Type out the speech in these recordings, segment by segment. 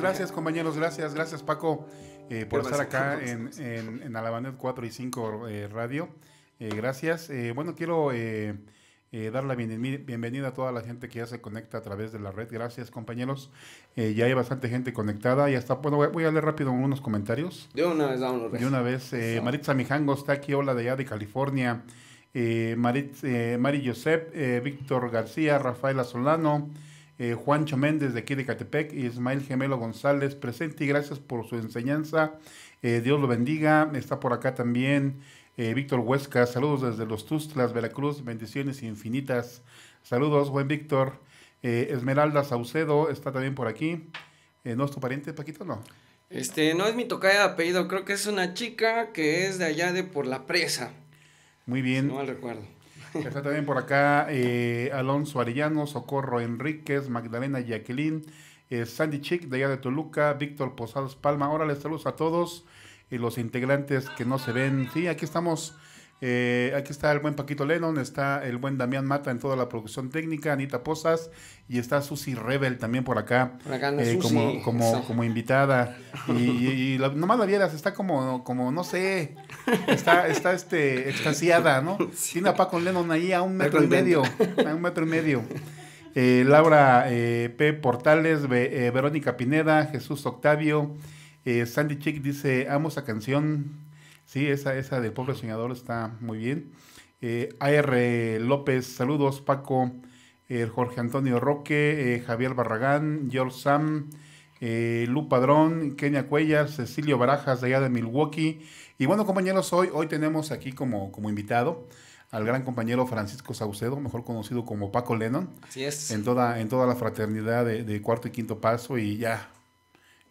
Gracias, compañeros. Gracias, gracias, Paco, eh, por estar acá en, en, en, Alabanet 4 y 5 eh, Radio. Eh, gracias. bueno, quiero dar la bienvenida a toda la gente que ya se conecta a través de la red. Gracias, compañeros. ya hay bastante gente conectada. Y hasta, bueno, voy a leer rápido unos comentarios. De una vez, De una vez. Maritza Mijango está aquí, hola de allá de California. Marit, Mari Josep, Víctor García, Rafaela Solano. Eh, Juancho Méndez de aquí de Catepec, Ismael Gemelo González presente y gracias por su enseñanza. Eh, Dios lo bendiga. Está por acá también eh, Víctor Huesca. Saludos desde los Tustlas, Veracruz. Bendiciones infinitas. Saludos, buen Víctor. Esmeralda Saucedo está también por aquí. ¿No es tu pariente, Paquito? No. Este, no es mi tocaya de apellido. Creo que es una chica que es de allá de por la presa. Muy bien. No mal recuerdo. Está también por acá eh, Alonso Arellano, Socorro Enríquez, Magdalena Jacqueline, eh, Sandy Chick de allá de Toluca, Víctor Posadas Palma. Ahora les saludos a todos y los integrantes que no se ven. Sí, aquí estamos eh, aquí está el buen Paquito Lennon, está el buen Damián Mata en toda la producción técnica, Anita Posas y está Susi Rebel también por acá, eh, como, como, invitada. Y, nomás la vieras, está como, no sé, está, está este, extasiada, ¿no? Tiene a Paco Lennon ahí a un metro y medio, a un metro y medio. Eh, Laura P. Portales, Verónica Pineda, Jesús Octavio, Sandy Chick dice, amo esa canción, Sí, esa, esa de pobre soñador está muy bien. Eh, AR López, saludos, Paco, eh, Jorge Antonio Roque, eh, Javier Barragán, George Sam, Lu Padrón, Kenia Cuellas, Cecilio Barajas de allá de Milwaukee. Y bueno, compañeros, hoy, hoy tenemos aquí como, como invitado al gran compañero Francisco Saucedo, mejor conocido como Paco Lennon. es. En toda, en toda la fraternidad de Cuarto y Quinto Paso y ya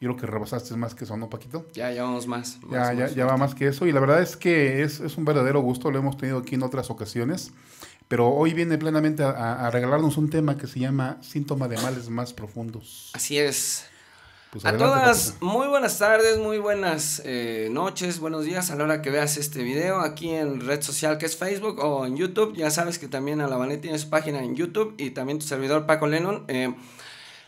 yo creo que rebasaste más que eso, ¿no, Paquito? Ya, ya vamos más. ya, ya, ya, va más que eso. Y la verdad es que es, es, un verdadero gusto. Lo hemos tenido aquí en otras ocasiones. Pero hoy viene plenamente a, regalarnos un tema que se llama Síntoma de Males Más Profundos. Así es. Pues a todas, muy buenas tardes, muy buenas eh, noches, buenos días a la hora que veas este video aquí en red social que es Facebook o en YouTube. Ya sabes que también a la tiene su página en YouTube y también tu servidor Paco Lennon. Eh,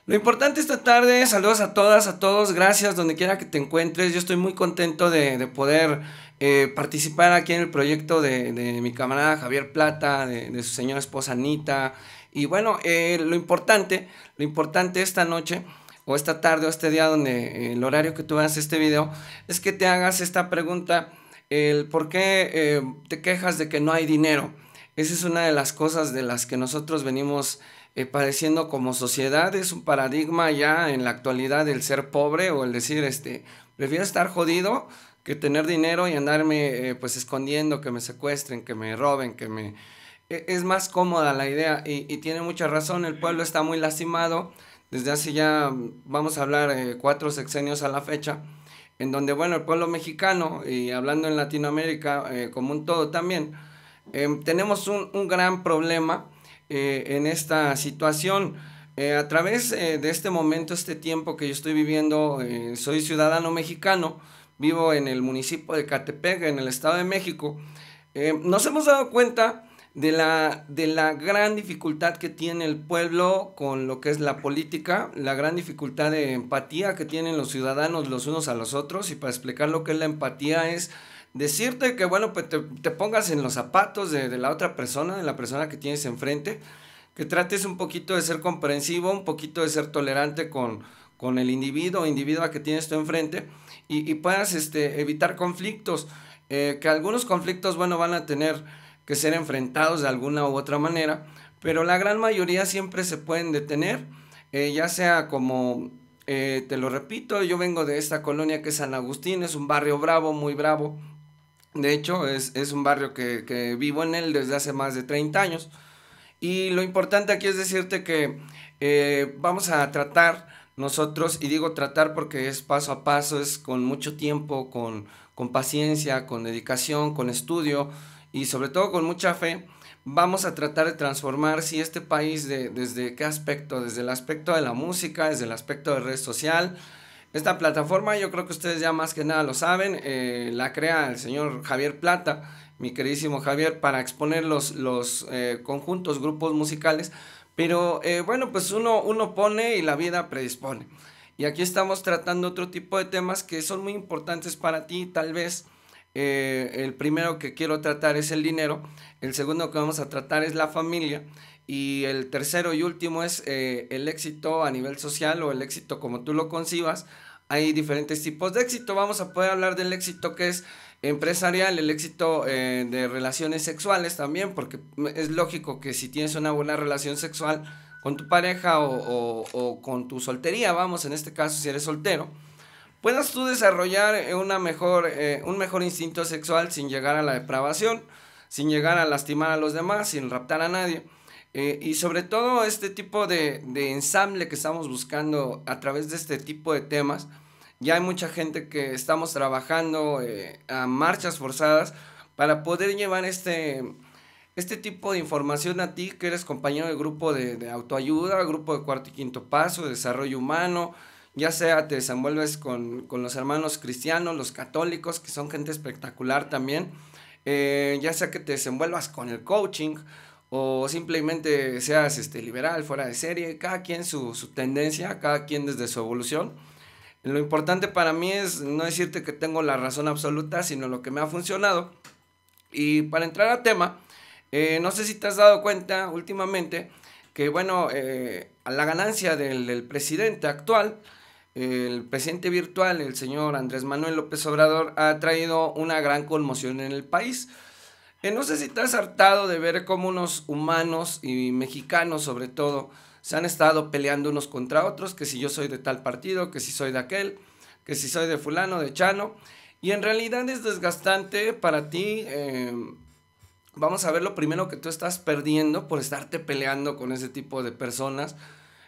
lo importante esta tarde, saludos a todas, a todos, gracias donde quiera que te encuentres. Yo estoy muy contento de, poder eh, participar aquí en el proyecto de, mi camarada Javier Plata, de, su señora esposa Anita. Y bueno, eh, lo importante, lo importante esta noche o esta tarde o este día donde eh, el horario que tú veas este video es que te hagas esta pregunta, el por qué te quejas de que no hay dinero. Esa es una de las cosas de las que nosotros venimos eh, pareciendo como sociedad. Es un paradigma ya en la actualidad el ser pobre o el decir, este, prefiero estar jodido que tener dinero y andarme eh, pues escondiendo, que me secuestren, que me roben, que me... E, es más cómoda la idea y, tiene mucha razón, el pueblo está muy lastimado desde hace ya, vamos a hablar, eh, cuatro sexenios a la fecha, en donde, bueno, el pueblo mexicano, y hablando en Latinoamérica como un todo también, tenemos un, un gran problema eh, en esta situación. Eh, a través eh, de este momento, este tiempo que yo estoy viviendo, soy ciudadano mexicano, vivo en el municipio de Catepec, en el Estado de México, nos hemos dado cuenta de la, de la gran dificultad que tiene el pueblo con lo que es la política, la gran dificultad de empatía que tienen los ciudadanos los unos a los otros, y para explicar lo que es la empatía es decirte que, bueno, pues te, pongas en los zapatos de, la otra persona, de la persona que tienes enfrente, que trates un poquito de ser comprensivo, un poquito de ser tolerante con, con el individuo o individua que tienes tú enfrente y, y puedas este, evitar conflictos, eh, que algunos conflictos, bueno, van a tener que ser enfrentados de alguna u otra manera, pero la gran mayoría siempre se pueden detener, eh, ya sea como eh, te lo repito, yo vengo de esta colonia que es San Agustín, es un barrio bravo, muy bravo, de hecho, es, un barrio que, que, vivo en él desde hace más de 30 años. Y lo importante aquí es decirte que eh, vamos a tratar nosotros, y digo tratar porque es paso a paso, es con mucho tiempo, con, paciencia, con dedicación, con estudio y sobre todo con mucha fe, vamos a tratar de transformar si este país desde qué aspecto, desde el aspecto de la música, desde el aspecto de red social, esta plataforma yo creo que ustedes ya más que nada lo saben, eh, la crea el señor Javier Plata, mi queridísimo Javier, para exponer los, eh, conjuntos, grupos musicales, pero eh, bueno, pues uno, uno pone y la vida predispone. Y aquí estamos tratando otro tipo de temas que son muy importantes para ti, tal vez. el primero que quiero tratar es el dinero, el segundo que vamos a tratar es la familia y el tercero y último es eh, el éxito a nivel social o el éxito como tú lo concibas. Hay diferentes tipos de éxito. Vamos a poder hablar del éxito que es empresarial, el éxito eh, de relaciones sexuales también, porque es lógico que si tienes una buena relación sexual con tu pareja o, con tu soltería, vamos, en este caso si eres soltero, puedas tú desarrollar eh, una mejor, un mejor instinto sexual sin llegar a la depravación, sin llegar a lastimar a los demás, sin raptar a nadie. Eh, y sobre todo este tipo de, ensamble que estamos buscando a través de este tipo de temas, ya hay mucha gente que estamos trabajando eh, a marchas forzadas para poder llevar este, este, tipo de información a ti que eres compañero del grupo de, autoayuda, grupo de cuarto y quinto paso, desarrollo humano, ya sea te desenvuelves con, los hermanos cristianos, los católicos, que son gente espectacular también, eh, ya sea que te desenvuelvas con el coaching, o simplemente seas este, liberal, fuera de serie, cada quien su, su tendencia, cada quien desde su evolución. Lo importante para mí es no decirte que tengo la razón absoluta, sino lo que me ha funcionado. Y para entrar a tema, eh, no sé si te has dado cuenta últimamente que, bueno, eh, a la ganancia del, del presidente actual, el presidente virtual, el señor Andrés Manuel López Obrador, ha traído una gran conmoción en el país. Eh, no sé si has hartado de ver cómo unos humanos y mexicanos sobre todo se han estado peleando unos contra otros, que si yo soy de tal partido, que si soy de aquel, que si soy de fulano, de chano. Y en realidad es desgastante para ti. Em, vamos a ver lo primero que tú estás perdiendo por estarte peleando con ese tipo de personas.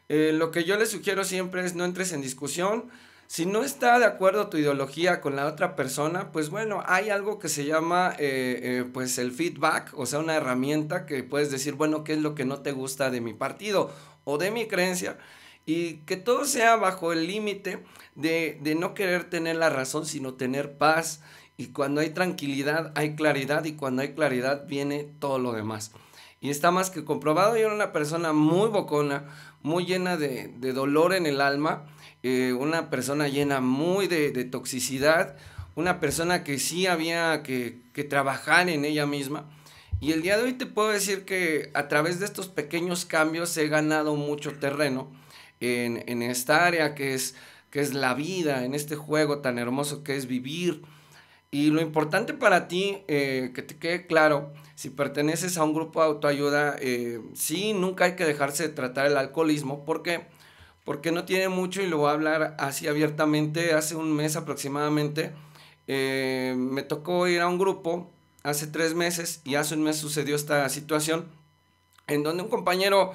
Eh, lo que yo les sugiero siempre es no entres en discusión, si no está de acuerdo tu ideología con la otra persona, pues bueno, hay algo que se llama eh, eh, pues el feedback, o sea, una herramienta que puedes decir, bueno, ¿qué es lo que no te gusta de mi partido o de mi creencia? Y que todo sea bajo el límite de, de no querer tener la razón, sino tener paz. Y cuando hay tranquilidad, hay claridad y cuando hay claridad viene todo lo demás. Y está más que comprobado, yo era una persona muy bocona, muy llena de, de dolor en el alma eh, una persona llena muy de, toxicidad, una persona que sí había que, trabajar en ella misma. Y el día de hoy te puedo decir que a través de estos pequeños cambios he ganado mucho terreno en, esta área que es, que es la vida, en este juego tan hermoso que es vivir. Y lo importante para ti, eh, que te quede claro, si perteneces a un grupo de autoayuda, eh, sí, nunca hay que dejarse de tratar el alcoholismo porque porque no tiene mucho y lo voy a hablar así abiertamente. Hace un mes aproximadamente eh, me tocó ir a un grupo hace tres meses y hace un mes sucedió esta situación en donde un compañero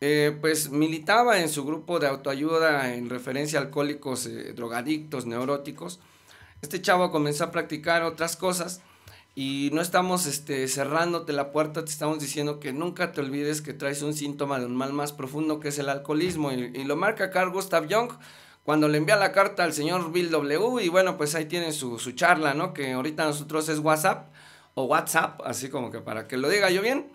eh, pues militaba en su grupo de autoayuda en referencia a alcohólicos, eh, drogadictos, neuróticos. Este chavo comenzó a practicar otras cosas y no estamos este, cerrándote la puerta, te estamos diciendo que nunca te olvides que traes un síntoma de un mal más profundo que es el alcoholismo. Y, lo marca Carl Gustav Young cuando le envía la carta al señor Bill W. Y bueno, pues ahí tienen su, su charla, ¿no? Que ahorita nosotros es WhatsApp o WhatsApp, así como que para que lo diga yo bien.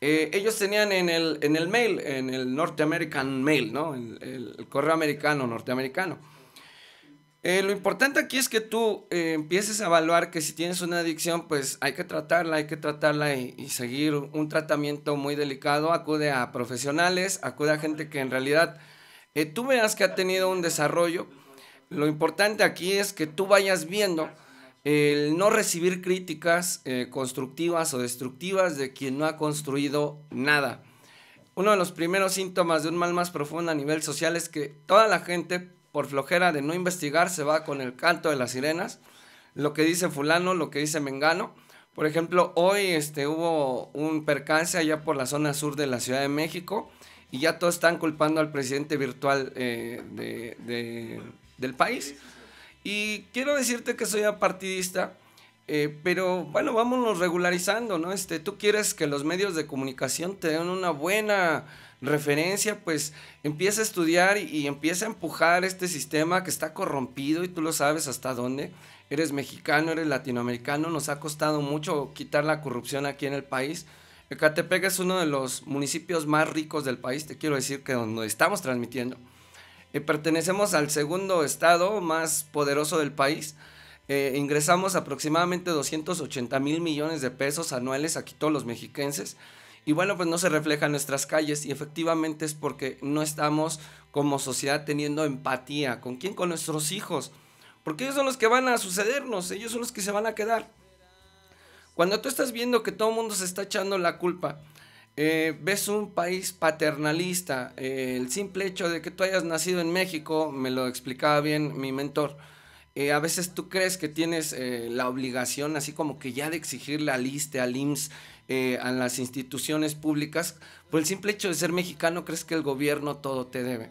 Eh, ellos tenían en el, en el mail, en el North American Mail, ¿no? el correo americano, norteamericano eh, lo importante aquí es que tú eh, empieces a evaluar que si tienes una adicción, pues hay que tratarla, hay que tratarla y, seguir un tratamiento muy delicado. Acude a profesionales, acude a gente que en realidad eh, tú veas que ha tenido un desarrollo. Lo importante aquí es que tú vayas viendo el no recibir críticas constructivas o destructivas de quien no ha construido nada. Uno de los primeros síntomas de un mal más profundo a nivel social es que toda la gente por flojera de no investigar, se va con el canto de las sirenas, lo que dice fulano, lo que dice Mengano. Por ejemplo, hoy este, hubo un percance allá por la zona sur de la Ciudad de México y ya todos están culpando al presidente virtual eh, del país. Y quiero decirte que soy apartidista, eh, pero bueno, vámonos regularizando, ¿no? Este, tú quieres que los medios de comunicación te den una buena referencia, pues empieza a estudiar y, empieza a empujar este sistema que está corrompido y tú lo sabes hasta dónde. Eres mexicano, eres latinoamericano, nos ha costado mucho quitar la corrupción aquí en el país. Ecatepec es uno de los municipios más ricos del país, te quiero decir que donde estamos transmitiendo. Eh, pertenecemos al segundo estado más poderoso del país. Eh, ingresamos aproximadamente 280 mil millones de pesos anuales aquí todos los mexiquenses y bueno, pues no se refleja en nuestras calles y efectivamente es porque no estamos como sociedad teniendo empatía. ¿Con quién? Con nuestros hijos. Porque ellos son los que van a sucedernos, ellos son los que se van a quedar. Cuando tú estás viendo que todo el mundo se está echando la culpa, eh, ves un país paternalista, eh, el simple hecho de que tú hayas nacido en México, me lo explicaba bien mi mentor, eh, a veces tú crees que tienes la obligación, así como que ya de exigirle al ISTE, al IMSS, eh, a las instituciones públicas, por el simple hecho de ser mexicano crees que el gobierno todo te debe.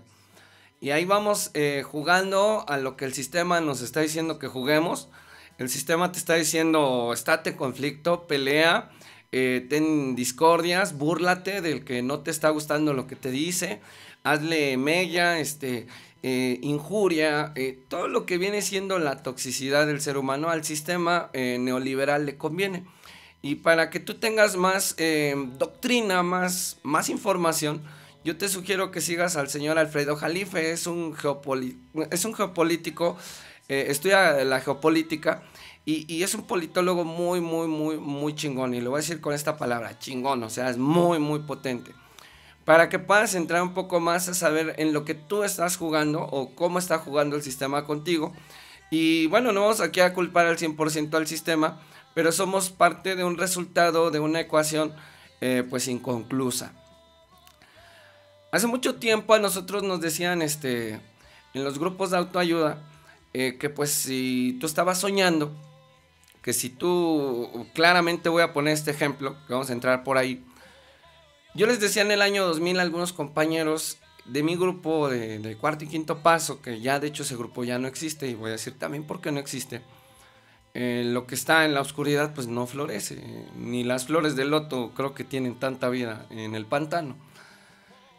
Y ahí vamos eh, jugando a lo que el sistema nos está diciendo que juguemos. El sistema te está diciendo, estate en conflicto, pelea, eh, ten discordias, búrlate del que no te está gustando lo que te dice, hazle mella, este, injuria, todo lo que viene siendo la toxicidad del ser humano al sistema neoliberal le conviene. Y para que tú tengas más eh, doctrina, más, más información, yo te sugiero que sigas al señor Alfredo Jalife, es un, es un geopolítico, eh, estudia la geopolítica y, y, es un politólogo muy, muy, muy, muy chingón. Y lo voy a decir con esta palabra, chingón, o sea, es muy, muy potente. Para que puedas entrar un poco más a saber en lo que tú estás jugando o cómo está jugando el sistema contigo. Y bueno, no vamos aquí a culpar al 100% al sistema, pero somos parte de un resultado, de una ecuación eh, pues inconclusa. Hace mucho tiempo a nosotros nos decían este, en los grupos de autoayuda eh, que pues si tú estabas soñando, que si tú, claramente voy a poner este ejemplo, que vamos a entrar por ahí. Yo les decía en el año 2000 a algunos compañeros de mi grupo de, de cuarto y quinto paso, que ya de hecho ese grupo ya no existe, y voy a decir también por qué no existe eh, lo que está en la oscuridad pues no florece. Ni las flores del loto creo que tienen tanta vida en el pantano.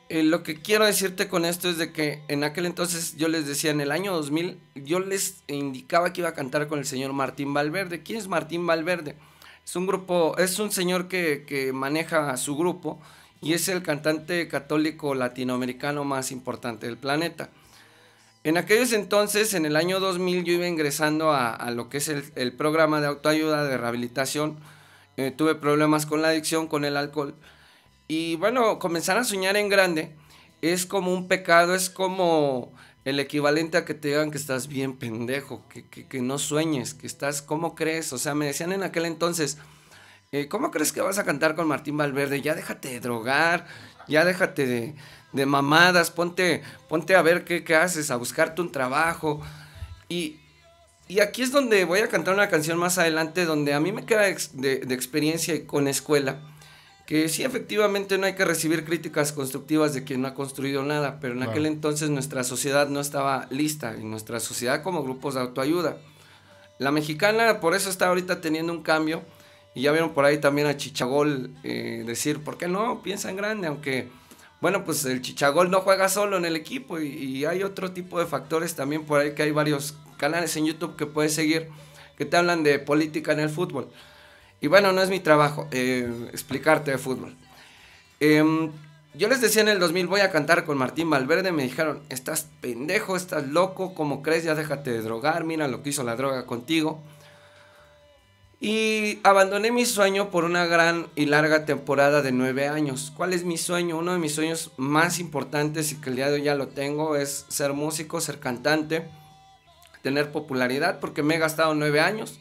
Eh, lo que quiero decirte con esto es de que en aquel entonces yo les decía, en el año 2000, yo les indicaba que iba a cantar con el señor Martín Valverde. ¿Quién es Martín Valverde? Es un grupo, es un señor que, que maneja su grupo y es el cantante católico latinoamericano más importante del planeta. En aquellos entonces, en el año 2000, yo iba ingresando a, lo que es el, programa de autoayuda, de rehabilitación. Eh, tuve problemas con la adicción, con el alcohol. Y bueno, comenzar a soñar en grande es como un pecado, es como el equivalente a que te digan que estás bien pendejo, que, no sueñes, que estás, ¿cómo crees? O sea, me decían en aquel entonces, eh, ¿cómo crees que vas a cantar con Martín Valverde? Ya déjate de drogar, ya déjate de, de mamadas, ponte, ponte a ver qué, haces, a buscarte un trabajo. Y, y, aquí es donde voy a cantar una canción más adelante, donde a mí me queda de, experiencia y con escuela, que sí efectivamente no hay que recibir críticas constructivas de quien no ha construido nada, pero en aquel entonces nuestra sociedad no estaba lista, y nuestra sociedad como grupos de autoayuda. La mexicana por eso está ahorita teniendo un cambio, y ya vieron por ahí también a Chichagol eh, decir, ¿por qué no? Piensa en grande, aunque bueno, pues el Chichagol no juega solo en el equipo y, hay otro tipo de factores también por ahí que hay varios canales en YouTube que puedes seguir que te hablan de política en el fútbol. Y bueno, no es mi trabajo eh, explicarte de fútbol. Em, yo les decía en el 2000 voy a cantar con Martín Valverde, me dijeron, estás pendejo, estás loco, ¿cómo crees? Ya déjate de drogar, mira lo que hizo la droga contigo. Y abandoné mi sueño por una gran y larga temporada de nueve años. ¿Cuál es mi sueño? Uno de mis sueños más importantes y que el día de hoy ya lo tengo es ser músico, ser cantante, tener popularidad, porque me he gastado nueve años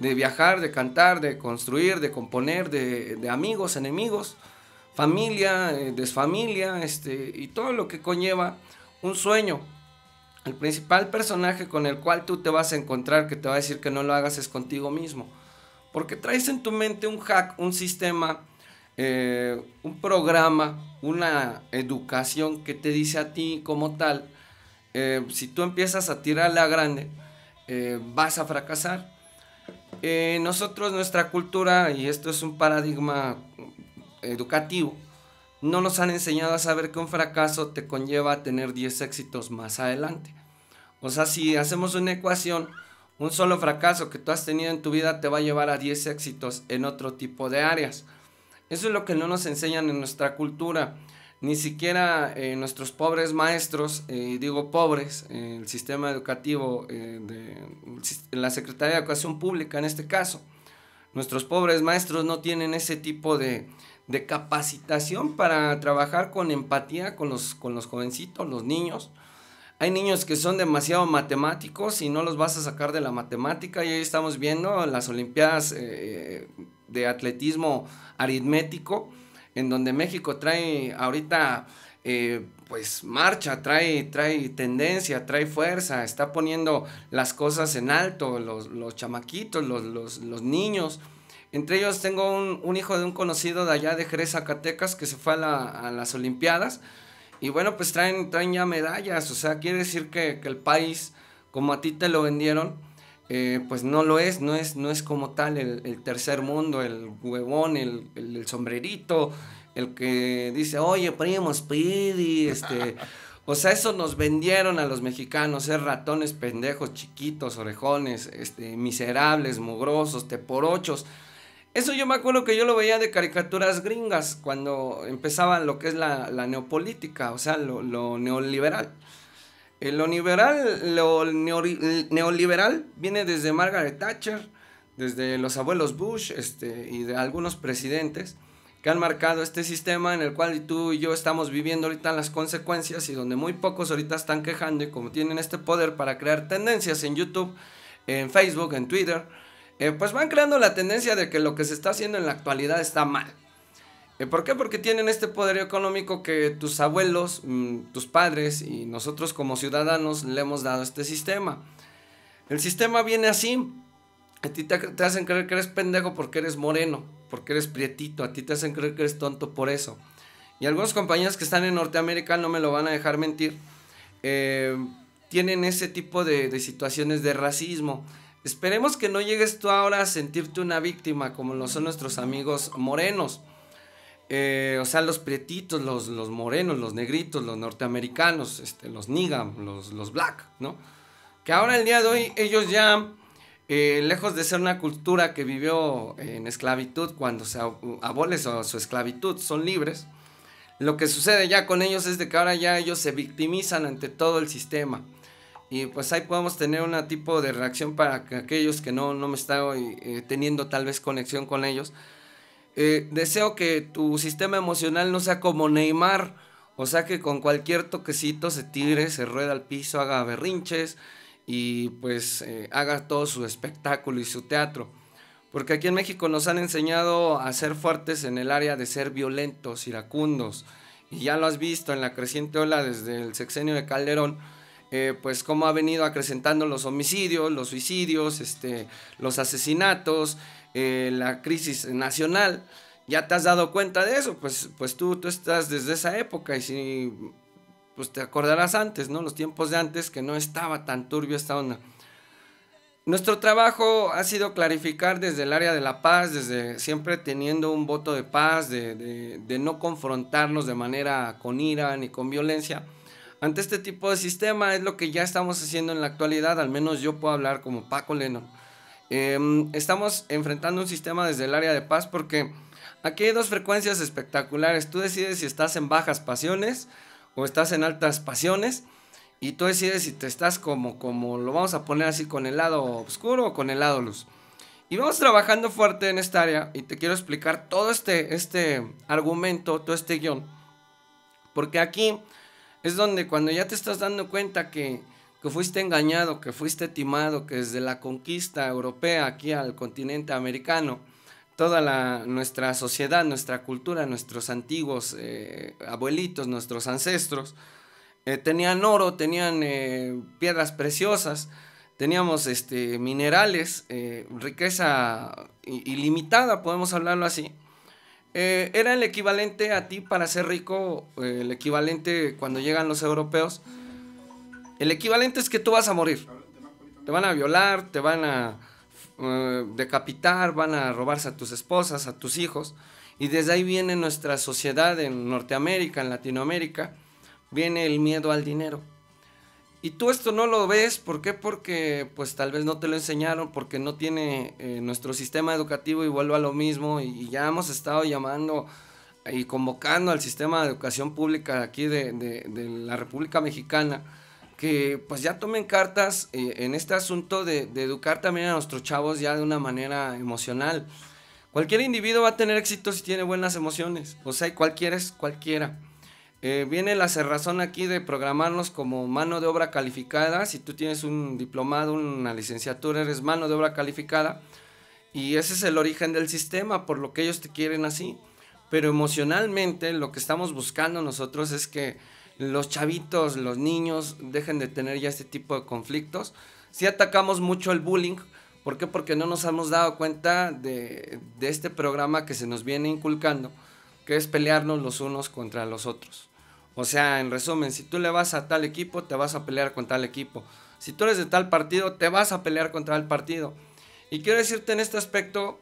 de viajar, de cantar, de construir, de componer, de, de amigos, enemigos, familia, eh, desfamilia, este, y todo lo que conlleva un sueño. El principal personaje con el cual tú te vas a encontrar que te va a decir que no lo hagas es contigo mismo porque traes en tu mente un hack, un sistema, eh, un programa, una educación que te dice a ti como tal, eh, si tú empiezas a tirar la grande, eh, vas a fracasar. nosotros, nuestra cultura, y esto es un paradigma educativo, no nos han enseñado a saber que un fracaso te conlleva a tener 10 éxitos más adelante. O sea, si hacemos una ecuación, un solo fracaso que tú has tenido en tu vida te va a llevar a 10 éxitos en otro tipo de áreas. Eso es lo que no nos enseñan en nuestra cultura. Ni siquiera eh, nuestros pobres maestros, eh, digo pobres, eh, el sistema educativo, de, la Secretaría de Educación Pública en este caso, nuestros pobres maestros no tienen ese tipo de, capacitación para trabajar con empatía con los, con los jovencitos, los niños hay niños que son demasiado matemáticos y no los vas a sacar de la matemática. Y ahí estamos viendo las Olimpiadas eh, eh, de atletismo aritmético, en donde México trae ahorita eh, pues marcha, trae, trae tendencia, trae fuerza, está poniendo las cosas en alto, los, chamaquitos, los, niños. Entre ellos tengo un, hijo de un conocido de allá de Jerez, Zacatecas, que se fue a las Olimpiadas y bueno, pues traen, traen ya medallas, o sea, quiere decir que, el país, como a ti te lo vendieron, eh, pues no lo es, no es, no es como tal el, tercer mundo, el huevón, el, sombrerito, el que dice, oye, primo, Speedy, este... O sea, eso nos vendieron a los mexicanos, ser eh, ratones pendejos, chiquitos, orejones, este, miserables, mugrosos, teporochos. Eso yo me acuerdo que yo lo veía de caricaturas gringas cuando empezaba lo que es la, neopolítica, o sea, lo, neoliberal. lo, lo neoliberal viene desde Margaret Thatcher, desde los abuelos Bush este, y de algunos presidentes que han marcado este sistema en el cual tú y yo estamos viviendo ahorita las consecuencias y donde muy pocos ahorita están quejando y como tienen este poder para crear tendencias en YouTube, en Facebook, en Twitter, eh, pues van creando la tendencia de que lo que se está haciendo en la actualidad está mal. Eh, ¿Por qué? Porque tienen este poder económico que tus abuelos, mm, tus padres y nosotros como ciudadanos le hemos dado a este sistema. El sistema viene así. A ti te, hacen creer que eres pendejo porque eres moreno, porque eres prietito. A ti te hacen creer que eres tonto por eso. Y algunas compañías que están en Norteamérica, no me lo van a dejar mentir, eh, tienen ese tipo de situaciones de racismo. Esperemos que no llegues tú ahora a sentirte una víctima como lo son nuestros amigos morenos. Eh, o sea, los prietitos, los, morenos, los negritos, los norteamericanos, este, los nigam, los, black, ¿no? Que ahora el día de hoy ellos ya, eh, lejos de ser una cultura que vivió en esclavitud cuando se abole su, su esclavitud, son libres. Lo que sucede ya con ellos es de que ahora ya ellos se victimizan ante todo el sistema y pues ahí podemos tener un tipo de reacción para aquellos que no, me están eh, teniendo tal vez conexión con ellos. Eh, deseo que tu sistema emocional no sea como Neymar, o sea que con cualquier toquecito se tire, se rueda al piso, haga berrinches y pues eh, haga todo su espectáculo y su teatro. Porque aquí en México nos han enseñado a ser fuertes en el área de ser violentos, iracundos. Y ya lo has visto en la creciente ola desde el sexenio de Calderón eh, pues cómo ha venido acrecentando los homicidios, los suicidios, este, los asesinatos, eh, la crisis nacional. Ya te has dado cuenta de eso, pues, pues, tú, tú estás desde esa época y si pues te acordarás antes, ¿no? Los tiempos de antes que no estaba tan turbio esta onda. Nuestro trabajo ha sido clarificar desde el área de la paz, desde siempre teniendo un voto de paz, de, de no confrontarnos de manera con ira ni con violencia, ante este tipo de sistema es lo que ya estamos haciendo en la actualidad, al menos yo puedo hablar como Paco Leno. Em, estamos enfrentando un sistema desde el área de paz porque aquí hay dos frecuencias espectaculares. Tú decides si estás en bajas pasiones o estás en altas pasiones y tú decides si te estás como, como lo vamos a poner así con el lado oscuro o con el lado luz. Y vamos trabajando fuerte en esta área y te quiero explicar todo este, este argumento, todo este guión. Porque aquí es donde cuando ya te estás dando cuenta que, fuiste engañado, que fuiste timado, que desde la conquista europea aquí al continente americano, toda la, nuestra sociedad, nuestra cultura, nuestros antiguos eh, abuelitos, nuestros ancestros, eh, tenían oro, tenían eh, piedras preciosas, teníamos este, minerales, riqueza ilimitada, podemos hablarlo así. Eh, era el equivalente a ti para ser rico, eh, el equivalente cuando llegan los europeos. El equivalente es que tú vas a morir. Te van a violar, te van a eh, decapitar, van a robarse a tus esposas, a tus hijos. Y desde ahí viene nuestra sociedad en Norteamérica, en Latinoamérica, viene el miedo al dinero. Y tú esto no lo ves, ¿por qué? Porque pues tal vez no te lo enseñaron, porque no tiene eh, nuestro sistema educativo y vuelvo a lo mismo y, ya hemos estado llamando y convocando al sistema de educación pública aquí de, la República Mexicana que pues ya tomen cartas eh, en este asunto de, de educar también a nuestros chavos ya de una manera emocional. Cualquier individuo va a tener éxito si tiene buenas emociones, o sea, cualquiera es cualquiera. Eh, viene la cerrazón aquí de programarnos como mano de obra calificada. Si tú tienes un diplomado, una licenciatura, eres mano de obra calificada. Y ese es el origen del sistema, por lo que ellos te quieren así. Pero emocionalmente lo que estamos buscando nosotros es que los chavitos, los niños, dejen de tener ya este tipo de conflictos. Si atacamos mucho el bullying, ¿por qué? Porque no nos hemos dado cuenta de este programa que se nos viene inculcando, que es pelearnos los unos contra los otros. O sea, en resumen, si tú le vas a tal equipo, te vas a pelear con tal equipo. Si tú eres de tal partido, te vas a pelear contra el partido. Y quiero decirte en este aspecto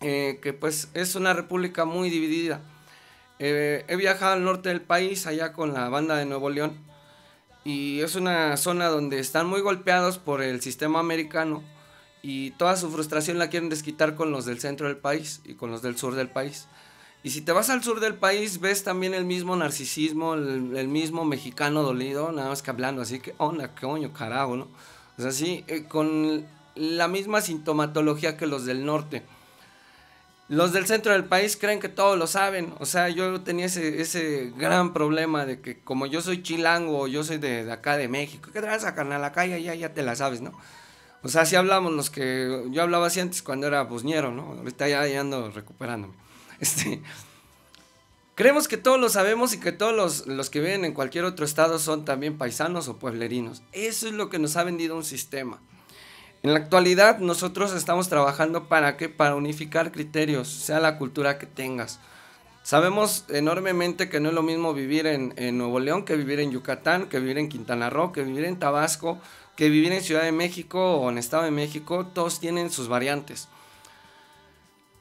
eh, que pues es una república muy dividida. Eh, he viajado al norte del país, allá con la banda de Nuevo León. Y es una zona donde están muy golpeados por el sistema americano. Y toda su frustración la quieren desquitar con los del centro del país y con los del sur del país. Y si te vas al sur del país, ves también el mismo narcisismo, el, mismo mexicano dolido, nada más que hablando así, que onda, qué coño, carajo, ¿no? O sea, sí, eh, con la misma sintomatología que los del norte. Los del centro del país creen que todos lo saben. O sea, yo tenía ese, gran problema de que como yo soy chilango, yo soy de, acá de México, ¿qué traes a carnal? Acá ya, ya, ya te la sabes, ¿no? O sea, si hablamos los que yo hablaba así antes cuando era bosniero, pues ¿no? Ahorita ya ando recuperándome. Este, creemos que todos lo sabemos y que todos los, que viven en cualquier otro estado son también paisanos o pueblerinos. Eso es lo que nos ha vendido un sistema. En la actualidad nosotros estamos trabajando para que para unificar criterios, sea la cultura que tengas. Sabemos enormemente que no es lo mismo vivir en, Nuevo León que vivir en Yucatán, que vivir en Quintana Roo, que vivir en Tabasco, que vivir en Ciudad de México o en Estado de México. Todos tienen sus variantes.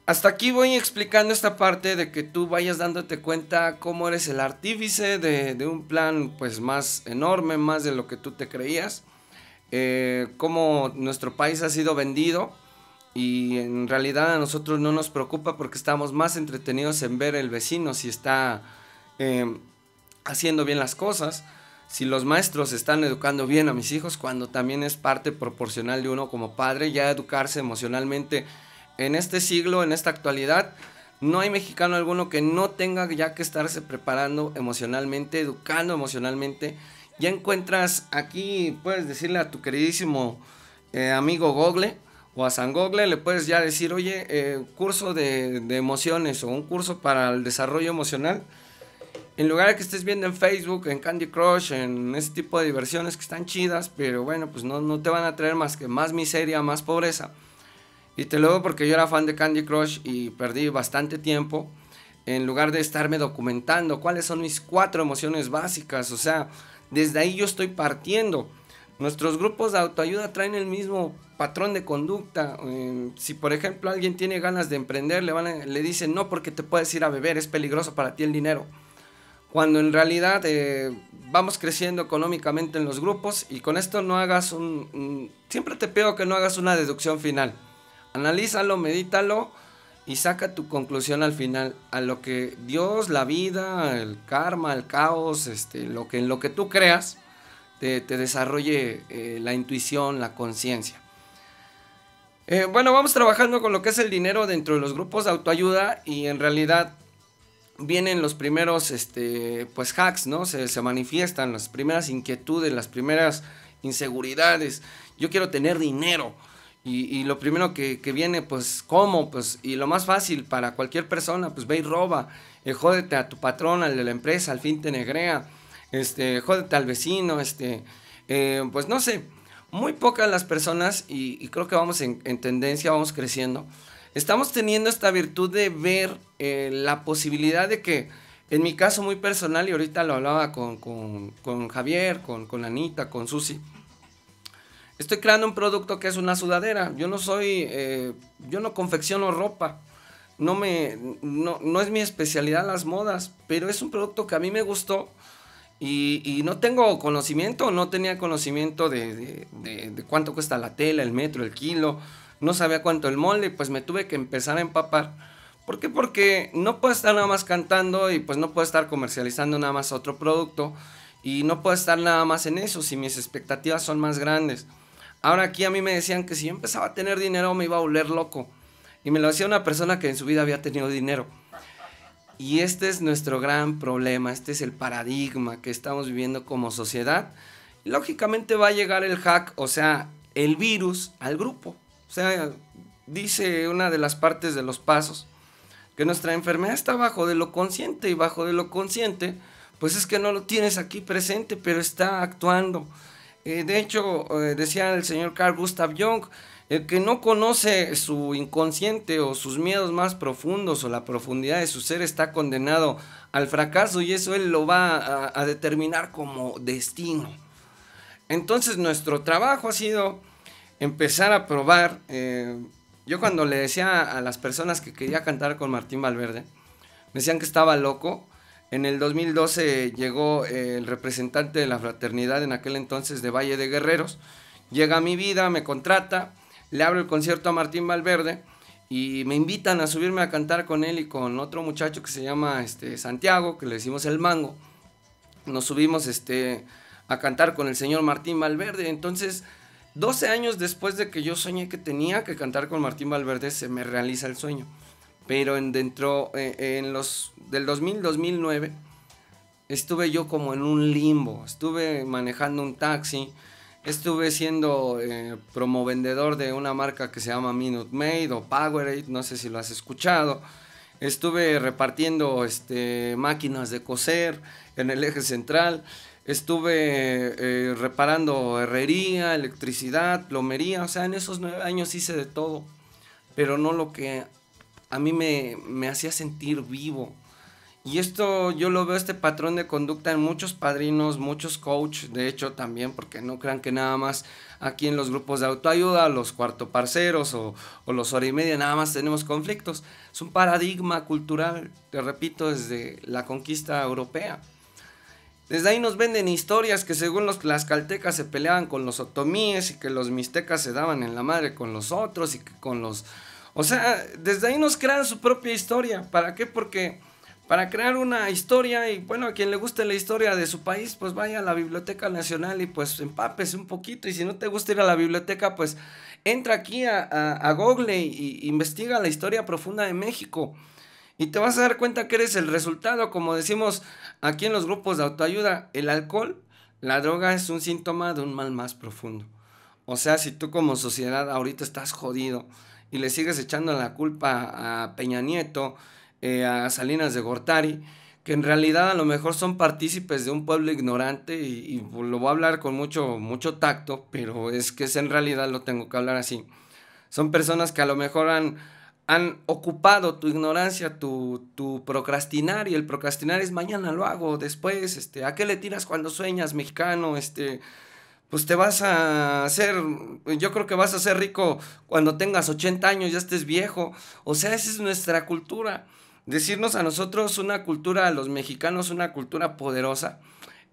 Hasta aquí voy explicando esta parte de que tú vayas dándote cuenta cómo eres el artífice de, un plan pues más enorme, más de lo que tú te creías, eh, cómo nuestro país ha sido vendido y en realidad a nosotros no nos preocupa porque estamos más entretenidos en ver el vecino si está em, haciendo bien las cosas, si los maestros están educando bien a mis hijos, cuando también es parte proporcional de uno como padre, ya educarse emocionalmente en este siglo, en esta actualidad, no hay mexicano alguno que no tenga ya que estarse preparando emocionalmente, educando emocionalmente. Ya encuentras aquí, puedes decirle a tu queridísimo eh, amigo Google o a San Google, le puedes ya decir, oye, eh, curso de, emociones o un curso para el desarrollo emocional. En lugar de que estés viendo en Facebook, en Candy Crush, en ese tipo de diversiones que están chidas, pero bueno, pues no te van a traer más que más miseria, más pobreza y te lo digo porque yo era fan de Candy Crush y perdí bastante tiempo en lugar de estarme documentando cuáles son mis cuatro emociones básicas. O sea, desde ahí yo estoy partiendo. Nuestros grupos de autoayuda traen el mismo patrón de conducta. Em, si por ejemplo alguien tiene ganas de emprender, le, van le dicen no porque te puedes ir a beber, es peligroso para ti el dinero. Cuando en realidad eh, vamos creciendo económicamente en los grupos y con esto no hagas un... siempre te pido que no hagas una deducción final. Analízalo, medítalo y saca tu conclusión al final a lo que Dios, la vida, el karma, el caos, este, lo que, en lo que tú creas, te, desarrolle eh, la intuición, la conciencia. Eh, bueno, vamos trabajando con lo que es el dinero dentro de los grupos de autoayuda y en realidad vienen los primeros este, pues hacks, ¿no? Se, se manifiestan las primeras inquietudes, las primeras inseguridades. Yo quiero tener dinero y, lo primero que, viene, pues, ¿cómo? Pues, y lo más fácil para cualquier persona, pues ve y roba, eh, jódete a tu patrón, al de la empresa, al fin te negrea, este, jódete al vecino, este, eh, pues no sé, muy pocas las personas, y, creo que vamos en, tendencia, vamos creciendo, estamos teniendo esta virtud de ver eh, la posibilidad de que, en mi caso muy personal, y ahorita lo hablaba con, con, con Javier, con, con Anita, con Susi, Estoy creando un producto que es una sudadera. Yo no soy, eh, yo no confecciono ropa. No, me, no, no es mi especialidad las modas, pero es un producto que a mí me gustó. Y, no tengo conocimiento, no tenía conocimiento de, cuánto cuesta la tela, el metro, el kilo, no sabía cuánto el molde, pues me tuve que empezar a empapar. ¿Por qué? Porque no puedo estar nada más cantando y pues no puedo estar comercializando nada más otro producto y no puedo estar nada más en eso si mis expectativas son más grandes. Ahora aquí a mí me decían que si yo empezaba a tener dinero me iba a volver loco. Y me lo decía una persona que en su vida había tenido dinero. Y este es nuestro gran problema, este es el paradigma que estamos viviendo como sociedad. lógicamente va a llegar el hack, o sea, el virus al grupo. O sea, dice una de las partes de los pasos que nuestra enfermedad está bajo de lo consciente y bajo de lo consciente, pues es que no lo tienes aquí presente, pero está actuando. Eh, de hecho, eh, decía el señor Carl Gustav Jung, el que no conoce su inconsciente o sus miedos más profundos o la profundidad de su ser está condenado al fracaso y eso él lo va a, determinar como destino. Entonces nuestro trabajo ha sido empezar a probar. Eh, yo cuando le decía a las personas que quería cantar con Martín Valverde, me decían que estaba loco en el 2012 llegó eh, el representante de la fraternidad en aquel entonces de Valle de Guerreros. Llega a mi vida, me contrata, le abro el concierto a Martín Valverde y me invitan a subirme a cantar con él y con otro muchacho que se llama este, Santiago, que le decimos el mango. Nos subimos este, a cantar con el señor Martín Valverde. Entonces, 12 años después de que yo soñé que tenía que cantar con Martín Valverde, se me realiza el sueño. Pero en, dentro, eh, en los del 2000-2009, estuve yo como en un limbo. Estuve manejando un taxi. Estuve siendo eh, promovendedor de una marca que se llama Minute Maid o Powerade, no sé si lo has escuchado. Estuve repartiendo este, máquinas de coser en el eje central. Estuve eh, reparando herrería, electricidad, plomería. O sea, en esos nueve años hice de todo. Pero no lo que a mí me, me hacía sentir vivo. Y esto yo lo veo, este patrón de conducta en muchos padrinos, muchos coaches, de hecho también, porque no crean que nada más aquí en los grupos de autoayuda, los cuarto o, o los hora y media, nada más tenemos conflictos. Es un paradigma cultural, te repito, desde la conquista europea. Desde ahí nos venden historias que según los tlaxcaltecas se peleaban con los otomíes y que los mixtecas se daban en la madre con los otros y que con los o sea, desde ahí nos crean su propia historia. ¿Para qué? Porque para crear una historia y bueno, a quien le guste la historia de su país, pues vaya a la Biblioteca Nacional y pues empápese un poquito. Y si no te gusta ir a la biblioteca, pues entra aquí a, Google y, investiga la historia profunda de México. Y te vas a dar cuenta que eres el resultado, como decimos aquí en los grupos de autoayuda, el alcohol, la droga es un síntoma de un mal más profundo. O sea, si tú como sociedad ahorita estás jodido, y le sigues echando la culpa a Peña Nieto, eh, a Salinas de Gortari, que en realidad a lo mejor son partícipes de un pueblo ignorante y, lo voy a hablar con mucho, mucho tacto, pero es que es en realidad lo tengo que hablar así. Son personas que a lo mejor han, han ocupado tu ignorancia, tu, tu procrastinar, y el procrastinar es mañana lo hago, después, este, ¿a qué le tiras cuando sueñas, mexicano? Este, pues te vas a hacer, yo creo que vas a ser rico cuando tengas 80 años, ya estés viejo. O sea, esa es nuestra cultura. Decirnos a nosotros una cultura, a los mexicanos una cultura poderosa,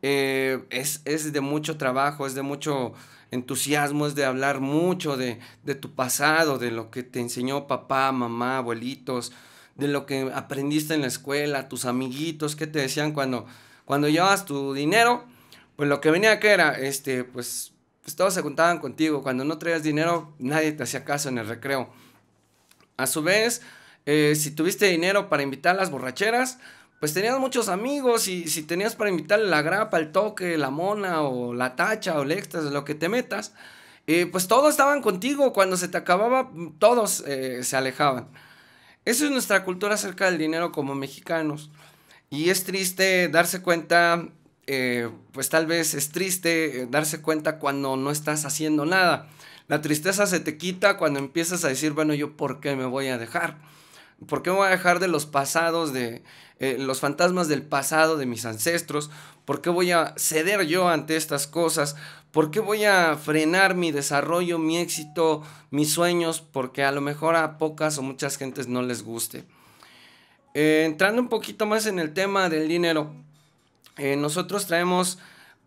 eh, es, de mucho trabajo, es de mucho entusiasmo, es de hablar mucho de, tu pasado, de lo que te enseñó papá, mamá, abuelitos, de lo que aprendiste en la escuela, tus amiguitos, que te decían cuando, cuando llevas tu dinero pues lo que venía que era, este, pues, pues, todos se juntaban contigo. Cuando no traías dinero, nadie te hacía caso en el recreo. A su vez, eh, si tuviste dinero para invitar a las borracheras, pues tenías muchos amigos y si tenías para invitar la grapa, el toque, la mona o la tacha o el extras, lo que te metas, eh, pues todos estaban contigo. Cuando se te acababa, todos eh, se alejaban. Esa es nuestra cultura acerca del dinero como mexicanos. Y es triste darse cuenta eh, pues tal vez es triste eh, darse cuenta cuando no estás haciendo nada. La tristeza se te quita cuando empiezas a decir, bueno, yo por qué me voy a dejar. ¿Por qué me voy a dejar de los pasados, de eh, los fantasmas del pasado, de mis ancestros? ¿Por qué voy a ceder yo ante estas cosas? ¿Por qué voy a frenar mi desarrollo, mi éxito, mis sueños? Porque a lo mejor a pocas o muchas gentes no les guste. entrando un poquito más en el tema del dinero, eh, nosotros traemos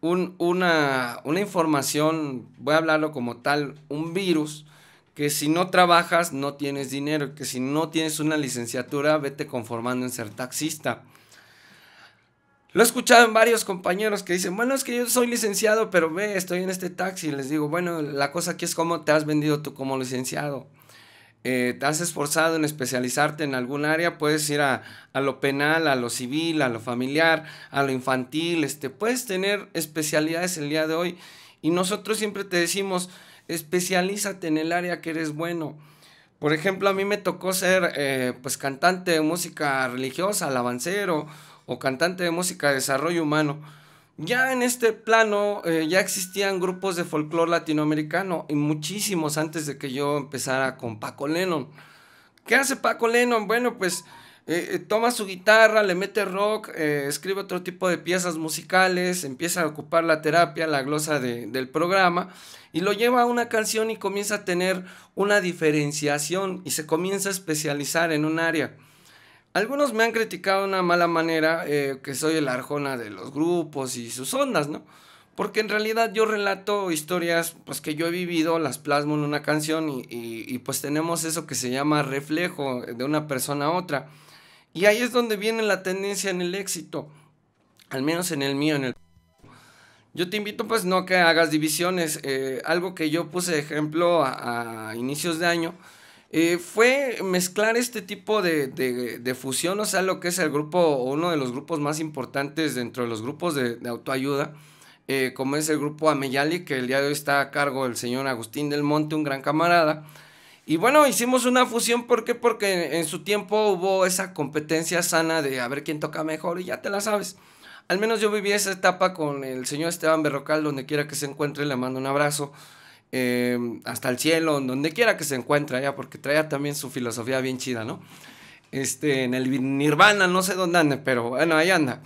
una, una, información, voy a hablarlo como tal, un virus que si no trabajas no tienes dinero, que si no tienes una licenciatura vete conformando en ser taxista. Lo he escuchado en varios compañeros que dicen, bueno, es que yo soy licenciado, pero ve, estoy en este taxi. Les digo, bueno, la cosa aquí es cómo te has vendido tú como licenciado. Eh, te has esforzado en especializarte en algún área, puedes ir a, lo penal, a lo civil, a lo familiar, a lo infantil, este, puedes tener especialidades el día de hoy. Y nosotros siempre te decimos, especialízate en el área que eres bueno. Por ejemplo, a mí me tocó ser eh, pues cantante de música religiosa, alabancero, o cantante de música de desarrollo humano ya en este plano eh, ya existían grupos de folclore latinoamericano y muchísimos antes de que yo empezara con Paco Lennon. ¿Qué hace Paco Lennon? Bueno, pues eh, eh, toma su guitarra, le mete rock, escribe otro tipo de piezas musicales, empieza a ocupar la terapia, la glosa del programa y lo lleva a una canción y comienza a tener una diferenciación y se comienza a especializar en un área. Algunos me han criticado de una mala manera eh, que soy el arjona de los grupos y sus ondas, ¿no? Porque en realidad yo relato historias pues, que yo he vivido, las plasmo en una canción y, y, pues tenemos eso que se llama reflejo de una persona a otra. Y ahí es donde viene la tendencia en el éxito, al menos en el mío, en el... Yo te invito pues no que hagas divisiones, eh, algo que yo puse de ejemplo a inicios de año eh, fue mezclar este tipo de, fusión, o sea, lo que es el grupo, uno de los grupos más importantes dentro de los grupos de, autoayuda, eh, como es el grupo Ameyali, que el día de hoy está a cargo del señor Agustín del Monte, un gran camarada. Y bueno, hicimos una fusión, ¿por Porque en su tiempo hubo esa competencia sana de a ver quién toca mejor y ya te la sabes. Al menos yo viví esa etapa con el señor Esteban Berrocal, donde quiera que se encuentre, le mando un abrazo. Em, hasta el cielo, donde quiera que se encuentra ya, porque traía también su filosofía bien chida, ¿no? Este, en el Nirvana, no sé dónde anda, pero bueno, ahí anda.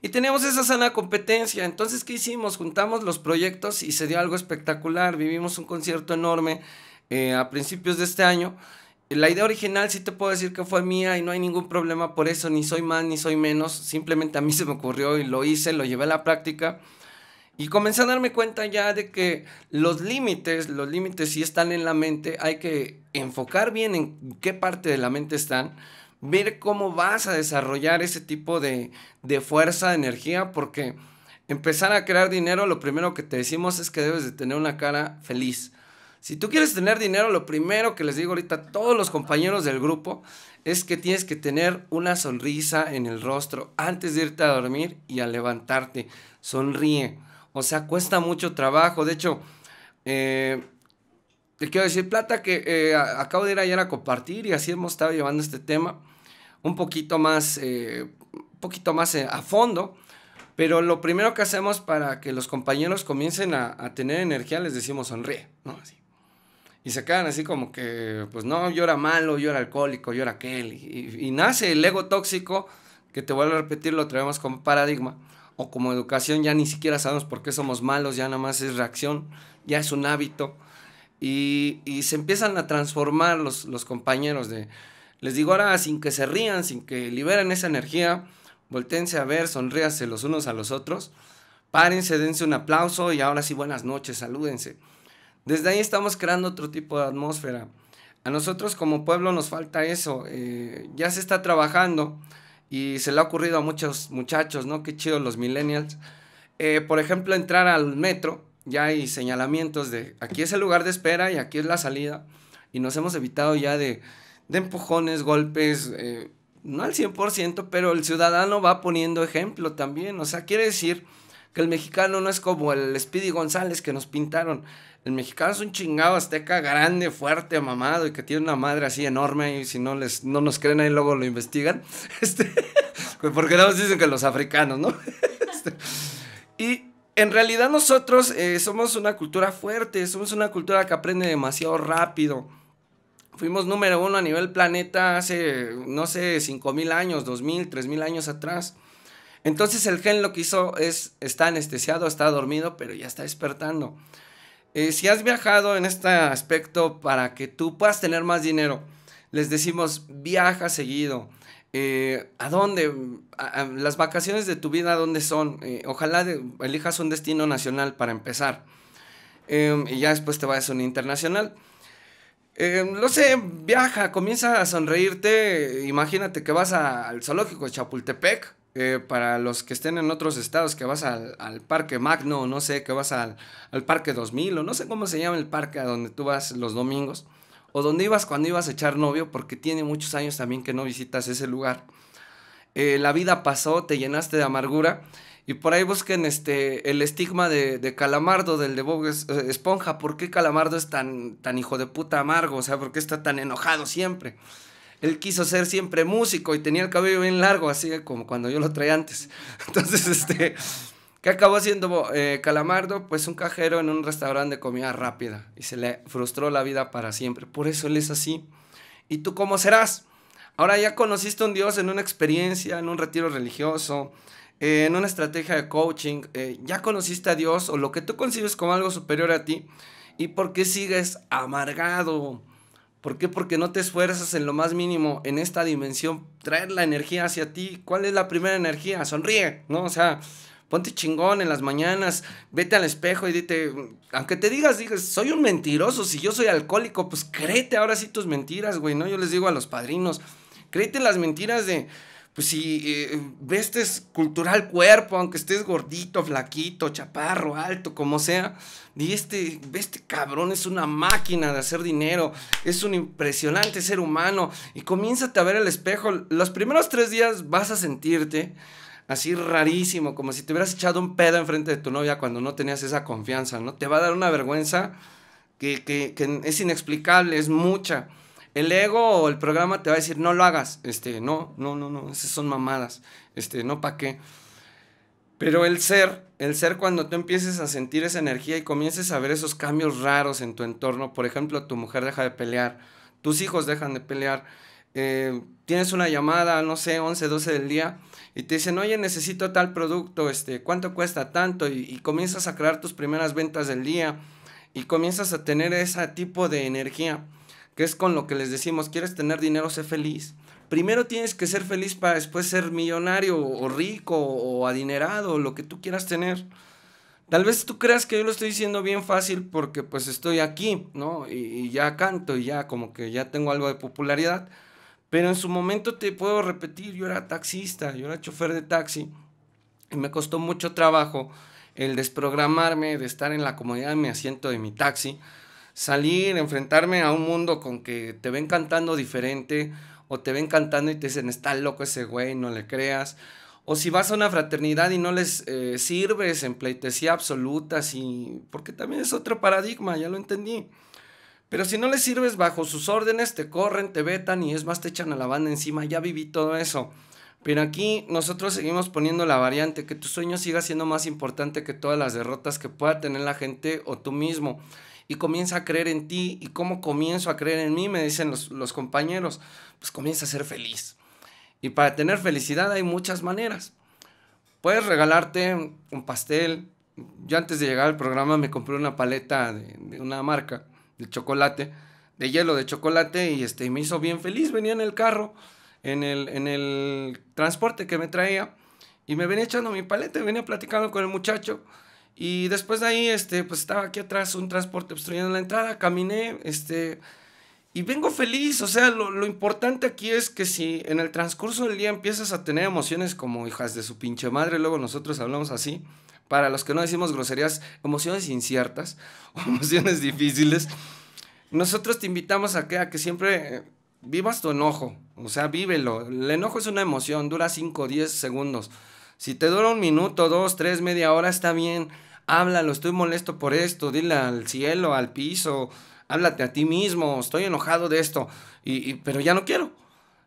Y tenemos esa sana competencia. Entonces, ¿qué hicimos? Juntamos los proyectos y se dio algo espectacular. Vivimos un concierto enorme eh, a principios de este año. La idea original sí te puedo decir que fue mía y no hay ningún problema por eso, ni soy más ni soy menos. Simplemente a mí se me ocurrió y lo hice, lo llevé a la práctica. Y comencé a darme cuenta ya de que los límites, los límites sí están en la mente, hay que enfocar bien en qué parte de la mente están, ver cómo vas a desarrollar ese tipo de, de fuerza, de energía, porque empezar a crear dinero, lo primero que te decimos es que debes de tener una cara feliz. Si tú quieres tener dinero, lo primero que les digo ahorita a todos los compañeros del grupo es que tienes que tener una sonrisa en el rostro antes de irte a dormir y a levantarte. Sonríe. O sea, cuesta mucho trabajo. De hecho, eh, te quiero decir, Plata, que eh, acabo de ir ayer a compartir y así hemos estado llevando este tema un poquito más, eh, un poquito más a fondo. Pero lo primero que hacemos para que los compañeros comiencen a, tener energía, les decimos sonríe, ¿no? Así. Y se quedan así como que, pues no, yo era malo, yo era alcohólico, yo era aquel. Y, y nace el ego tóxico, que te vuelvo a repetir, lo traemos como paradigma o como educación ya ni siquiera sabemos por qué somos malos, ya nada más es reacción, ya es un hábito. Y, se empiezan a transformar los, compañeros de, les digo ahora, sin que se rían, sin que liberen esa energía, voltense a ver, sonríanse los unos a los otros, párense, dense un aplauso y ahora sí, buenas noches, salúdense. Desde ahí estamos creando otro tipo de atmósfera. A nosotros como pueblo nos falta eso, eh, ya se está trabajando y se le ha ocurrido a muchos muchachos, ¿no? Qué chido los millennials. Eh, por ejemplo, entrar al metro, ya hay señalamientos de aquí es el lugar de espera y aquí es la salida. Y nos hemos evitado ya de, empujones, golpes, eh, no al 100%, pero el ciudadano va poniendo ejemplo también. O sea, quiere decir que el mexicano no es como el Speedy González que nos pintaron, el mexicano es un chingado azteca grande, fuerte, mamado y que tiene una madre así enorme y si no les no nos creen ahí luego lo investigan. Este, porque nos dicen que los africanos, ¿no? Este, y en realidad nosotros eh, somos una cultura fuerte, somos una cultura que aprende demasiado rápido. Fuimos número uno a nivel planeta hace, no sé, 5.000 años, 2.000, 3.000 años atrás. Entonces el gen lo que hizo es, está anestesiado, está dormido, pero ya está despertando. Eh, si has viajado en este aspecto para que tú puedas tener más dinero, les decimos viaja seguido. Eh, ¿A dónde? las vacaciones de tu vida, dónde son? Eh, ojalá elijas un destino nacional para empezar. Em, y ya después te vayas a un internacional. Em, no sé, viaja, comienza a sonreírte. Imagínate que vas al zoológico de Chapultepec eh, para los que estén en otros estados, que vas al, Parque Magno, o no sé, que vas al, al, Parque 2000, o no sé cómo se llama el parque a donde tú vas los domingos, o donde ibas cuando ibas a echar novio, porque tiene muchos años también que no visitas ese lugar. Eh, la vida pasó, te llenaste de amargura. Y por ahí busquen este, el estigma de, Calamardo, del de Bob eh, Esponja. ¿Por qué Calamardo es tan, tan hijo de puta amargo? O sea, ¿por qué está tan enojado siempre? él quiso ser siempre músico y tenía el cabello bien largo, así como cuando yo lo traía antes. Entonces, este, ¿qué acabó siendo eh, Calamardo? Pues un cajero en un restaurante de comida rápida y se le frustró la vida para siempre. Por eso él es así. ¿Y tú cómo serás? Ahora ya conociste a un Dios en una experiencia, en un retiro religioso, eh, en una estrategia de coaching, eh, ya conociste a Dios o lo que tú concibes como algo superior a ti, ¿y por qué sigues amargado? ¿Por qué? Porque no te esfuerzas en lo más mínimo en esta dimensión, traer la energía hacia ti. ¿Cuál es la primera energía? Sonríe, ¿no? O sea, ponte chingón en las mañanas, vete al espejo y dite, aunque te digas, digas, soy un mentiroso, si yo soy alcohólico, pues créete ahora sí tus mentiras, güey, ¿no? Yo les digo a los padrinos, créete las mentiras de, si pues vestes eh, eh, cultural cuerpo, aunque estés gordito, flaquito, chaparro, alto, como sea, y este, este cabrón es una máquina de hacer dinero, es un impresionante ser humano, y comiénzate a ver el espejo. Los primeros tres días vas a sentirte así rarísimo, como si te hubieras echado un pedo enfrente de tu novia cuando no tenías esa confianza, ¿no? Te va a dar una vergüenza que es inexplicable, es mucha el ego o el programa te va a decir, no lo hagas, este, no, no, no, no, esas son mamadas, este, no, ¿para qué? Pero el ser, el ser cuando tú empieces a sentir esa energía y comiences a ver esos cambios raros en tu entorno, por ejemplo, tu mujer deja de pelear, tus hijos dejan de pelear, eh, tienes una llamada, no sé, 11, 12 del día, y te dicen, oye, necesito tal producto, este, ¿cuánto cuesta tanto? y comienzas a crear tus primeras ventas del día y comienzas a tener ese tipo de energía que es con lo que les decimos, quieres tener dinero, sé feliz. Primero tienes que ser feliz para después ser millonario o rico o adinerado, lo que tú quieras tener. Tal vez tú creas que yo lo estoy diciendo bien fácil porque pues estoy aquí, ¿no? Y, y, ya canto y ya como que ya tengo algo de popularidad. Pero en su momento te puedo repetir, yo era taxista, yo era chofer de taxi y me costó mucho trabajo el desprogramarme de estar en la comodidad de mi asiento de mi taxi salir, enfrentarme a un mundo con que te ven cantando diferente o te ven cantando y te dicen, está loco ese güey, no le creas. O si vas a una fraternidad y no les eh, sirves en pleitesía absoluta, y porque también es otro paradigma, ya lo entendí. Pero si no les sirves bajo sus órdenes, te corren, te vetan y es más, te echan a la banda encima. Ya viví todo eso. Pero aquí nosotros seguimos poniendo la variante, que tu sueño siga siendo más importante que todas las derrotas que pueda tener la gente o tú mismo y comienza a creer en ti. ¿Y cómo comienzo a creer en mí? Me dicen los, compañeros, pues comienza a ser feliz. Y para tener felicidad hay muchas maneras. Puedes regalarte un pastel. Yo antes de llegar al programa me compré una paleta de, una marca de chocolate, de hielo de chocolate y este, me hizo bien feliz. Venía en el carro, en el, en el transporte que me traía y me venía echando mi paleta y venía platicando con el muchacho. Y después de ahí, este, pues estaba aquí atrás un transporte obstruyendo pues, la entrada, caminé, este, y vengo feliz. O sea, lo, lo, importante aquí es que si en el transcurso del día empiezas a tener emociones como hijas de su pinche madre, luego nosotros hablamos así, para los que no decimos groserías, emociones inciertas, emociones difíciles, nosotros te invitamos a que, a que siempre eh, vivas tu enojo. O sea, vívelo. El enojo es una emoción, dura 5 o 10 segundos. Si te dura un minuto, dos, tres, media hora, está bien háblalo, estoy molesto por esto, dile al cielo, al piso, háblate a ti mismo, estoy enojado de esto, y, pero ya no quiero.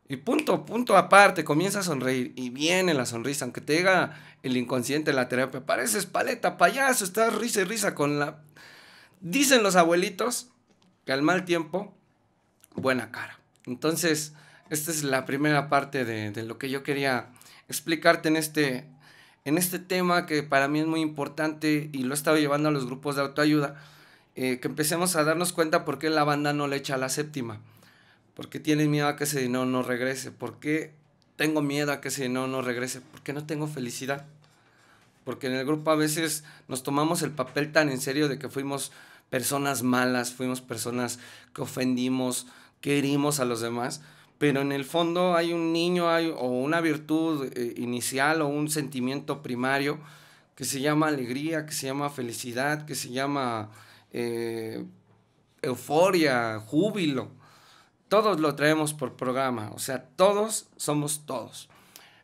Y punto, punto aparte, comienza a sonreír y viene la sonrisa, aunque te diga el inconsciente la terapia, pareces paleta, payaso, estás risa y risa con la... Dicen los abuelitos que al mal tiempo, buena cara. Entonces, esta es la primera parte de, de lo que yo quería explicarte en este en este tema que para mí es muy importante y lo he estado llevando a los grupos de autoayuda, eh, que empecemos a darnos cuenta por qué la banda no le echa la séptima, por qué tienen miedo a que ese dinero no regrese, por qué tengo miedo a que ese no no regrese, por qué no tengo felicidad. Porque en el grupo a veces nos tomamos el papel tan en serio de que fuimos personas malas, fuimos personas que ofendimos, que herimos a los demás, pero en el fondo hay un niño o una virtud eh, inicial o un sentimiento primario que se llama alegría, que se llama felicidad, que se llama eh, euforia, júbilo. Todos lo traemos por programa, o sea, todos somos todos.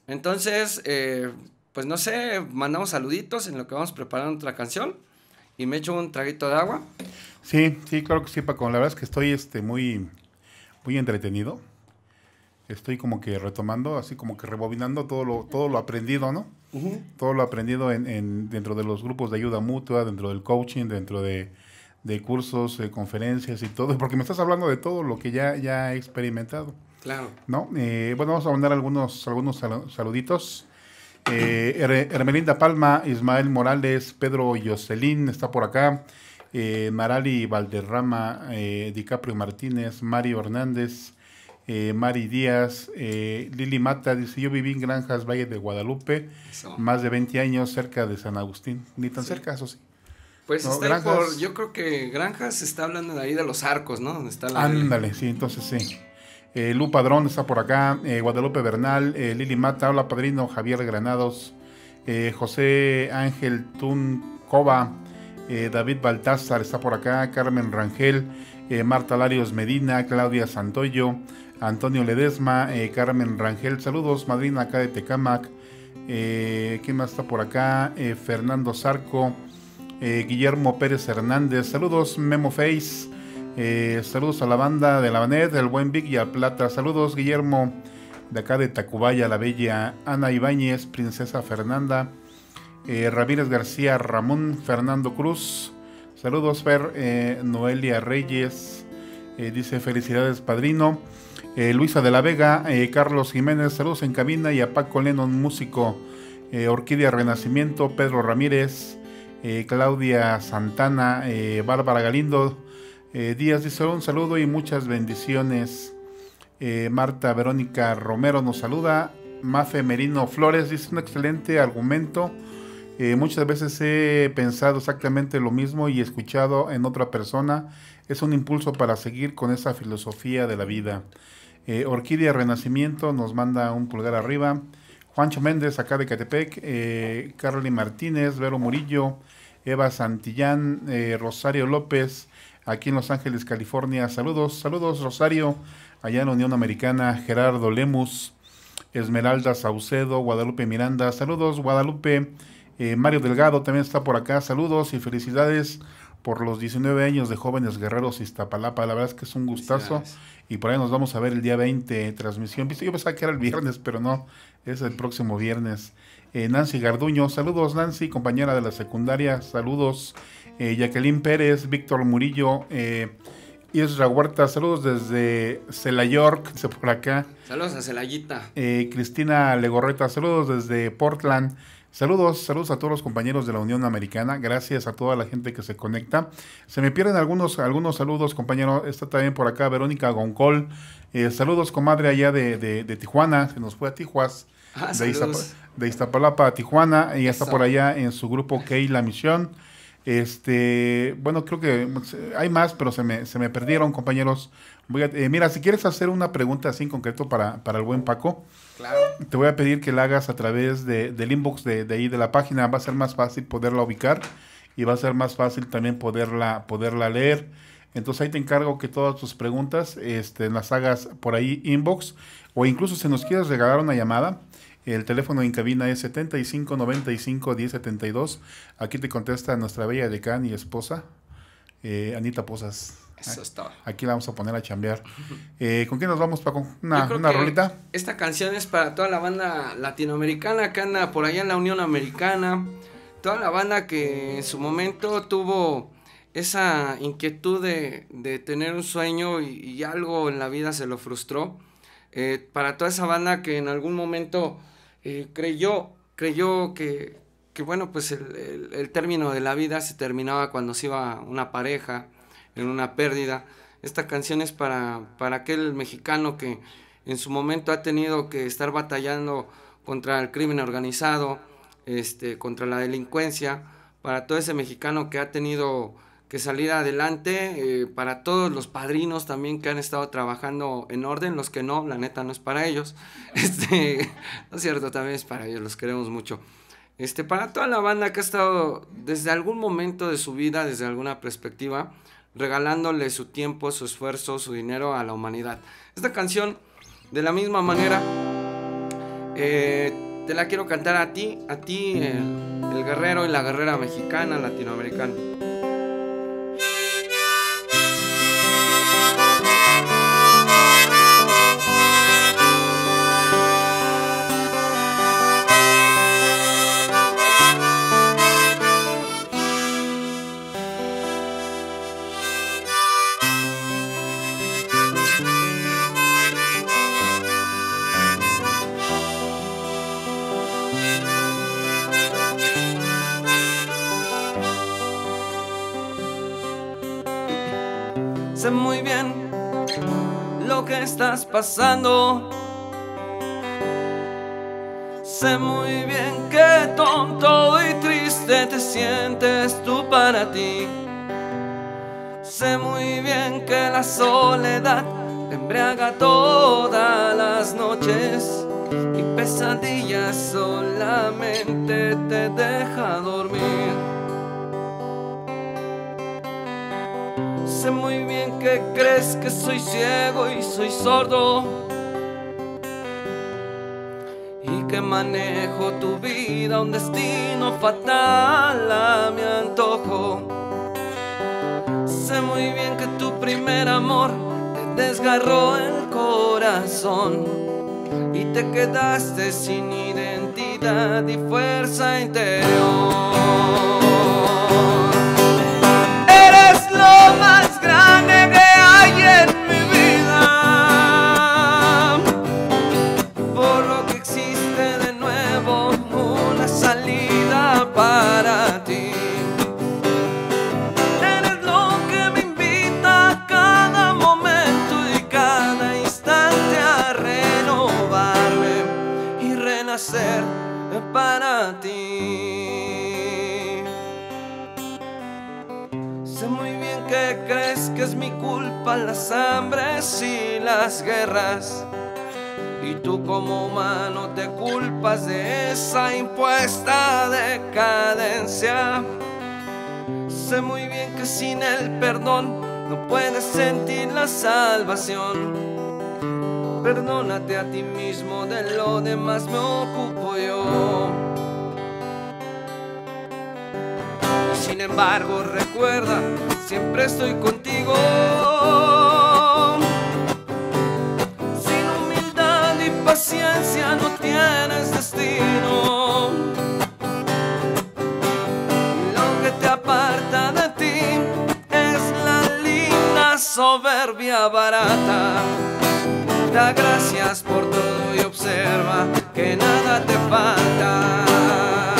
Entonces, eh, pues no sé, mandamos saluditos en lo que vamos preparando otra canción y me echo un traguito de agua. Sí, sí, claro que sí, Paco. La verdad es que estoy este, muy, muy entretenido estoy como que retomando, así como que rebobinando todo lo, todo lo aprendido, ¿no? Todo lo aprendido en, dentro de los grupos de ayuda mutua, dentro del coaching, dentro de, cursos, de conferencias y todo, porque me estás hablando de todo lo que ya, ya he experimentado. Claro. ¿No? Eh, bueno, vamos a mandar algunos, algunos saluditos. Eh, Hermelinda Palma, Ismael Morales, Pedro Yoselín está por acá. Eh, Marali Valderrama, DiCaprio Martínez, Mario Hernández, eh, Mari Díaz, eh, Lili Mata, dice, yo viví en Granjas, Valle de Guadalupe, más de 20 años cerca de San Agustín, ni tan cerca, eso sí. Pues yo creo que Granjas está hablando de ahí de los arcos, ¿no? Donde está ándale, sí, entonces sí. Eh, Lu Padrón está por acá, Guadalupe Bernal, Lili Mata, habla padrino, Javier Granados, José Ángel Tuncova, David Baltázar está por acá, Carmen Rangel, Marta Larios Medina, Claudia Santoyo, Antonio Ledesma, eh, Carmen Rangel, saludos, madrina acá de Tecamac. Eh, ¿Quién más está por acá? Eh, Fernando Zarco, Guillermo Pérez Hernández, saludos, Memo Face, saludos a la banda de la Banet, el buen Vic y al Plata, saludos, Guillermo de acá de Tacubaya, la bella Ana Ibáñez, Princesa Fernanda, Ramírez García, Ramón Fernando Cruz, saludos, Fer, Noelia Reyes, dice felicidades, padrino. Eh, Luisa de la Vega, eh, Carlos Jiménez, saludos en cabina y a Paco Lennon, músico, eh, Orquídea Renacimiento, Pedro Ramírez, Claudia Santana, Bárbara Galindo, Díaz dice un saludo y muchas bendiciones. Marta Verónica Romero nos saluda, Mafe Merino Flores dice un excelente argumento. muchas veces he pensado exactamente lo mismo y escuchado en otra persona. Es un impulso para seguir con esa filosofía de la vida. Eh, Orquídea Renacimiento nos manda un pulgar arriba. Juancho Méndez, acá de Catepec. Eh, Carly Martínez, Vero Murillo, Eva Santillán, eh, Rosario López, aquí en Los Ángeles, California. Saludos, saludos, Rosario. Allá en la Unión Americana, Gerardo Lemus, Esmeralda Saucedo, Guadalupe Miranda. Saludos, Guadalupe. Eh, Mario Delgado también está por acá. Saludos y felicidades por los 19 años de Jóvenes Guerreros Iztapalapa. La verdad es que es un gustazo. Y por ahí nos vamos a ver el día 20, transmisión. Yo pensaba que era el viernes, pero no, es el próximo viernes. Eh, Nancy Garduño, saludos Nancy, compañera de la secundaria, saludos. Eh, Jacqueline Pérez, Víctor Murillo, eh, Isra Huerta, saludos desde Celayork, por acá. Saludos a Celayita. Eh, Cristina Legorreta, saludos desde Portland. Saludos, saludos a todos los compañeros de la Unión Americana. Gracias a toda la gente que se conecta. Se me pierden algunos, algunos saludos, compañero. Está también por acá Verónica Goncol. Eh, saludos, comadre, allá de, Tijuana. Se nos fue a Tijuas. Ah, de, de, Iztapalapa a Tijuana. Y está por allá en su grupo Key La Misión. Este, bueno, creo que hay más, pero se me, se me perdieron, compañeros. Eh, mira, si quieres hacer una pregunta así en concreto para, para el buen Paco, claro. te voy a pedir que la hagas a través de, del inbox de, de, ahí de la página. Va a ser más fácil poderla ubicar y va a ser más fácil también poderla, poderla leer. Entonces ahí te encargo que todas tus preguntas este, las hagas por ahí inbox o incluso si nos quieres regalar una llamada, el teléfono en cabina es 75 1072. Aquí te contesta nuestra bella decana y esposa, eh, Anita Posas. Eso Aquí la vamos a poner a chambear. Eh, ¿Con quién nos vamos, Paco? ¿Una, una rolita? Esta canción es para toda la banda latinoamericana que anda por allá en la Unión Americana. Toda la banda que en su momento tuvo esa inquietud de, de tener un sueño y, algo en la vida se lo frustró. Eh, para toda esa banda que en algún momento eh, creyó, creyó que, bueno, pues el, término de la vida se terminaba cuando se iba una pareja, en una pérdida. Esta canción es para, para aquel mexicano que en su momento ha tenido que estar batallando contra el crimen organizado, este, contra la delincuencia, para todo ese mexicano que ha tenido que salir adelante. Eh, para todos los padrinos también que han estado trabajando en orden, los que no, la neta no es para ellos. Este, no es cierto, también es para ellos, los queremos mucho. Este, para toda la banda que ha estado desde algún momento de su vida, desde alguna perspectiva, regalándole su tiempo, su esfuerzo, su dinero a la humanidad. Esta canción, de la misma manera, eh, te la quiero cantar a ti, a ti, eh, el guerrero y la guerrera mexicana, latinoamericana. pasando. Sé muy bien que tonto y triste te sientes tú para ti. Sé muy bien que la soledad te embriaga todas las noches y pesadillas solamente te deja dormir. sé muy bien que crees que soy ciego y soy sordo y que manejo tu vida un destino fatal a mi antojo. Sé muy bien que tu primer amor te desgarró el corazón y te quedaste sin identidad y fuerza interior. ser para ti. Sé muy bien que crees que es mi culpa las hambres y las guerras. Y tú como humano te culpas de esa impuesta decadencia. Sé muy bien que sin el perdón no puedes sentir la salvación. Perdónate a ti mismo, de lo demás me ocupo yo. Sin embargo, recuerda, siempre estoy contigo. Sin humildad y paciencia no tienes destino. Lo que te aparta de ti es la linda soberbia barata. Da gracias por todo y observa que nada te falta.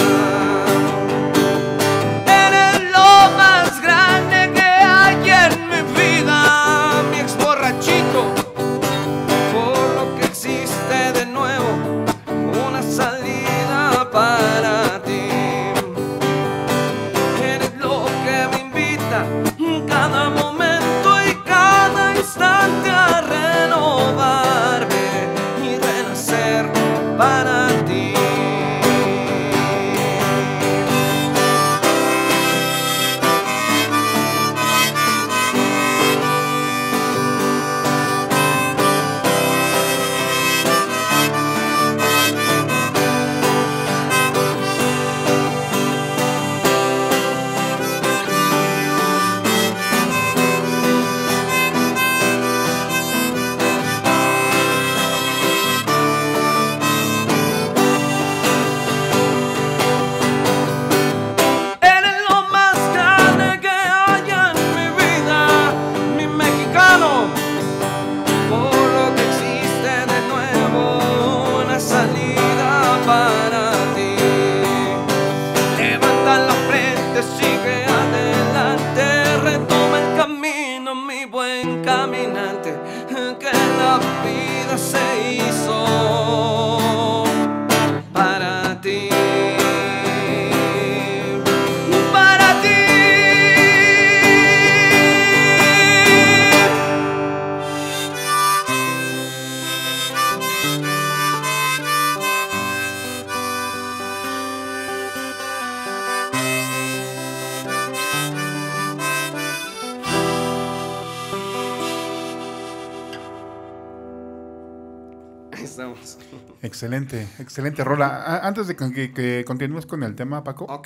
Excelente, excelente rola. Antes de que, que continuemos con el tema, Paco,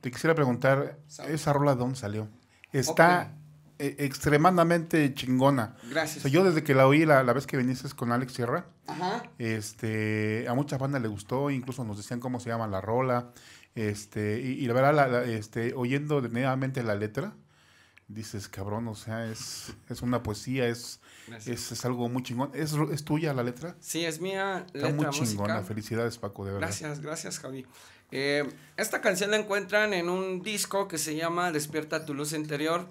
te quisiera preguntar, ¿esa rola dónde salió? Está eh, extremadamente chingona. Gracias. yo desde que la oí la, la vez que viniste con Alex Sierra, Este, a muchas banda le gustó, incluso nos decían cómo se llama la rola. Este, y, la verdad, este, oyendo nuevamente la letra, dices, cabrón, o sea, es, es una poesía, es es, es, algo muy chingón. ¿Es, tuya la letra? Sí, es mía. Está letra muy chingona. Felicidades, Paco, de verdad. Gracias, gracias, Javi. Eh, esta canción la encuentran en un disco que se llama Despierta tu luz interior.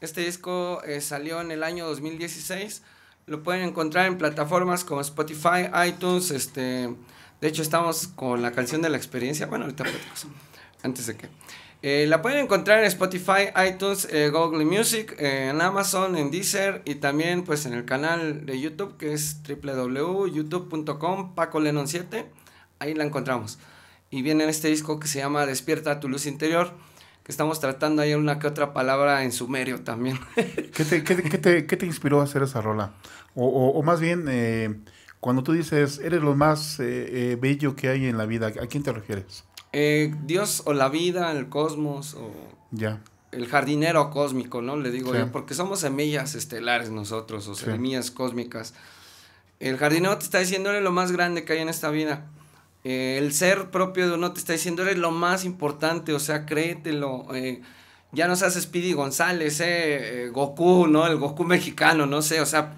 Este disco eh, salió en el año 2016. Lo pueden encontrar en plataformas como Spotify, iTunes. Este, de hecho, estamos con la canción de la experiencia. Bueno, ahorita podemos. Antes de que. Eh, la pueden encontrar en Spotify, iTunes, eh, Google Music, eh, en Amazon, en Deezer y también pues en el canal de YouTube que es www.youtube.com Paco Lennon 7. Ahí la encontramos. Y viene en este disco que se llama Despierta tu luz interior, que estamos tratando ahí una que otra palabra en sumerio también. ¿Qué te, qué, te, qué te inspiró a hacer esa rola? O, o, o más bien, cuando tú dices, eres lo más bello que hay en la vida, ¿a quién te refieres? Eh, Dios o la vida, el cosmos o el jardinero cósmico, ¿no? Le digo porque somos semillas estelares nosotros o semillas cósmicas. El jardinero te está diciendo, eres lo más grande que hay en esta vida. Eh, el ser propio de uno te está diciendo, eres lo más importante, o sea, créetelo. Eh, ya no seas Speedy González, Goku, ¿no? El Goku mexicano, no sé, o sea,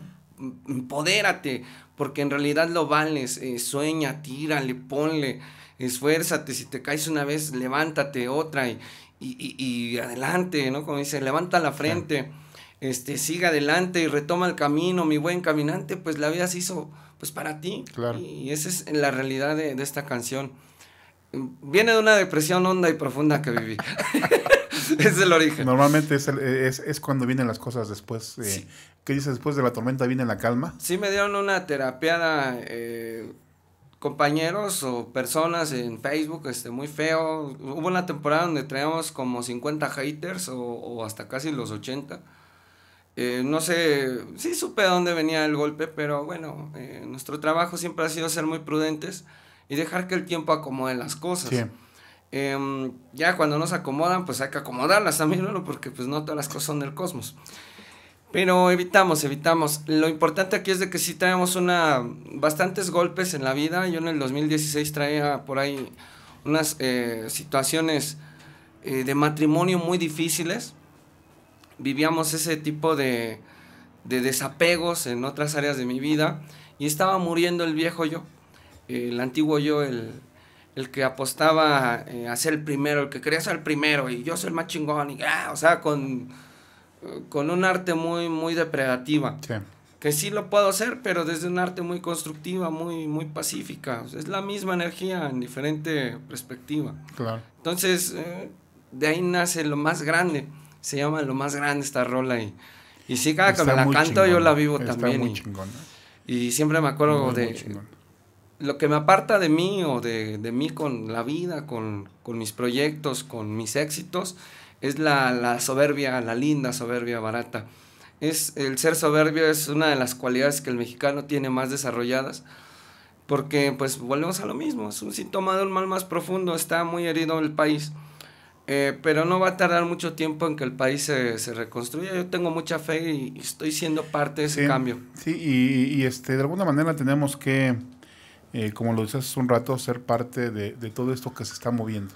empodérate, porque en realidad lo vales, sueña, tírale, ponle esfuérzate, si te caes una vez, levántate otra y, adelante, ¿no? Como dice, levanta la frente, este, siga adelante y retoma el camino, mi buen caminante, pues la vida se hizo pues para ti. Claro. Y esa es la realidad de, esta canción. Viene de una depresión honda y profunda que viví. es el origen. Normalmente es, cuando vienen las cosas después. Eh, ¿Qué dices? Después de la tormenta viene la calma. Sí, me dieron una terapiada eh, compañeros o personas en Facebook este, muy feo. Hubo una temporada donde traíamos como 50 haters o, hasta casi los 80. Eh, no sé, sí supe dónde venía el golpe, pero bueno, eh, nuestro trabajo siempre ha sido ser muy prudentes y dejar que el tiempo acomode las cosas. Em, ya cuando nos acomodan, pues hay que acomodarlas también, ¿no? porque pues no todas las cosas son del cosmos. Pero evitamos, evitamos. Lo importante aquí es de que sí traemos una, bastantes golpes en la vida. Yo en el 2016 traía por ahí unas eh, situaciones eh, de matrimonio muy difíciles. Vivíamos ese tipo de, de, desapegos en otras áreas de mi vida. Y estaba muriendo el viejo yo, el antiguo yo, el, que apostaba eh, a, ser el primero, el que quería ser el primero. Y yo soy el más chingón. Y, ah, o sea, con con un arte muy, muy depredativa. Sí. Que sí lo puedo hacer, pero desde un arte muy constructiva, muy, muy pacífica. es la misma energía en diferente perspectiva. Claro. Entonces, eh, de ahí nace lo más grande. Se llama lo más grande esta rola. Y, y sí, cada que me la canto, yo la vivo también. y, siempre me acuerdo de. lo que me aparta de mí o de, de mí con la vida, con, con, mis proyectos, con mis éxitos, es la, soberbia, la linda soberbia barata. Es, el ser soberbio es una de las cualidades que el mexicano tiene más desarrolladas, porque pues volvemos a lo mismo, es un síntoma de un mal más profundo, está muy herido el país, eh, pero no va a tardar mucho tiempo en que el país se, se reconstruya. Yo tengo mucha fe y, estoy siendo parte de ese cambio. Sí, y, este, de alguna manera tenemos que, eh, como lo dices hace un rato, ser parte de todo esto que se está moviendo.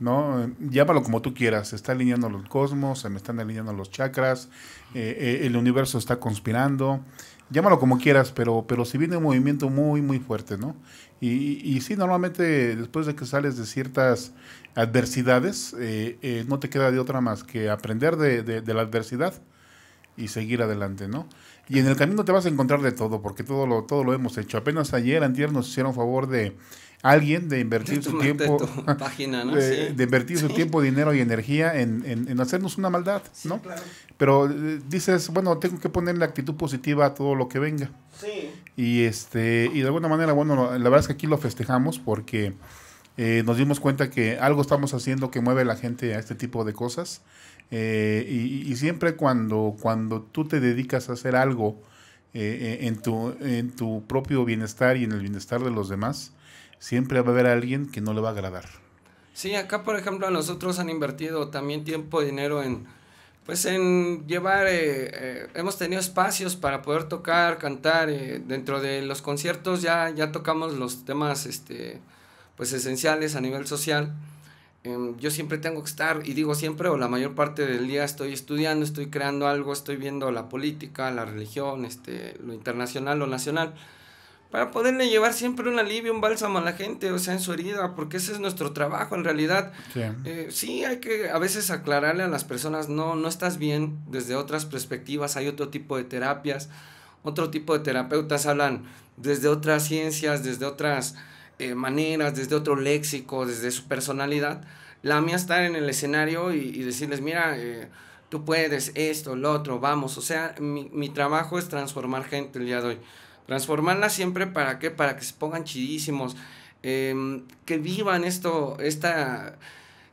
¿no? Llámalo como tú quieras, se está alineando los cosmos, se me están alineando los chakras, eh, eh, el universo está conspirando, llámalo como quieras, pero, pero viene un movimiento muy, muy fuerte, ¿no? Y, si sí, normalmente después de que sales de ciertas adversidades, eh, no te queda de otra más que aprender de, de la adversidad y seguir adelante, ¿no? Y en el camino te vas a encontrar de todo, porque todo lo, todo lo hemos hecho. Apenas ayer, antier, nos hicieron favor de alguien de invertir su tiempo, página, ¿no? de, invertir su tiempo, dinero y energía en, hacernos una maldad, ¿no? Claro. Pero eh, dices, bueno, tengo que ponerle actitud positiva a todo lo que venga. Sí. Y, este, y de alguna manera, bueno, la verdad es que aquí lo festejamos porque... Eh, nos dimos cuenta que algo estamos haciendo que mueve a la gente a este tipo de cosas eh, y, siempre cuando, cuando tú te dedicas a hacer algo eh, eh, en, tu, propio bienestar y en el bienestar de los demás, siempre va a haber alguien que no le va a agradar. Sí, acá por ejemplo nosotros han invertido también tiempo y dinero en, pues en llevar, hemos tenido espacios para poder tocar, cantar, dentro de los conciertos ya, ya tocamos los temas este, pues esenciales a nivel social Em, yo siempre tengo que estar, y digo siempre, o la mayor parte del día estoy estudiando, estoy creando algo, estoy viendo la política, la religión, este, lo internacional, lo nacional, para poderle llevar siempre un alivio, un bálsamo a la gente, o sea, en su herida, porque ese es nuestro trabajo en realidad. Sí, eh, sí hay que a veces aclararle a las personas, no, no estás bien, desde otras perspectivas hay otro tipo de terapias, otro tipo de terapeutas hablan desde otras ciencias, desde otras eh, maneras, desde otro léxico, desde su personalidad. La mía estar en el escenario y, decirles, mira, eh, tú puedes esto, lo otro, vamos. O sea, mi, trabajo es transformar gente el día de hoy. Transformarla siempre para qué? Para que se pongan chidísimos, em, que vivan esto, esta,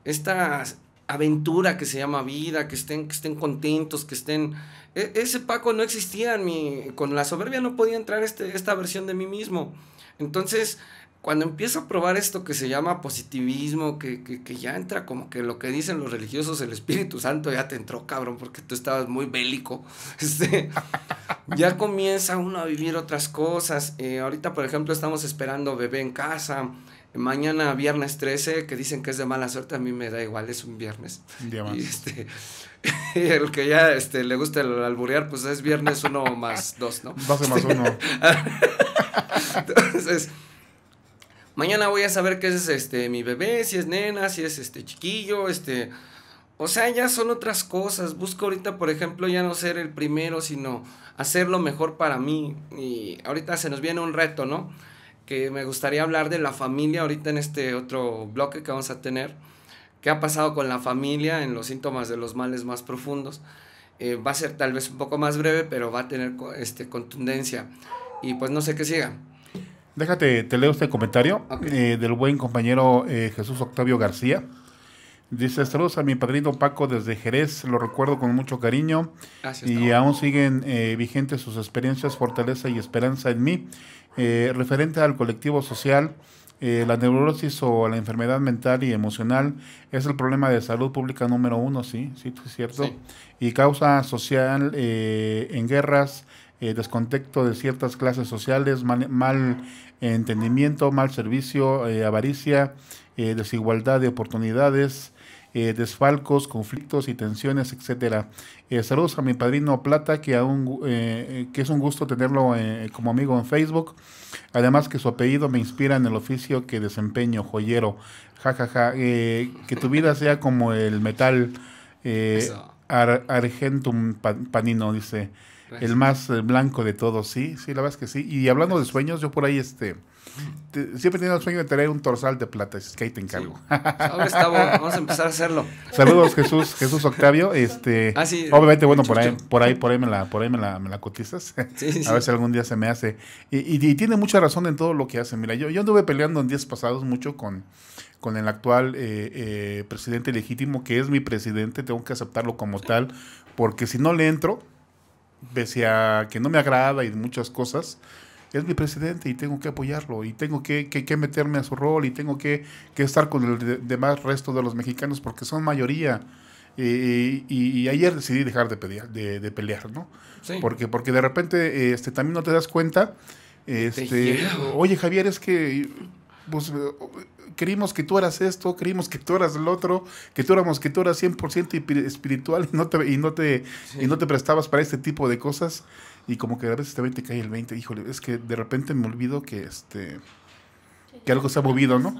esta aventura que se llama vida, que estén, que estén contentos, que estén... E, ese Paco no existía en mi... Con la soberbia no podía entrar este, esta versión de mí mismo. Entonces, cuando empiezo a probar esto que se llama positivismo, que, ya entra como que lo que dicen los religiosos, el Espíritu Santo ya te entró, cabrón, porque tú estabas muy bélico. Este, ya comienza uno a vivir otras cosas. Eh, ahorita, por ejemplo, estamos esperando bebé en casa. Mañana, viernes 13, que dicen que es de mala suerte, a mí me da igual, es un viernes. Un Y este, el que ya este, le gusta el alburear, pues es viernes uno más dos, ¿no? más uno. Entonces Mañana voy a saber qué es este mi bebé, si es nena, si es este chiquillo, este o sea, ya son otras cosas. Busco ahorita, por ejemplo, ya no ser el primero, sino hacer lo mejor para mí. Y ahorita se nos viene un reto, ¿no? Que me gustaría hablar de la familia ahorita en este otro bloque que vamos a tener. ¿Qué ha pasado con la familia en los síntomas de los males más profundos? Eh, va a ser tal vez un poco más breve, pero va a tener este, contundencia. Y pues no sé qué siga. Déjate, te leo este comentario eh, del buen compañero eh, Jesús Octavio García. Dice, saludos a mi padrino Paco desde Jerez, lo recuerdo con mucho cariño y aún siguen eh, vigentes sus experiencias, fortaleza y esperanza en mí, referente al colectivo social. la neurosis o la enfermedad mental y emocional es el problema de salud pública número uno, sí, sí, es cierto. Y causa social en guerras, eh, descontexto de ciertas clases sociales, mal, eh, entendimiento, mal servicio, eh, avaricia, eh, desigualdad de oportunidades, desfalcos, conflictos y tensiones, etcétera. Eh, saludos a mi padrino Plata, que, aún, que es un gusto tenerlo como amigo en Facebook. Además que su apellido me inspira en el oficio que desempeño, joyero. Ja, ja, que tu vida sea como el metal Argentum Panino, dice. El más eh, blanco de todos, sí, sí, la verdad es que sí. Y hablando de sueños, yo por ahí este siempre he tenido el sueño de tener un torsal de plata, es que ahí te encargo. Pues vamos a empezar a hacerlo. Saludos Jesús, Jesús Octavio, este ah, obviamente bueno, por ahí, por ahí, por ahí me la, por ahí me la, me cotizas. a ver si algún día se me hace. Y, tiene mucha razón en todo lo que hace. Mira, yo, yo anduve peleando en días pasados mucho con, con el actual eh, eh, presidente legítimo, que es mi presidente, tengo que aceptarlo como tal, porque si no le entro pese a que no me agrada y muchas cosas, es mi presidente y tengo que apoyarlo y tengo que, meterme a su rol y tengo que, estar con el demás resto de los mexicanos porque son mayoría. y, ayer decidí dejar de, pelear, de, pelear ¿no? Porque, porque de repente este, también no te das cuenta. Este, oye, Javier, es que pues, creímos que tú eras esto, creímos que tú eras el otro, que tú éramos que tú eras 100% espiritual y no te y no te y no te prestabas para este tipo de cosas y como que a veces también te cae el 20, híjole, es que de repente me olvido que este que algo se ha movido, ¿no?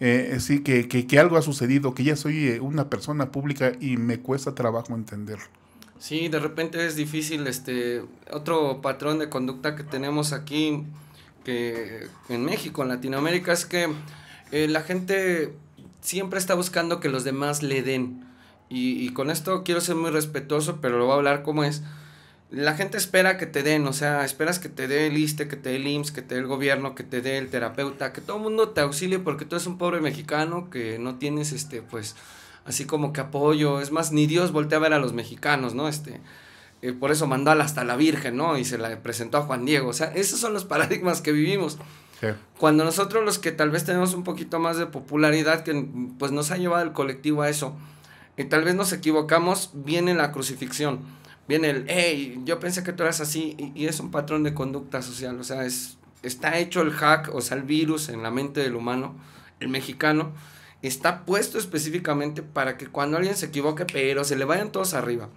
Eh, eh, sí, que, algo ha sucedido, que ya soy eh, una persona pública y me cuesta trabajo entenderlo. Sí, de repente es difícil, este, otro patrón de conducta que tenemos aquí, en México, en Latinoamérica, es que eh, la gente siempre está buscando que los demás le den. Y, con esto quiero ser muy respetuoso, pero lo voy a hablar como es. La gente espera que te den, o sea, esperas que te dé el que te dé el IMSS, que te dé el gobierno, que te dé el terapeuta, que todo el mundo te auxilie porque tú eres un pobre mexicano que no tienes, este, pues, así como que apoyo. Es más, ni Dios voltea a ver a los mexicanos, ¿no? Este, eh, por eso mandó hasta la Virgen, ¿no? Y se la presentó a Juan Diego. O sea, esos son los paradigmas que vivimos. Cuando nosotros los que tal vez tenemos un poquito más de popularidad, que pues nos ha llevado el colectivo a eso, y tal vez nos equivocamos, viene la crucifixión, viene el, hey, yo pensé que tú eras así, y, es un patrón de conducta social, o sea, está hecho el hack, o sea, el virus en la mente del humano, el mexicano, está puesto específicamente para que cuando alguien se equivoque, pero se le vayan todos arriba.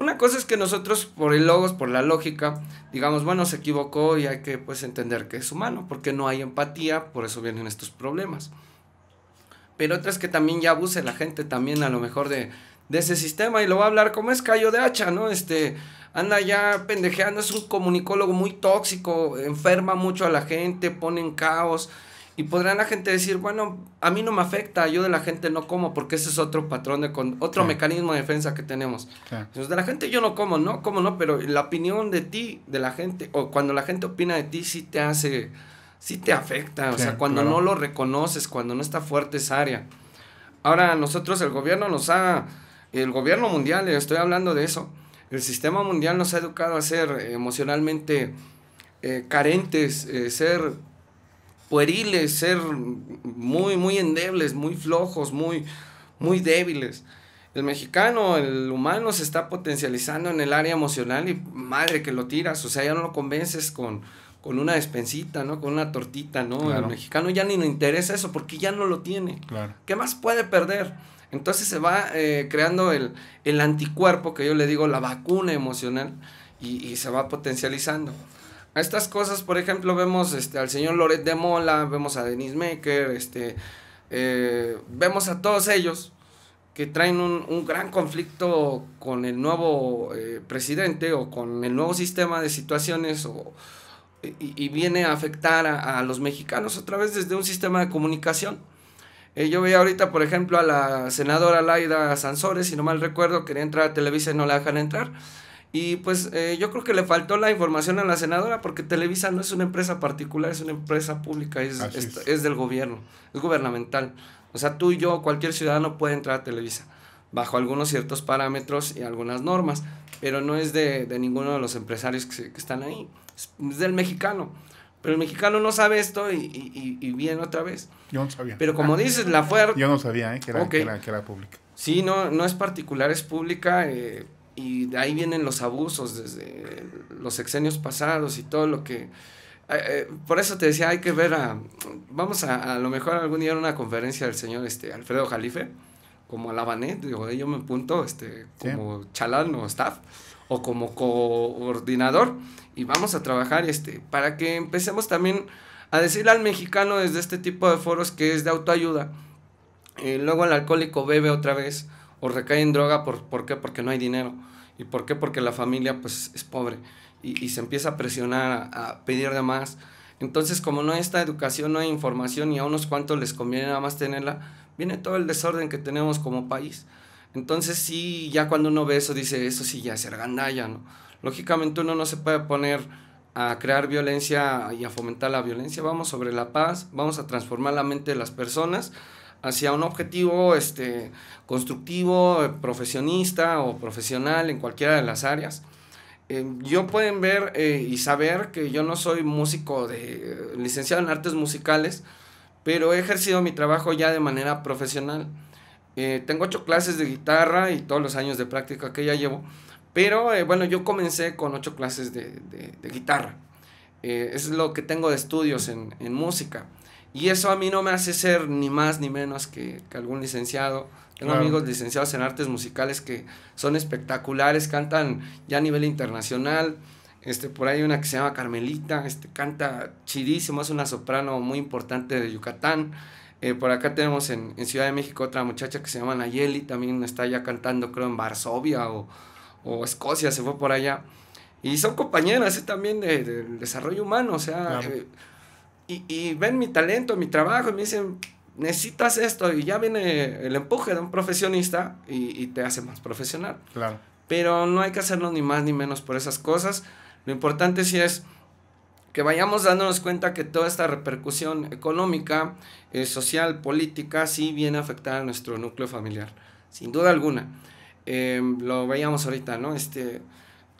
Una cosa es que nosotros por el logos, por la lógica, digamos, bueno, se equivocó y hay que pues entender que es humano, porque no hay empatía, por eso vienen estos problemas. Pero otra es que también ya abuse la gente también a lo mejor de, de ese sistema y lo va a hablar como es callo de hacha, ¿no? Este, anda ya pendejeando, es un comunicólogo muy tóxico, enferma mucho a la gente, pone en caos. Y podrán la gente decir, bueno, a mí no me afecta, yo de la gente no como, porque ese es otro patrón, de con, otro mecanismo de defensa que tenemos. Entonces, de la gente yo no como, ¿no? ¿Cómo no? Pero la opinión de ti, de la gente, o cuando la gente opina de ti, sí te hace, sí te afecta. o sea, cuando no lo reconoces, cuando no está fuerte esa área. Ahora, nosotros, el gobierno nos ha, el gobierno mundial, eh, estoy hablando de eso, el sistema mundial nos ha educado a ser emocionalmente eh, carentes, eh, ser pueriles, ser muy, muy endebles, muy flojos, muy, muy débiles. El mexicano, el humano se está potencializando en el área emocional y madre que lo tiras, o sea, ya no lo convences con, con una despensita, ¿no? Con una tortita, ¿no? El mexicano ya ni le interesa eso porque ya no lo tiene. ¿Qué más puede perder? Entonces se va eh, creando el, el, anticuerpo, que yo le digo la vacuna emocional, y, y se va potencializando a estas cosas, por ejemplo, vemos este, al señor Loret de Mola, vemos a denis Maker, este, eh, vemos a todos ellos que traen un, gran conflicto con el nuevo eh, presidente o con el nuevo sistema de situaciones y, viene a afectar a, los mexicanos a través desde un sistema de comunicación. Eh, yo veía ahorita, por ejemplo, a la senadora Laida Sansores, si no mal recuerdo, quería entrar a Televisa y no la dejan entrar. Y pues eh, yo creo que le faltó la información a la senadora porque Televisa no es una empresa particular, es una empresa pública, es, del gobierno, es gubernamental. O sea, tú y yo, cualquier ciudadano puede entrar a Televisa bajo algunos ciertos parámetros y algunas normas, pero no es de, ninguno de los empresarios que, que están ahí, es, del mexicano. Pero el mexicano no sabe esto y, y, otra vez. Yo no sabía. Pero como dices, la Fuerza... Yo no sabía eh, que, era, que, era, pública. Sí, no, no es particular, es pública. Eh, y de ahí vienen los abusos desde los sexenios pasados y todo lo que... Eh, eh, por eso te decía, hay que ver a... Vamos a lo mejor algún día a una conferencia del señor este, Alfredo Jalife, como Alabanet, digo, yo me apunto este, como chalán o staff, o como coordinador, y vamos a trabajar este, para que empecemos también a decirle al mexicano desde este tipo de foros que es de autoayuda. Eh, luego el alcohólico bebe otra vez, o recae en droga, por, ¿por qué? Porque no hay dinero. ¿Y por qué? Porque la familia pues es pobre y, y se empieza a presionar, a, pedir de más. Entonces, como no hay esta educación, no hay información y a unos cuantos les conviene nada más tenerla, viene todo el desorden que tenemos como país. Entonces, sí, ya cuando uno ve eso, dice, eso sí, ya es ergandalla, ¿no? Lógicamente uno no se puede poner a crear violencia y a fomentar la violencia, vamos sobre la paz, vamos a transformar la mente de las personas hacia un objetivo este, constructivo, profesionista o profesional en cualquiera de las áreas. Eh, yo pueden ver eh, y saber que yo no soy músico de licenciado en artes musicales, pero he ejercido mi trabajo ya de manera profesional. Eh, tengo ocho clases de guitarra y todos los años de práctica que ya llevo, pero bueno, yo comencé con ocho clases de, de, de guitarra. es lo que tengo de estudios en, en música. Y eso a mí no me hace ser ni más ni menos que, que algún licenciado. Tengo amigos licenciados en artes musicales que son espectaculares, cantan ya a nivel internacional. Este, por ahí una que se llama Carmelita, este, canta chidísimo, es una soprano muy importante de Yucatán. Eh, por acá tenemos en, en, Ciudad de México otra muchacha que se llama Nayeli, también está ya cantando creo en Varsovia o, o Escocia, se fue por allá. Y son compañeras eh, también del desarrollo humano, o sea, eh, y, ven mi talento, mi trabajo, y me dicen, necesitas esto, y ya viene el empuje de un profesionista y, te hace más profesional. Claro. Pero no hay que hacerlo ni más ni menos por esas cosas. Lo importante sí es que vayamos dándonos cuenta que toda esta repercusión económica, eh, social, política, sí viene a afectar a nuestro núcleo familiar, sin duda alguna. Eh, lo veíamos ahorita, ¿no? Este,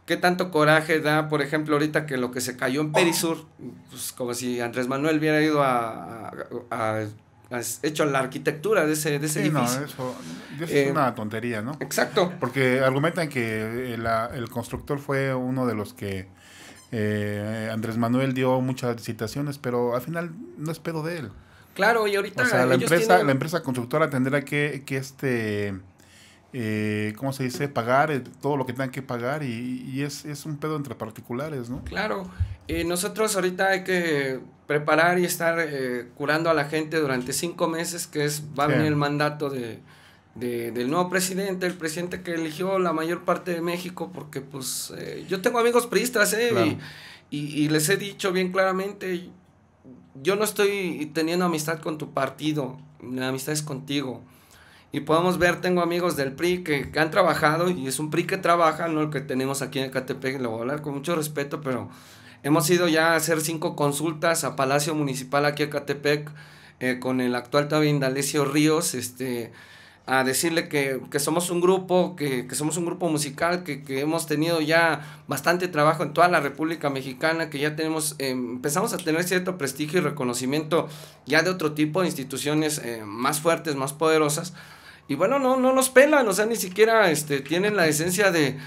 ¿Qué tanto coraje da, por ejemplo, ahorita que lo que se cayó en Perisur, pues como si Andrés Manuel hubiera ido a, a, hecho la arquitectura de ese, de edificio. No, eso, es eh, una tontería, ¿no? Exacto. Porque argumentan que el, constructor fue uno de los que eh, Andrés Manuel dio muchas citaciones, pero al final no es pedo de él. Claro, y ahorita. O sea, la, empresa, la empresa constructora tendrá que, que este eh, ¿cómo se dice?, pagar eh, todo lo que tengan que pagar y, es, un pedo entre particulares, ¿no? Claro, eh, nosotros ahorita hay que preparar y estar curando a la gente durante cinco meses, que es, va el mandato del nuevo presidente, el presidente que eligió la mayor parte de México, porque pues yo tengo amigos priistas, ¿eh? Y, y les he dicho bien claramente, yo no estoy teniendo amistad con tu partido, la amistad es contigo. Y podemos ver, tengo amigos del PRI que, han trabajado y es un PRI que trabaja, no el que tenemos aquí en Ecatepec, lo voy a hablar con mucho respeto, pero hemos ido ya a hacer cinco consultas a Palacio Municipal aquí en Ecatepec eh, con el actual también Dalecio Ríos, este a decirle que, que somos un grupo, que, que, somos un grupo musical, que, que, hemos tenido ya bastante trabajo en toda la República Mexicana, que ya tenemos, eh, empezamos a tener cierto prestigio y reconocimiento ya de otro tipo de instituciones eh, más fuertes, más poderosas. Y bueno, no, no los pelan, o sea, ni siquiera este, tienen la esencia de,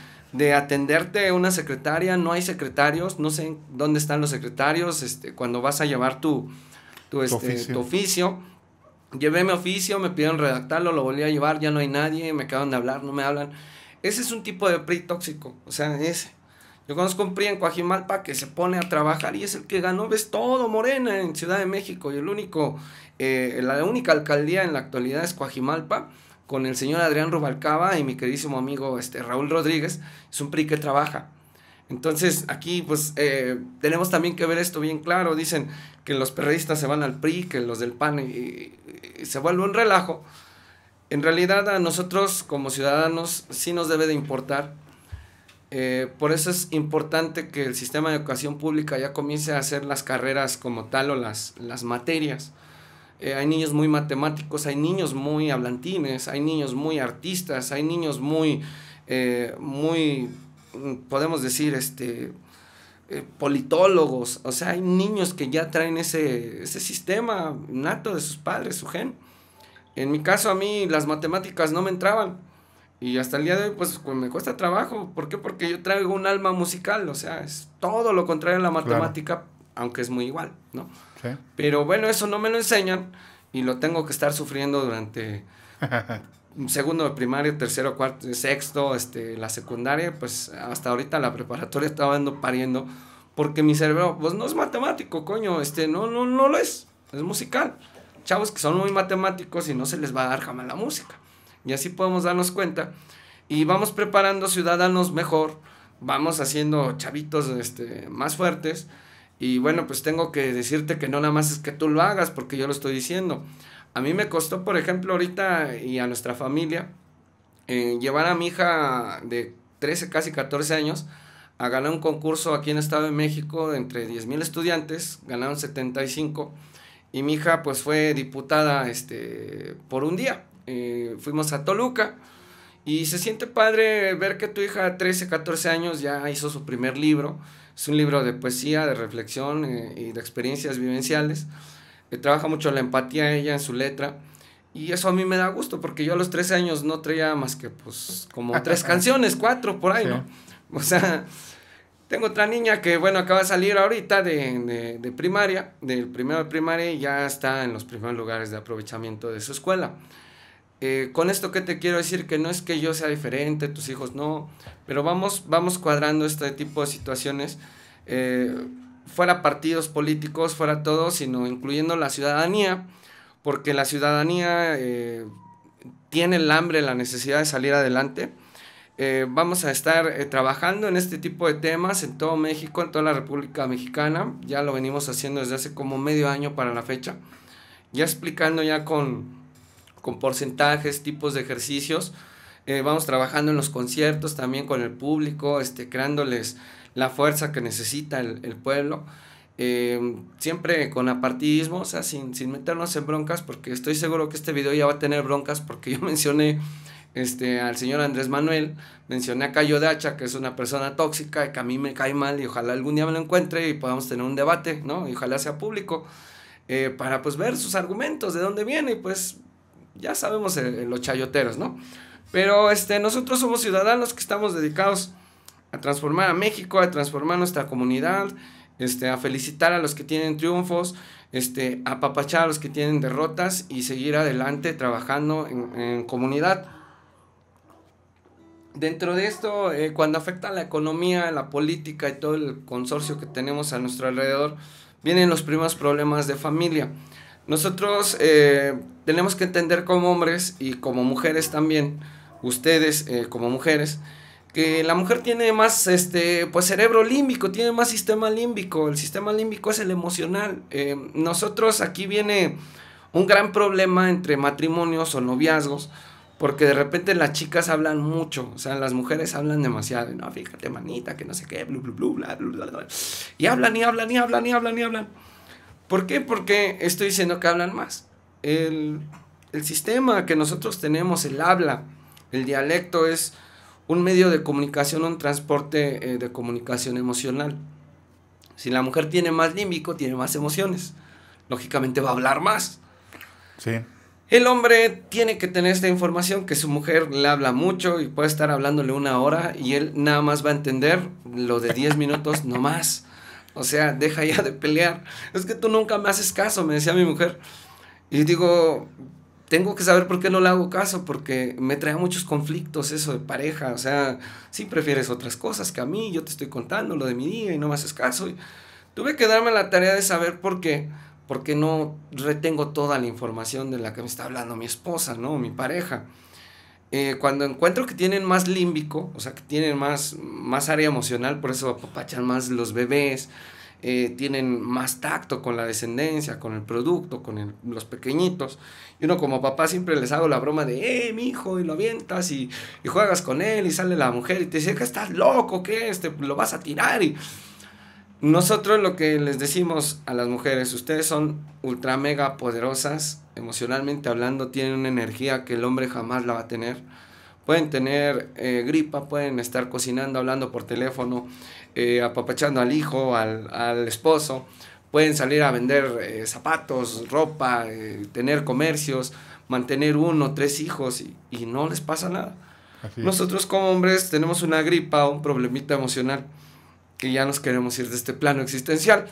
atenderte una secretaria, no hay secretarios, no sé dónde están los secretarios, este, cuando vas a llevar tu, tu, este, tu oficio. Llevé mi oficio, me pidieron redactarlo, lo volví a llevar, ya no hay nadie, me acaban de hablar, no me hablan. Ese es un tipo de PRI tóxico, o sea, ese. Yo conozco un PRI en Coajimalpa que se pone a trabajar y es el que ganó, ves todo Morena en Ciudad de México y el único, eh, la única alcaldía en la actualidad es Coajimalpa con el señor Adrián Rubalcaba y mi queridísimo amigo este, Raúl Rodríguez, es un PRI que trabaja. Entonces, aquí pues eh, tenemos también que ver esto bien claro. Dicen que los periodistas se van al PRI, que los del PAN y, se vuelve un relajo. En realidad a nosotros como ciudadanos sí nos debe de importar. Eh, por eso es importante que el sistema de educación pública ya comience a hacer las carreras como tal o las materias. Eh, hay niños muy matemáticos, hay niños muy hablantines, hay niños muy artistas, hay niños muy, eh, muy, mm, podemos decir, este, eh, politólogos, o sea, hay niños que ya traen ese, ese sistema nato de sus padres, su gen. En mi caso a mí las matemáticas no me entraban y hasta el día de hoy pues me cuesta trabajo, ¿por qué? Porque yo traigo un alma musical, o sea, es todo lo contrario a la matemática, aunque es muy igual, ¿no? Pero bueno, eso no me lo enseñan y lo tengo que estar sufriendo durante segundo de primaria, tercero, cuarto, sexto, este, la secundaria, pues hasta ahorita la preparatoria estaba dando pariendo porque mi cerebro, pues no es matemático, coño, este, no, no, no lo es, es musical. Chavos que son muy matemáticos y no se les va a dar jamás la música. Y así podemos darnos cuenta y vamos preparando ciudadanos mejor, vamos haciendo chavitos este, más fuertes y bueno, pues tengo que decirte que no nada más es que tú lo hagas, porque yo lo estoy diciendo. A mí me costó, por ejemplo, ahorita y a nuestra familia, eh, llevar a mi hija de 13, casi 14 años, a ganar un concurso aquí en Estado de México de entre mil estudiantes, ganaron 75, y mi hija pues fue diputada este, por un día. Eh, fuimos a Toluca y se siente padre ver que tu hija de 13, 14 años ya hizo su primer libro es un libro de poesía, de reflexión eh, y de experiencias vivenciales. que eh, trabaja mucho la empatía ella en su letra. Y eso a mí me da gusto, porque yo a los 13 años no traía más que, pues, como tres canciones, cuatro por ahí, ¿no? O sea, tengo otra niña que, bueno, acaba de salir ahorita de, de primaria, del primero de primaria, y ya está en los primeros lugares de aprovechamiento de su escuela. Eh, con esto que te quiero decir que no es que yo sea diferente, tus hijos no, pero vamos, vamos cuadrando este tipo de situaciones, eh, fuera partidos políticos, fuera todo, sino incluyendo la ciudadanía, porque la ciudadanía eh, tiene el hambre, la necesidad de salir adelante. vamos a estar trabajando en este tipo de temas en todo México, en toda la República Mexicana. Ya lo venimos haciendo desde hace como medio año para la fecha. Ya explicando ya con, con porcentajes, tipos de ejercicios. Eh, vamos trabajando en los conciertos también con el público, este, creándoles la fuerza que necesita el, pueblo. Eh, siempre con apartidismo, o sea, sin, sin, meternos en broncas, porque estoy seguro que este video ya va a tener broncas, porque yo mencioné este, al señor Andrés Manuel, mencioné a Cayo Dacha, que es una persona tóxica y que a mí me cae mal, y ojalá algún día me lo encuentre y podamos tener un debate, ¿no? Y ojalá sea público, eh, para pues ver sus argumentos, de dónde viene, y pues ya sabemos eh, los chayoteros, ¿no? Pero este, nosotros somos ciudadanos que estamos dedicados a transformar a México, a transformar nuestra comunidad, este, a felicitar a los que tienen triunfos, este, a apapachar a los que tienen derrotas y seguir adelante trabajando en, comunidad. Dentro de esto, eh, cuando afecta la economía, la política y todo el consorcio que tenemos a nuestro alrededor, vienen los primeros problemas de familia. Nosotros eh, tenemos que entender como hombres y como mujeres también, ustedes eh, como mujeres, que la mujer tiene más este pues, cerebro límbico, tiene más sistema límbico, el sistema límbico es el emocional. Eh, nosotros aquí viene un gran problema entre matrimonios o noviazgos, porque de repente las chicas hablan mucho, o sea, las mujeres hablan demasiado, no, fíjate manita, que no sé qué, y hablan y hablan y hablan y hablan y hablan. Y hablan. ¿Por qué? Porque estoy diciendo que hablan más. El, sistema que nosotros tenemos, el habla, el dialecto es un medio de comunicación, un transporte eh, de comunicación emocional. Si la mujer tiene más límbico, tiene más emociones. Lógicamente va a hablar más. Sí. El hombre tiene que tener esta información que su mujer le habla mucho y puede estar hablándole una hora y él nada más va a entender lo de 10 minutos, no más. O sea, deja ya de pelear. Es que tú nunca me haces caso, me decía mi mujer. Y digo, tengo que saber por qué no le hago caso, porque me trae muchos conflictos eso de pareja. O sea, si prefieres otras cosas que a mí, yo te estoy contando lo de mi día y no me haces caso. tuve que darme la tarea de saber por qué, porque no retengo toda la información de la que me está hablando mi esposa, ¿no? Mi pareja. Eh, cuando encuentro que tienen más límbico, o sea, que tienen más, más área emocional, por eso apapachan más los bebés, eh, tienen más tacto con la descendencia, con el producto, con los pequeñitos. Y uno como papá siempre les hago la broma de, eh, mi hijo, y lo avientas y, y, juegas con él y sale la mujer y te dice, que estás loco, que este, lo vas a tirar. Y nosotros lo que les decimos a las mujeres, ustedes son ultra mega poderosas emocionalmente hablando, tienen una energía que el hombre jamás la va a tener. Pueden tener eh, gripa, pueden estar cocinando, hablando por teléfono, eh, apapachando al hijo, al, esposo, pueden salir a vender eh, zapatos, ropa, tener comercios, mantener uno, tres hijos y, y no les pasa nada. Nosotros como hombres tenemos una gripa, un problemita emocional que ya nos queremos ir de este plano existencial.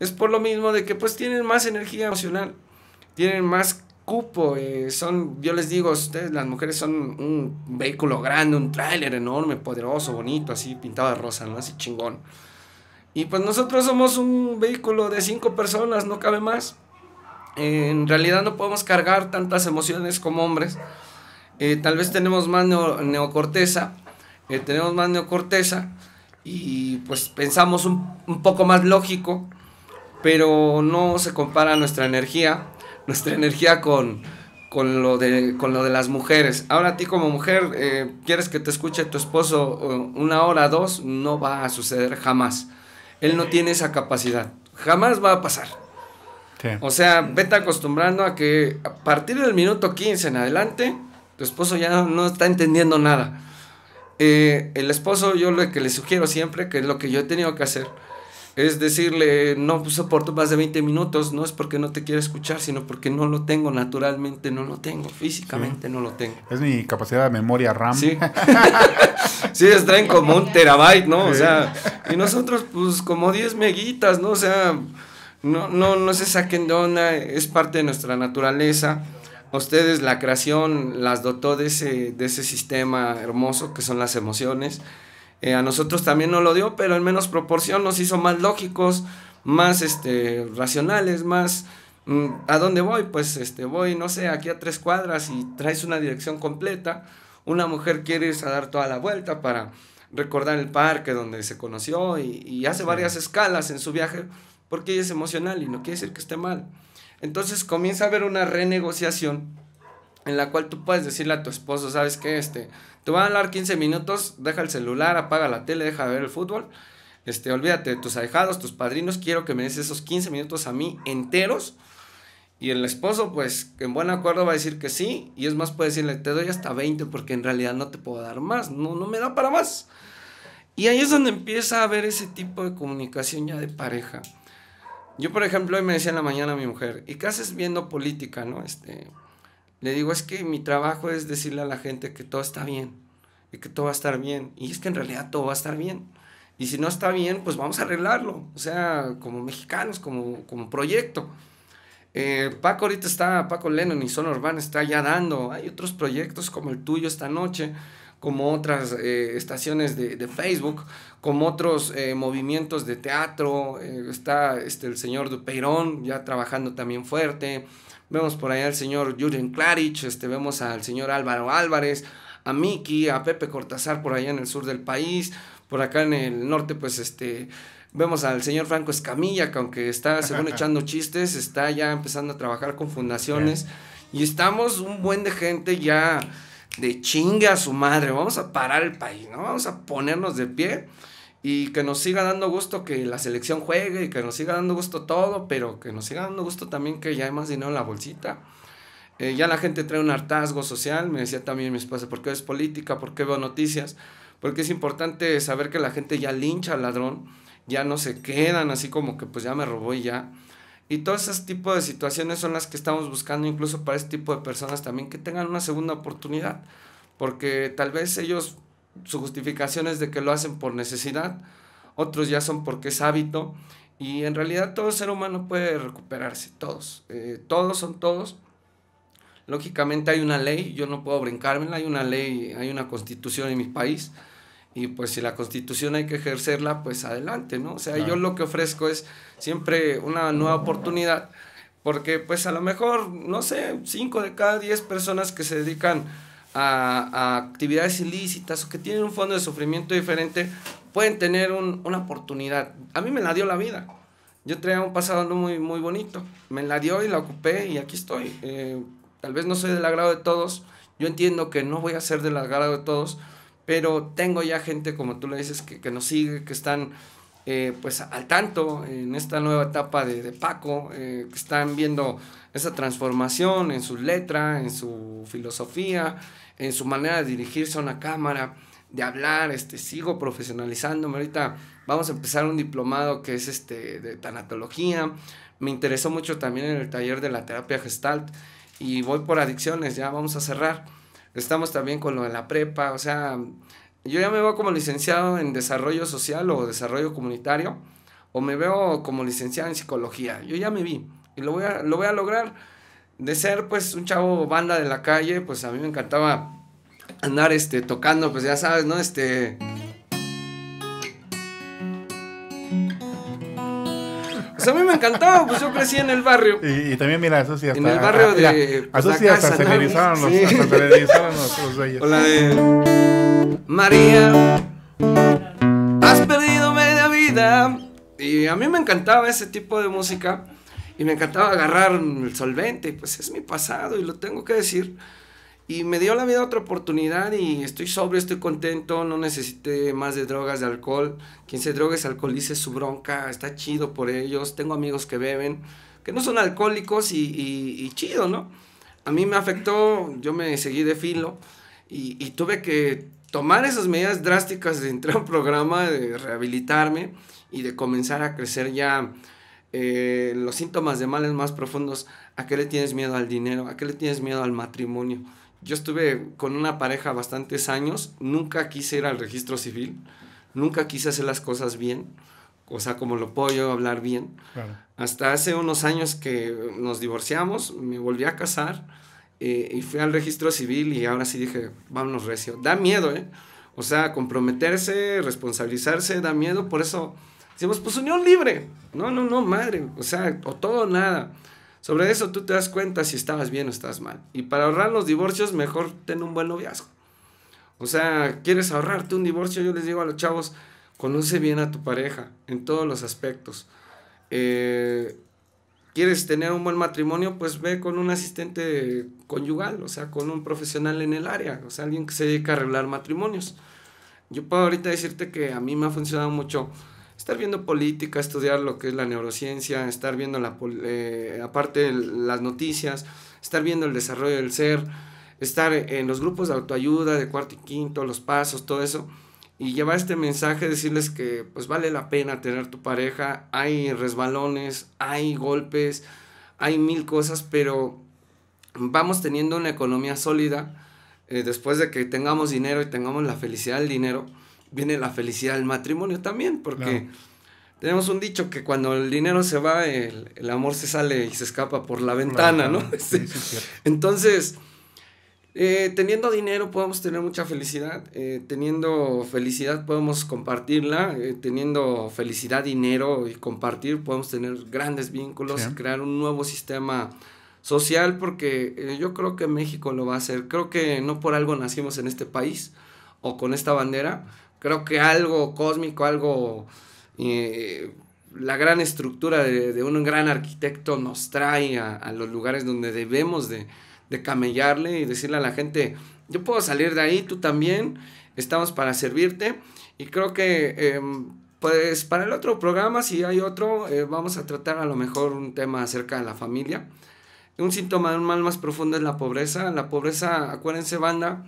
Es por lo mismo de que pues tienen más energía emocional tienen más cupo, eh, son, yo les digo, ustedes las mujeres son un vehículo grande, un tráiler enorme, poderoso, bonito, así pintado de rosa, ¿no? Así chingón. Y pues nosotros somos un vehículo de cinco personas, no cabe más. en realidad no podemos cargar tantas emociones como hombres. Eh, tal vez tenemos más neocorteza, eh, tenemos más neocorteza y pues pensamos un, un poco más lógico, pero no se compara nuestra energía nuestra energía con, con, lo, de, con lo de las mujeres. Ahora a ti como mujer, eh, quieres que te escuche tu esposo eh, una hora, dos, no va a suceder jamás. Él no tiene esa capacidad, jamás va a pasar. O sea, vete acostumbrando a que a partir del minuto 15 en adelante, tu esposo ya no, está entendiendo nada. Eh, el esposo, yo lo que le sugiero siempre, que es lo que yo he tenido que hacer, es decirle, no soporto más de 20 minutos, no es porque no te quiera escuchar, sino porque no lo tengo naturalmente, no lo tengo, físicamente no lo tengo. Es mi capacidad de memoria RAM. Sí, sí traen como un terabyte, ¿no? O sea, y nosotros pues como 10 meguitas, ¿no? O sea, no, no, no se saquen de es parte de nuestra naturaleza. Ustedes la creación las dotó de ese sistema hermoso que son las emociones eh, a nosotros también no lo dio, pero en menos proporción nos hizo más lógicos, más este, racionales, más... Mm, ¿A dónde voy? Pues este, voy, no sé, aquí a tres cuadras y traes una dirección completa. Una mujer quiere irse a dar toda la vuelta para recordar el parque donde se conoció y, hace varias escalas en su viaje porque ella es emocional y no quiere decir que esté mal. Entonces comienza a haber una renegociación en la cual tú puedes decirle a tu esposo, ¿sabes qué? Este, te van a hablar 15 minutos, deja el celular, apaga la tele, deja de ver el fútbol. Este, olvídate de tus ahijados, tus padrinos, quiero que me des esos 15 minutos a mí enteros. Y el esposo, pues, en buen acuerdo va a decir que sí, y es más, puede decirle, te doy hasta 20 porque en realidad no te puedo dar más, no, no me da para más. Y ahí es donde empieza a haber ese tipo de comunicación ya de pareja. Yo, por ejemplo, hoy me decía en la mañana a mi mujer, ¿y qué haces viendo política, no? Este, le digo, es que mi trabajo es decirle a la gente que todo está bien y que todo va a estar bien. Y es que en realidad todo va a estar bien. Y si no está bien, pues vamos a arreglarlo. O sea, como mexicanos, como, como proyecto. Eh, Paco ahorita está, Paco Lennon y Son Van está ya dando. Hay otros proyectos como el tuyo esta noche, como otras eh, estaciones de, Facebook, como otros eh, movimientos de teatro. está este, el señor Dupeirón ya trabajando también fuerte. Vemos por allá al señor Julian Clarich, este, vemos al señor Álvaro Álvarez, a Miki, a Pepe Cortázar por allá en el sur del país, por acá en el norte, pues este. Vemos al señor Franco Escamilla, que aunque está, según echando chistes, está ya empezando a trabajar con fundaciones. Y estamos un buen de gente ya de chinga a su madre. Vamos a parar el país, ¿no? Vamos a ponernos de pie y que nos siga dando gusto que la selección juegue y que nos siga dando gusto todo, pero que nos siga dando gusto también que ya hay más dinero en la bolsita. Eh, ya la gente trae un hartazgo social, me decía también mi esposa, ¿por qué ves política? ¿Por qué veo noticias? Porque es importante saber que la gente ya lincha al ladrón, ya no se quedan así como que pues ya me robó y ya. Y todo ese tipo de situaciones son las que estamos buscando incluso para este tipo de personas también que tengan una segunda oportunidad, porque tal vez ellos su justificación es de que lo hacen por necesidad, otros ya son porque es hábito, y en realidad todo ser humano puede recuperarse, todos, eh, todos son todos. Lógicamente hay una ley, yo no puedo brincármela, hay una ley, hay una constitución en mi país, y pues si la constitución hay que ejercerla, pues adelante, ¿no? O sea, yo lo que ofrezco es siempre una nueva oportunidad, porque pues a lo mejor, no sé, 5 de cada 10 personas que se dedican a, actividades ilícitas o que tienen un fondo de sufrimiento diferente, pueden tener una oportunidad. A mí me la dio la vida. Yo traía un pasado muy, muy bonito. Me la dio y la ocupé y aquí estoy. Eh, tal vez no soy del agrado de todos. Yo entiendo que no voy a ser del agrado de todos, pero tengo ya gente, como tú le dices, que, que nos sigue, que están eh, pues al tanto en esta nueva etapa de, Paco, eh, están viendo esa transformación en su letra, en su filosofía, en su manera de dirigirse a una cámara, de hablar, este, sigo profesionalizándome, ahorita vamos a empezar un diplomado que es este, de tanatología, me interesó mucho también en el taller de la terapia gestalt y voy por adicciones, ya vamos a cerrar, estamos también con lo de la prepa, o sea, yo ya me veo como licenciado en desarrollo social o desarrollo comunitario, o me veo como licenciado en psicología. Yo ya me vi y lo voy a, lo voy a lograr. De ser pues un chavo banda de la calle, pues a mí me encantaba andar este, tocando, pues ya sabes, ¿no? Este... Pues a mí me encantaba, pues yo crecí en el barrio. Y, también, mira, eso sí hasta... En el barrio de... Pues, hasta, casa, se los, hasta se los, de... María, has perdido media vida. Y a mí me encantaba ese tipo de música. Y me encantaba agarrar el solvente. Pues es mi pasado y lo tengo que decir. Y me dio la vida otra oportunidad y estoy sobre, estoy contento, no necesité más de drogas, de alcohol. Quien se drogue, alcoholice, su bronca, está chido por ellos. Tengo amigos que beben, que no son alcohólicos y, chido, ¿no? A mí me afectó, yo me seguí de filo y tuve que tomar esas medidas drásticas de entrar a un programa, de rehabilitarme y de comenzar a crecer ya eh, los síntomas de males más profundos. ¿A qué le tienes miedo al dinero? ¿A qué le tienes miedo al matrimonio? Yo estuve con una pareja bastantes años, nunca quise ir al registro civil, nunca quise hacer las cosas bien, o sea, como lo puedo yo hablar bien. Hasta hace unos años que nos divorciamos, me volví a casar eh, y fui al registro civil y ahora sí dije, vámonos recio. Da miedo, ¿eh? O sea, comprometerse, responsabilizarse, da miedo. Por eso decimos, pues unión libre. No, no, no, madre. O sea, o todo nada. Sobre eso tú te das cuenta si estabas bien o estás mal. Y para ahorrar los divorcios, mejor ten un buen noviazgo. O sea, quieres ahorrarte un divorcio, yo les digo a los chavos, conoce bien a tu pareja en todos los aspectos. Eh, quieres tener un buen matrimonio, pues ve con un asistente conyugal, o sea, con un profesional en el área, o sea, alguien que se dedica a arreglar matrimonios. Yo puedo ahorita decirte que a mí me ha funcionado mucho estar viendo política, estudiar lo que es la neurociencia, estar viendo la eh, aparte las noticias, estar viendo el desarrollo del ser, estar en los grupos de autoayuda de cuarto y quinto, los pasos, todo eso y llevar este mensaje, decirles que pues vale la pena tener tu pareja, hay resbalones, hay golpes, hay mil cosas, pero vamos teniendo una economía sólida, eh, después de que tengamos dinero y tengamos la felicidad del dinero, viene la felicidad del matrimonio también, porque tenemos un dicho que cuando el dinero se va, el, amor se sale y se escapa por la ventana, ¿no? Entonces eh, teniendo dinero podemos tener mucha felicidad, eh, teniendo felicidad podemos compartirla, eh, teniendo felicidad, dinero y compartir podemos tener grandes vínculos, Y crear un nuevo sistema social porque yo creo que México lo va a hacer, creo que no por algo nacimos en este país o con esta bandera, creo que algo cósmico, algo la gran estructura de, un gran arquitecto nos trae a los lugares donde debemos de de camellarle y decirle a la gente, yo puedo salir de ahí, tú también, estamos para servirte. Y creo que, em, pues, para el otro programa, si hay otro, eh, vamos a tratar a lo mejor un tema acerca de la familia. Un síntoma de un mal más profundo es la pobreza. La pobreza, acuérdense, banda,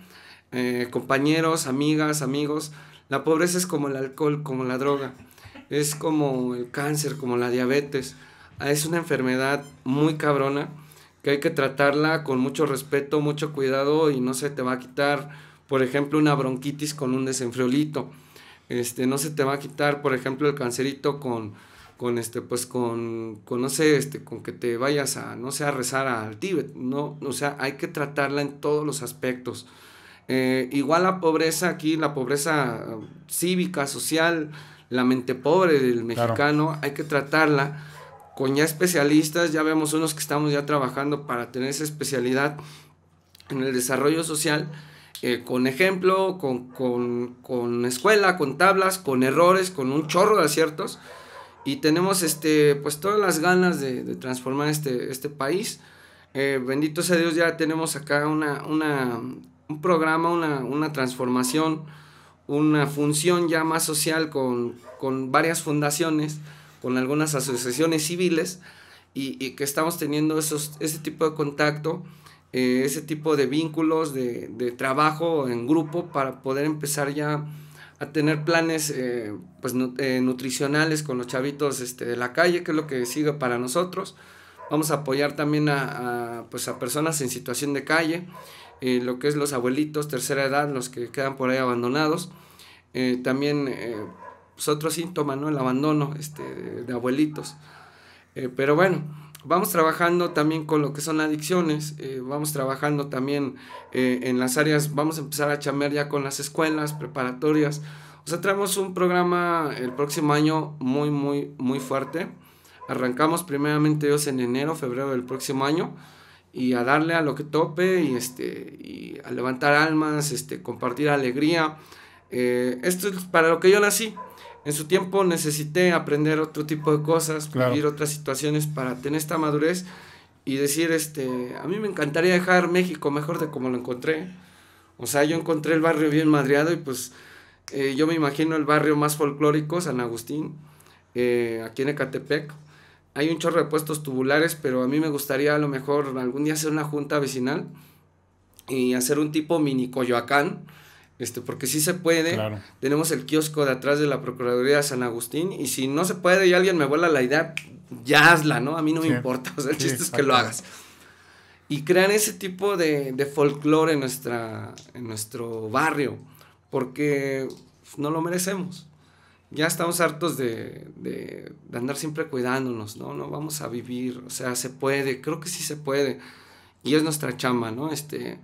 eh, compañeros, amigas, amigos, la pobreza es como el alcohol, como la droga, es como el cáncer, como la diabetes. Ah, es una enfermedad muy cabrona que hay que tratarla con mucho respeto, mucho cuidado y no se te va a quitar, por ejemplo, una bronquitis con un desenfriolito. Este, no se te va a quitar, por ejemplo, el cancerito con, con este, pues con, con, no sé, este, con que te vayas a, no sé, a rezar al Tíbet, no, o sea, hay que tratarla en todos los aspectos. Eh, igual la pobreza aquí, la pobreza cívica, social, la mente pobre del mexicano, hay que tratarla con ya especialistas, ya vemos unos que estamos ya trabajando para tener esa especialidad en el desarrollo social, eh, con ejemplo, con, escuela, con tablas, con errores, con un chorro de aciertos. Y tenemos este, pues todas las ganas de, transformar este, este país. Eh, bendito sea Dios, ya tenemos acá un programa, una, transformación, una función ya más social con, con varias fundaciones con algunas asociaciones civiles y, y que estamos teniendo esos, ese tipo de contacto, eh, ese tipo de vínculos, de, de, trabajo en grupo para poder empezar ya a tener planes eh, pues, eh, nutricionales con los chavitos este, de la calle, que es lo que sigue para nosotros. Vamos a apoyar también a, a pues, a personas en situación de calle, lo que es los abuelitos, tercera edad, los que quedan por ahí abandonados. también pues otro síntoma, ¿no? El abandono este, de abuelitos. Eh, pero bueno, vamos trabajando también con lo que son adicciones, eh, vamos trabajando también eh, en las áreas, vamos a empezar a chamer ya con las escuelas preparatorias. O sea, traemos un programa el próximo año muy, muy, muy fuerte. Arrancamos primeramente ellos en enero, febrero del próximo año y a darle a lo que tope y, este, y a levantar almas, este, compartir alegría. esto es para lo que yo nací en su tiempo necesité aprender otro tipo de cosas, vivir otras situaciones para tener esta madurez y decir, este, a mí me encantaría dejar México mejor de como lo encontré. O sea, yo encontré el barrio bien madreado y pues eh, yo me imagino el barrio más folclórico, San Agustín, eh, aquí en Ecatepec. Hay un chorro de puestos tubulares, pero a mí me gustaría a lo mejor algún día hacer una junta vecinal y hacer un tipo mini Coyoacán este, porque sí se puede. Tenemos el kiosco de atrás de la Procuraduría de San Agustín y si no se puede y alguien me vuela la idea, ya hazla, ¿no? A mí no me importa, o sea, el chiste es que lo hagas. Y crean ese tipo de, de folclore en, nuestra, en nuestro barrio, porque pues, no lo merecemos. Ya estamos hartos de, de, de, andar siempre cuidándonos, ¿no? No vamos a vivir, o sea, se puede, creo que sí se puede. Y es nuestra chama ¿no? Este,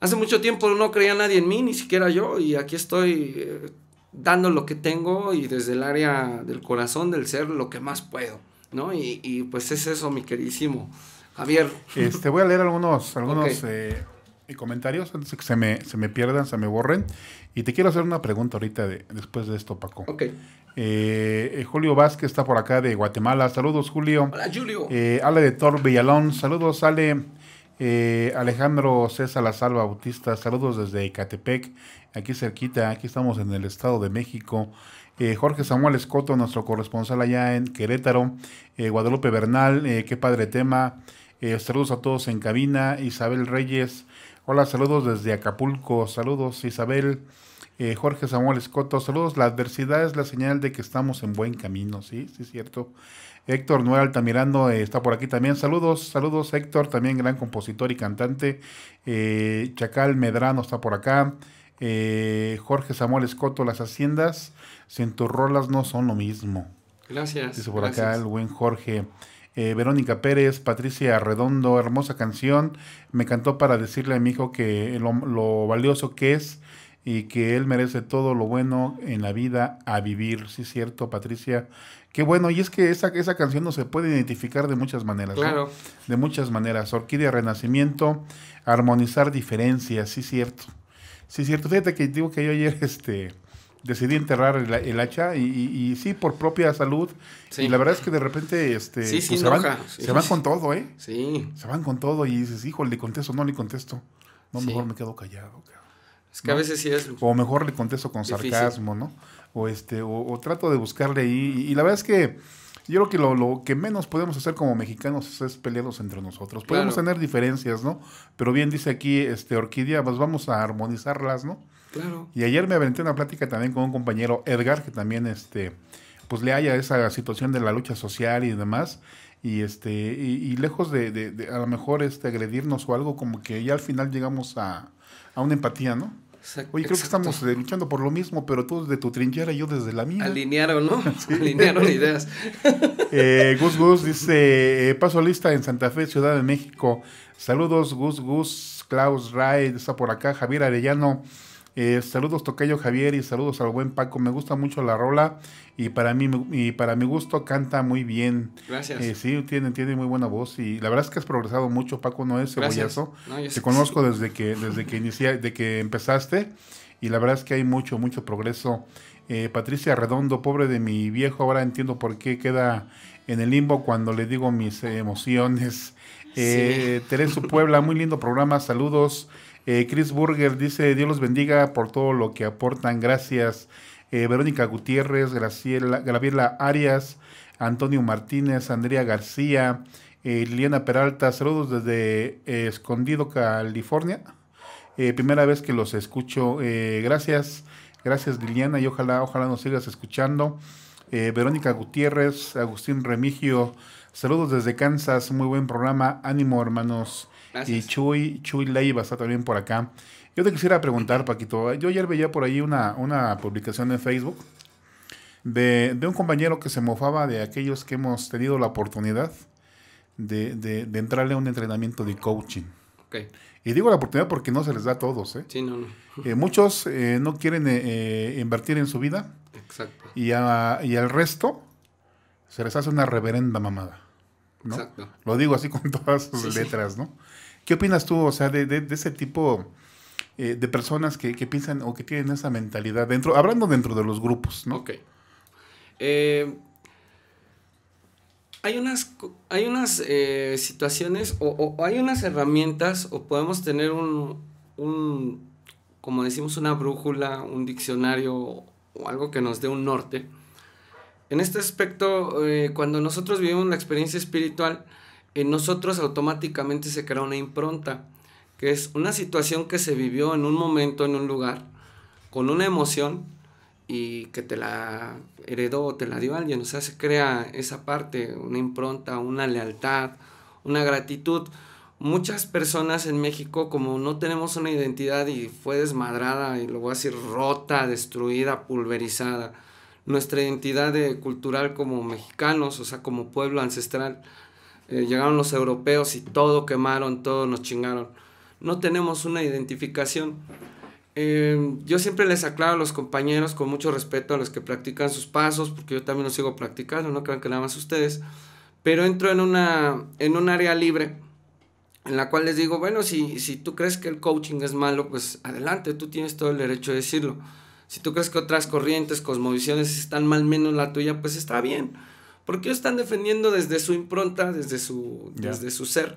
Hace mucho tiempo no creía nadie en mí, ni siquiera yo, y aquí estoy eh, dando lo que tengo y desde el área del corazón, del ser, lo que más puedo, ¿no? Y, pues es eso, mi queridísimo Javier. Este, voy a leer algunos, algunos eh, comentarios antes de que se me, pierdan, se me borren. Y te quiero hacer una pregunta ahorita después de esto, Paco. Ok. Eh, Julio Vázquez está por acá de Guatemala. Saludos, Julio. Hola, Julio. Ale de Thor Villalón. Saludos, Ale. Eh, Alejandro César La Salva Bautista, saludos desde Ecatepec, aquí cerquita, aquí estamos en el Estado de México. Eh, Jorge Samuel Escoto, nuestro corresponsal allá en Querétaro. Eh, Guadalupe Bernal, qué padre tema. saludos a todos en cabina. Isabel Reyes, hola, saludos desde Acapulco. Saludos Isabel. Jorge Samuel Escoto, saludos. La adversidad es la señal de que estamos en buen camino, sí, sí, es cierto. Héctor Noel Altamirano eh, está por aquí también. Saludos, saludos Héctor, también gran compositor y cantante. Eh, Chacal Medrano está por acá. Eh, Jorge Samuel Escoto, Las Haciendas, sin tus rolas no son lo mismo. Gracias. Dice por acá el buen Jorge. Verónica Pérez, Patricia Redondo, hermosa canción. Me cantó para decirle a mi hijo que lo valioso que es y que Él merece todo lo bueno en la vida a vivir. Sí, cierto, Patricia. Qué bueno, y es que esa, esa canción no se puede identificar de muchas maneras. Claro. De muchas maneras. Orquídea Renacimiento, armonizar diferencias, sí, cierto. Sí, cierto. Fíjate que digo que yo ayer este, decidí enterrar el, hacha y, y, sí, por propia salud. Y la verdad es que de repente este, pues, se, van, se van con todo, ¿eh? Sí. Se van con todo y dices, hijo, le contesto, no le contesto. No, mejor me quedo callado. ¿ok? que a veces sí es. O mejor le contesto con sarcasmo, ¿no? O, este, o, trato de buscarle ahí. Y, la verdad es que yo creo que lo, que menos podemos hacer como mexicanos es pelearnos entre nosotros. Podemos tener diferencias, ¿no? Pero bien dice aquí este Orquídea, pues vamos a armonizarlas, ¿no? Claro. Y ayer me aventé una plática también con un compañero, Edgar, que también este, pues le haya esa situación de la lucha social y demás. Y este, y, lejos de, de, a lo mejor este agredirnos o algo, como que ya al final llegamos a, a una empatía, ¿no? Oye, creo que estamos luchando por lo mismo, pero tú desde tu trinchera y yo desde la mía. Alinearon, ¿no? Alinearon ideas. Eh, Gus Gus dice, eh, paso lista en Santa Fe, Ciudad de México. Saludos, Gus Gus, Klaus ride está por acá, Javier Arellano. Eh, saludos Tocayo Javier y saludos al buen Paco. Me gusta mucho la rola y para mí y para mi gusto canta muy bien. Gracias. Eh, sí, tiene, tiene muy buena voz y la verdad es que has progresado mucho, Paco, no es cebollazo. Te conozco desde que desde que inicié, de que empezaste y la verdad es que hay mucho mucho progreso. Eh, Patricia Redondo, pobre de mi viejo, ahora entiendo por qué queda en el limbo cuando le digo mis emociones. teresa Puebla, muy lindo programa, saludos. Eh, Chris Burger dice, Dios los bendiga por todo lo que aportan, gracias. Eh, Verónica Gutiérrez, Graciela, Gabriela Arias, Antonio Martínez, Andrea García, eh, Liliana Peralta, saludos desde Escondido, California. primera vez que los escucho, gracias, gracias Liliana y ojalá, ojalá nos sigas escuchando. Verónica Gutiérrez, Agustín Remigio, saludos desde Kansas, muy buen programa, ánimo hermanos. Y Chuy, Chuy Leiva está también por acá. Yo te quisiera preguntar, Paquito, yo ayer veía por ahí una, una publicación en Facebook de, un compañero que se mofaba de aquellos que hemos tenido la oportunidad de, de, entrarle a un entrenamiento de coaching. Y digo la oportunidad porque no se les da a todos. ¿eh? Eh, muchos eh, no quieren invertir en su vida. Exacto. Y, a, al resto se les hace una reverenda mamada. Exacto. Lo digo así con todas sus letras, ¿no? ¿Qué opinas tú, o sea, de, ese tipo eh, de personas que, piensan o que tienen esa mentalidad dentro, hablando dentro de los grupos, ¿no? Ok. Eh, hay unas, hay unas eh, situaciones o, hay unas herramientas o podemos tener un, como decimos, una brújula, un diccionario o algo que nos dé un norte. En este aspecto, cuando nosotros vivimos la experiencia espiritual, en nosotros automáticamente se crea una impronta, que es una situación que se vivió en un momento, en un lugar, con una emoción y que te la heredó o te la dio alguien. O sea, se crea esa parte, una impronta, una lealtad, una gratitud. Muchas personas en México, como no tenemos una identidad y fue desmadrada, y lo voy a decir, rota, destruida, pulverizada, nuestra identidad cultural como mexicanos, o sea, como pueblo ancestral, eh, llegaron los europeos y todo quemaron, todo nos chingaron. No tenemos una identificación. Em, yo siempre les aclaro a los compañeros con mucho respeto a los que practican sus pasos, porque yo también los sigo practicando, no crean que nada más ustedes, pero entro en, una, en un área libre en la cual les digo, bueno, si, si tú crees que el coaching es malo, pues adelante, tú tienes todo el derecho de decirlo. Si tú crees que otras corrientes, cosmovisiones están mal menos la tuya, pues está bien porque ellos están defendiendo desde su impronta, desde su, desde su ser,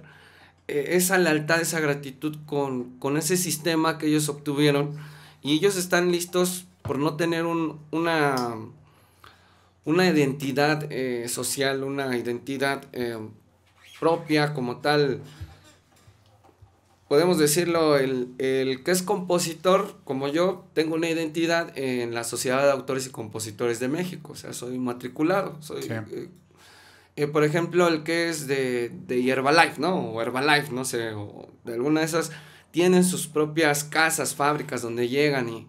eh, esa lealtad, esa gratitud con, ese sistema que ellos obtuvieron. Y ellos están listos por no tener una, una identidad eh, social, una identidad eh, propia como tal podemos decirlo, el, que es compositor, como yo, tengo una identidad en la Sociedad de Autores y Compositores de México, o sea, soy matriculado, soy... Eh, eh, por ejemplo, el que es de, de ¿no? O Herbalife, no sé, o de alguna de esas, tienen sus propias casas, fábricas donde llegan y,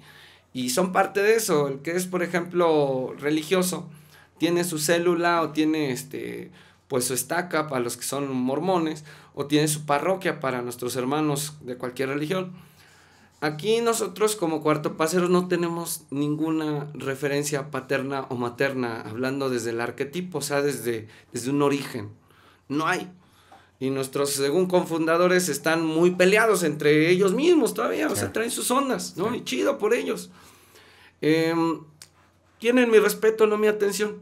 y son parte de eso. El que es, por ejemplo, religioso, tiene su célula o tiene este pues su estaca para los que son mormones o tiene su parroquia para nuestros hermanos de cualquier religión. Aquí nosotros como cuarto pasero no tenemos ninguna referencia paterna o materna, hablando desde el arquetipo, o sea, desde, desde un origen. No hay. Y nuestros, según confundadores, están muy peleados entre ellos mismos todavía, o sea, traen sus ondas, ¿no? Y chido por ellos. Em, tienen mi respeto, no mi atención.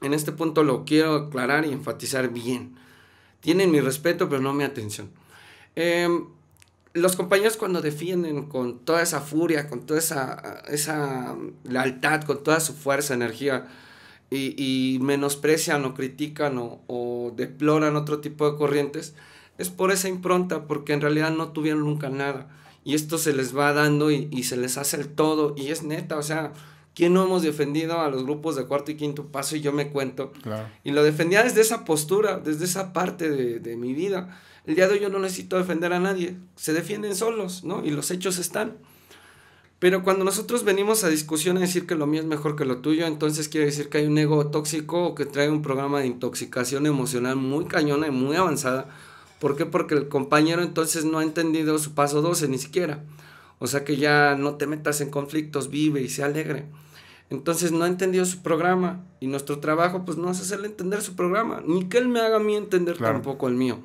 En este punto lo quiero aclarar y enfatizar bien. Tienen mi respeto, pero no mi atención. Em, los compañeros cuando defienden con toda esa furia, con toda esa, esa lealtad, con toda su fuerza, energía, y, menosprecian o critican o, deploran otro tipo de corrientes, es por esa impronta, porque en realidad no tuvieron nunca nada. Y esto se les va dando y, y se les hace el todo, y es neta, o sea, ¿Quién no hemos defendido a los grupos de cuarto y quinto paso? Y yo me cuento. Y lo defendía desde esa postura, desde esa parte de, de, mi vida. El día de hoy yo no necesito defender a nadie. Se defienden solos, ¿no? Y los hechos están. Pero cuando nosotros venimos a discusión a decir que lo mío es mejor que lo tuyo, entonces quiere decir que hay un ego tóxico o que trae un programa de intoxicación emocional muy cañona y muy avanzada. ¿Por qué? Porque el compañero entonces no ha entendido su paso 12 ni siquiera. O sea que ya no te metas en conflictos, vive y se alegre. Entonces no entendido su programa y nuestro trabajo pues no es hacerle entender su programa, ni que él me haga a mí entender tampoco el mío.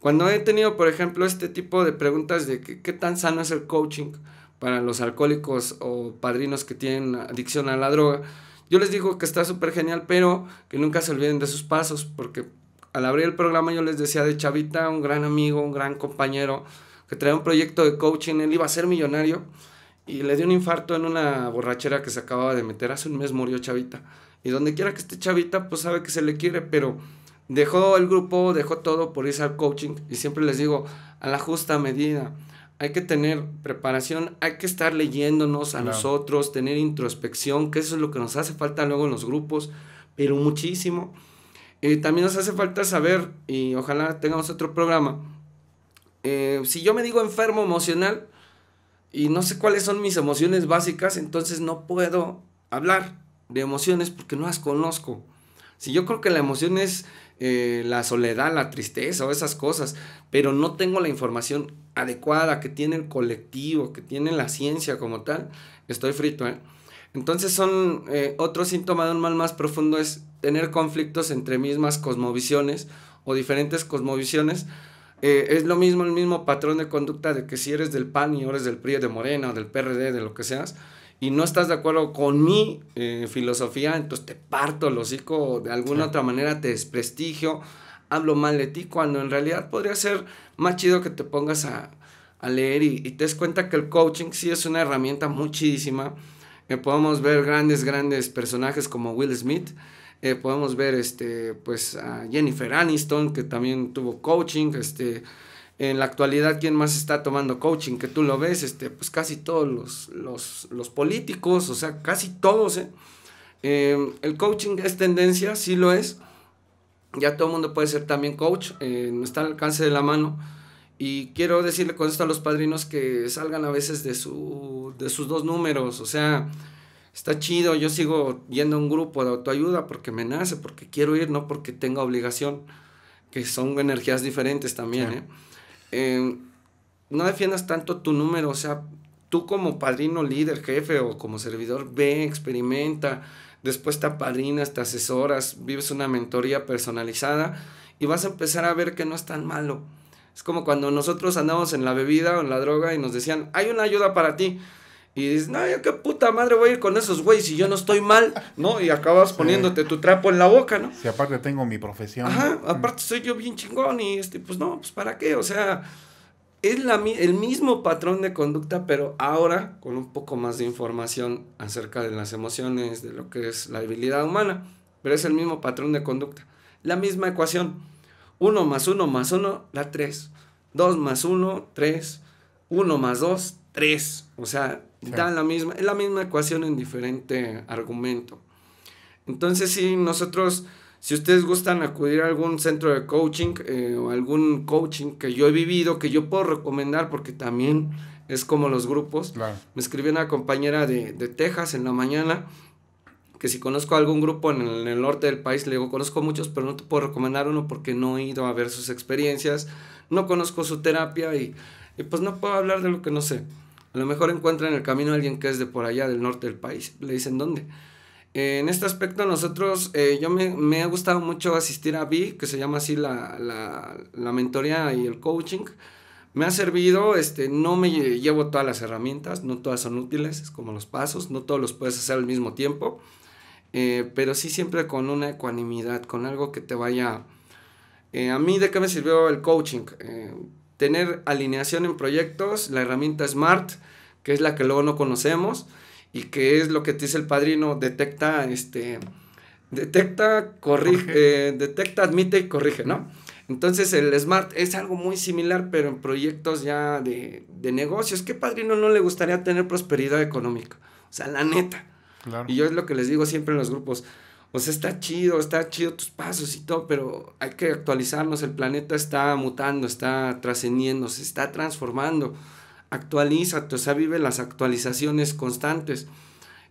Cuando he tenido, por ejemplo, este tipo de preguntas de qué tan sano es el coaching para los alcohólicos o padrinos que tienen adicción a la droga, yo les digo que está súper genial, pero que nunca se olviden de sus pasos, porque al abrir el programa yo les decía de Chavita, un gran amigo, un gran compañero, traía un proyecto de coaching, él iba a ser millonario y le dio un infarto en una borrachera que se acababa de meter. Hace un mes murió Chavita. Y donde quiera que esté Chavita, pues sabe que se le quiere, pero dejó el grupo, dejó todo por irse al coaching. Y siempre les digo, a la justa medida, hay que tener preparación, hay que estar leyéndonos a nosotros, tener introspección, que eso es lo que nos hace falta luego en los grupos, pero muchísimo. Y eh, también nos hace falta saber, y ojalá tengamos otro programa, eh, si yo me digo enfermo emocional y no sé cuáles son mis emociones básicas, entonces no puedo hablar de emociones porque no las conozco. Si yo creo que la emoción es eh, la soledad, la tristeza o esas cosas, pero no tengo la información adecuada que tiene el colectivo, que tiene la ciencia como tal, estoy frito. ¿eh? Entonces son otro síntoma de un mal más profundo es tener conflictos entre mismas cosmovisiones o diferentes cosmovisiones eh, es lo mismo, el mismo patrón de conducta de que si eres del PAN y eres del PRI, de Morena, o del PRD, de lo que seas, y no estás de acuerdo con mi eh, filosofía, entonces te parto los hocico, de alguna otra manera te desprestigio, hablo mal de ti, cuando en realidad podría ser más chido que te pongas a, leer y, te des cuenta que el coaching sí es una herramienta muchísima. que eh, podemos ver grandes, grandes personajes como Will Smith, eh, podemos ver este, pues, a Jennifer Aniston, que también tuvo coaching. Este, en la actualidad, ¿quién más está tomando coaching? Que tú lo ves, este, pues casi todos los, los, los políticos, o sea, casi todos. Eh. eh el coaching es tendencia, sí lo es. Ya todo el mundo puede ser también coach, eh, está al alcance de la mano. Y quiero decirle con esto a los padrinos que salgan a veces de, su, de sus dos números, o sea, está chido, yo sigo yendo a un grupo de autoayuda porque me nace, porque quiero ir, no porque tenga obligación, que son energías diferentes también. ¿eh? Eh, no defiendas tanto tu número, o sea, tú como padrino líder, jefe o como servidor, ve, experimenta, después te apadrinas, te asesoras, vives una mentoría personalizada y vas a empezar a ver que no es tan malo. Es como cuando nosotros andamos en la bebida o en la droga y nos decían, hay una ayuda para ti y dices, no, qué puta madre voy a ir con esos güeyes si yo no estoy mal, ¿no? Y acabas poniéndote tu trapo en la boca, ¿no? Si aparte tengo mi profesión. Ajá, aparte soy yo bien chingón y este, pues no, pues para qué, o sea, es la, el mismo patrón de conducta, pero ahora con un poco más de información acerca de las emociones, de lo que es la debilidad humana, pero es el mismo patrón de conducta, la misma ecuación, Uno más uno más uno, la 3, Dos más 1, 3, Uno más 2, tres. O sea, dan la misma, es la misma ecuación en diferente argumento. Entonces, si nosotros, si ustedes gustan acudir a algún centro de coaching eh, o algún coaching que yo he vivido, que yo puedo recomendar, porque también es como los grupos. Me escribió una compañera de, Texas en la mañana que si conozco algún grupo en el, norte del país, le digo, conozco muchos, pero no te puedo recomendar uno porque no he ido a ver sus experiencias, no conozco su terapia y pues no puedo hablar de lo que no sé. A lo mejor encuentra en el camino a alguien que es de por allá, del norte del país. Le dicen dónde. Eh, en este aspecto nosotros, eh, yo me, me, ha gustado mucho asistir a Vi, que se llama así la, la, la, mentoría y el coaching. Me ha servido, este, no me llevo todas las herramientas, no todas son útiles, es como los pasos, no todos los puedes hacer al mismo tiempo, eh, pero sí siempre con una ecuanimidad, con algo que te vaya... a mí de qué me sirvió el coaching? tener alineación en proyectos, la herramienta Smart, que es la que luego no conocemos y que es lo que te dice el padrino, detecta, este, detecta, corrige, eh, detecta, admite y corrige, ¿no? Entonces el Smart es algo muy similar, pero en proyectos ya de, negocios. ¿Qué padrino no le gustaría tener prosperidad económica? O sea, la neta. Y yo es lo que les digo siempre en los grupos o sea, está chido, está chido tus pasos y todo, pero hay que actualizarnos, el planeta está mutando, está trascendiendo, se está transformando, Actualiza, o sea, vive las actualizaciones constantes.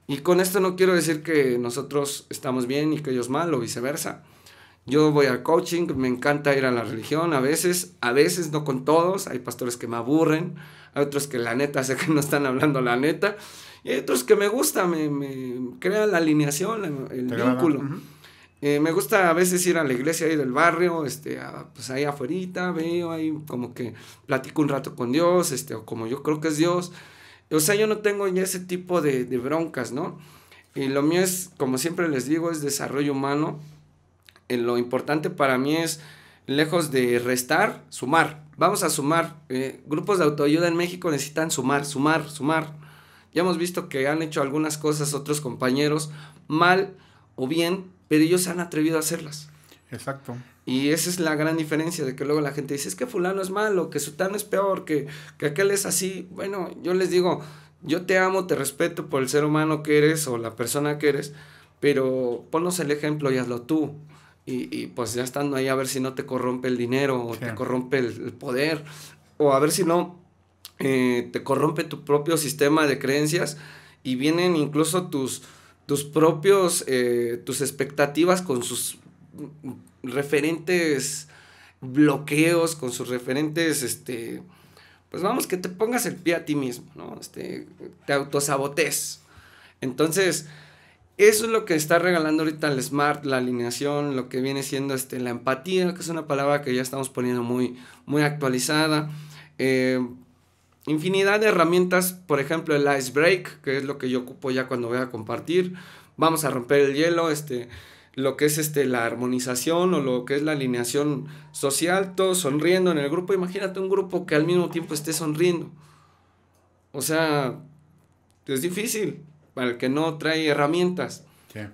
Y con esto no quiero decir que nosotros estamos bien y que ellos mal o viceversa. Yo voy al coaching, me encanta ir a la religión a veces, a veces no con todos, hay pastores que me aburren, hay otros que la neta sé que no están hablando la neta, y hay otros que me gusta, me, me crea la alineación, el vínculo. Eh, me gusta a veces ir a la iglesia ahí del barrio, este, pues ahí afuera, veo ahí como que platico un rato con Dios, este, o como yo creo que es Dios. O sea, yo no tengo ya ese tipo de, broncas, ¿no? Y lo mío es, como siempre les digo, es desarrollo humano. Eh, lo importante para mí es, lejos de restar, sumar. Vamos a sumar. Eh, grupos de autoayuda en México necesitan sumar, sumar, sumar. Ya hemos visto que han hecho algunas cosas otros compañeros mal o bien, pero ellos se han atrevido a hacerlas. Exacto. Y esa es la gran diferencia de que luego la gente dice, es que fulano es malo, que sutano es peor, que, que aquel es así. Bueno, yo les digo, yo te amo, te respeto por el ser humano que eres o la persona que eres, pero ponnos el ejemplo y hazlo tú. Y, pues ya estando ahí a ver si no te corrompe el dinero o te corrompe el poder o a ver si no eh, te corrompe tu propio sistema de creencias y vienen incluso tus, tus propios, eh, tus expectativas con sus referentes bloqueos, con sus referentes, este, pues vamos, que te pongas el pie a ti mismo, ¿no? Este, te autosabotes. Entonces, eso es lo que está regalando ahorita el smart, la alineación, lo que viene siendo este, la empatía, que es una palabra que ya estamos poniendo muy, muy actualizada. Eh, infinidad de herramientas, por ejemplo el ice break, que es lo que yo ocupo ya cuando voy a compartir, vamos a romper el hielo, este, lo que es este, la armonización o lo que es la alineación social, todos sonriendo en el grupo, imagínate un grupo que al mismo tiempo esté sonriendo, o sea, es difícil para el que no trae herramientas.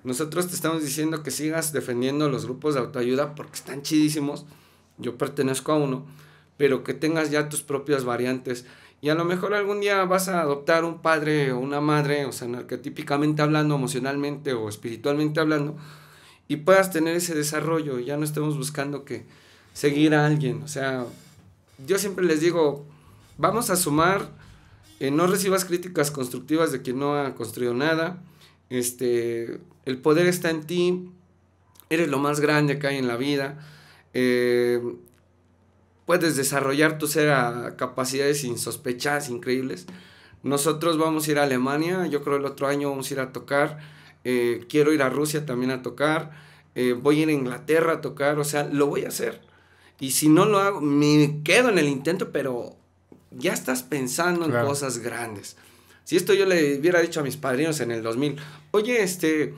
Nosotros te estamos diciendo que sigas defendiendo los grupos de autoayuda porque están chidísimos. Yo pertenezco a uno, pero que tengas ya tus propias variantes y a lo mejor algún día vas a adoptar un padre o una madre, o sea, arquetípicamente hablando, emocionalmente o espiritualmente hablando, y puedas tener ese desarrollo. Ya no estemos buscando que seguir a alguien. O sea, yo siempre les digo, vamos a sumar, eh, no recibas críticas constructivas de quien no ha construido nada. Este, el poder está en ti, eres lo más grande que hay en la vida. Eh, puedes desarrollar tu ser capacidades insospechadas, increíbles. Nosotros vamos a ir a Alemania, yo creo el otro año vamos a ir a tocar, eh, quiero ir a Rusia también a tocar, eh, voy a ir a Inglaterra a tocar, o sea, lo voy a hacer. Y si no lo hago, me quedo en el intento, pero ya estás pensando en cosas grandes. Si esto yo le hubiera dicho a mis padrinos en el 2000, oye, este,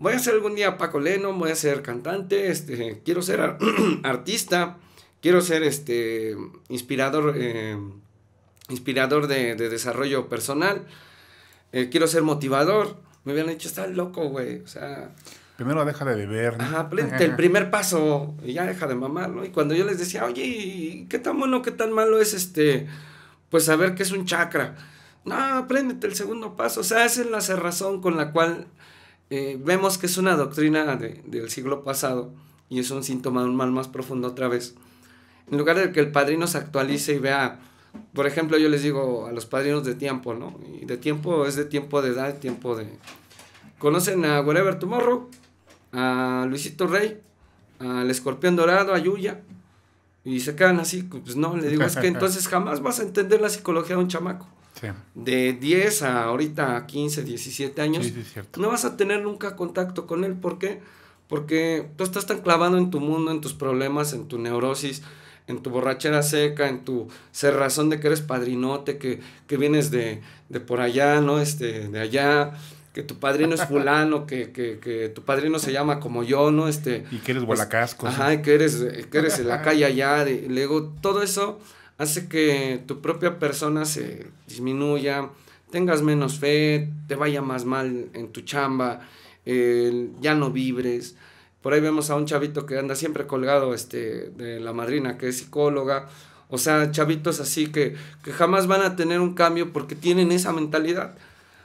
voy a ser algún día Paco Leno, voy a ser cantante, este, quiero ser artista, quiero ser este inspirador, eh, inspirador de, desarrollo personal, eh, quiero ser motivador. Me habían dicho, está loco, güey, o sea... Primero deja de beber. ¿no? el primer paso, y ya deja de mamar, ¿no? Y cuando yo les decía, oye, ¿qué tan bueno, qué tan malo es este? Pues saber que es un chakra. No, apréndete el segundo paso. O sea, esa es la razón con la cual eh, vemos que es una doctrina del siglo pasado y es un síntoma de un mal más profundo otra vez. En lugar de que el padrino se actualice y vea, por ejemplo, yo les digo a los padrinos de tiempo, ¿no? Y de tiempo es de tiempo de edad, tiempo de... ¿Conocen a Wherever Tomorrow? ¿A Luisito Rey? ¿Al Escorpión Dorado? ¿A Yuya? Y se quedan así, pues no, le digo, es que entonces jamás vas a entender la psicología de un chamaco. De 10 a ahorita 15, 17 años, no vas a tener nunca contacto con él. ¿Por qué? Porque tú estás tan clavado en tu mundo, en tus problemas, en tu neurosis, en tu borrachera seca, en tu cerrazón de que eres padrinote, que, que vienes de, por allá, ¿no? Este, de allá, que tu padrino es fulano, que, tu padrino se llama como yo, ¿no? Este, y que eres bolacasco. Pues, ajá, y que eres, que eres en la calle allá, de, ego. todo eso hace que tu propia persona se disminuya, tengas menos fe, te vaya más mal en tu chamba, eh, ya no vibres. Por ahí vemos a un chavito que anda siempre colgado este, de la madrina, que es psicóloga. O sea, chavitos así que, que jamás van a tener un cambio porque tienen esa mentalidad.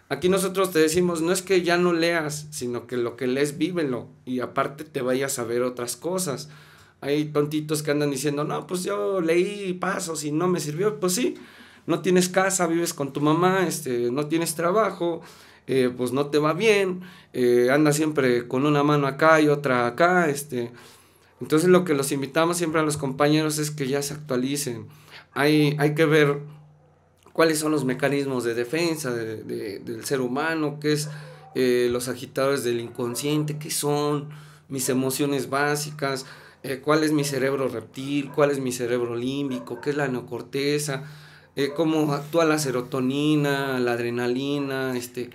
Aquí nosotros te decimos, no es que ya no leas, sino que lo que lees, vívelo. Y aparte te vayas a ver otras cosas. Hay tontitos que andan diciendo, no, pues yo leí pasos y no me sirvió. Pues sí, no tienes casa, vives con tu mamá, este, no tienes trabajo, eh, pues no te va bien, eh, anda siempre con una mano acá y otra acá, este. Entonces lo que los invitamos siempre a los compañeros es que ya se actualicen. Hay, que ver cuáles son los mecanismos de defensa del ser humano, qué es eh, los agitadores del inconsciente, qué son mis emociones básicas, cuál es mi cerebro reptil, cuál es mi cerebro límbico, qué es la neocorteza eh, cómo actúa la serotonina, la adrenalina, este,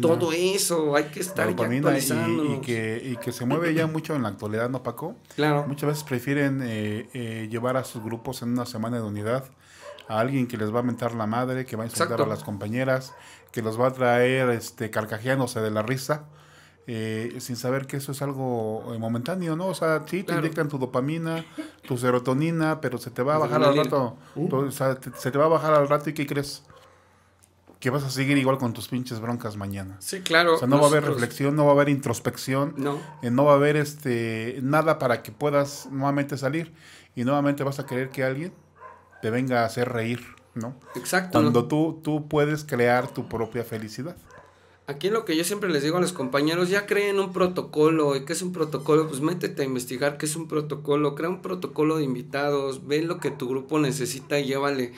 Todo eso, hay que estar la y, que, se mueve ya mucho en la actualidad, ¿no, Paco? Claro. Muchas veces prefieren eh, eh, llevar a sus grupos en una semana de unidad a alguien que les va a mentar la madre, que va a insultar a las compañeras, que los va a traer este, carcajeándose de la risa. Eh, sin saber que eso es algo eh, momentáneo, ¿no? O sea, sí, te tu dopamina, tu serotonina, pero se te va a bajar al rato. Uh. O sea, se te va a bajar al rato y ¿qué crees? Que vas a seguir igual con tus pinches broncas mañana. Sí, claro. O sea, no va a haber reflexión, no va a haber introspección, eh, no, va a haber este nada para que puedas nuevamente salir y nuevamente vas a querer que alguien te venga a hacer reír, ¿no? Exacto. Cuando tú tú puedes crear tu propia felicidad. Aquí lo que yo siempre les digo a los compañeros, ya creen un protocolo. ¿Y qué es un protocolo? Pues métete a investigar qué es un protocolo. Crea un protocolo de invitados. Ve lo que tu grupo necesita y llévale.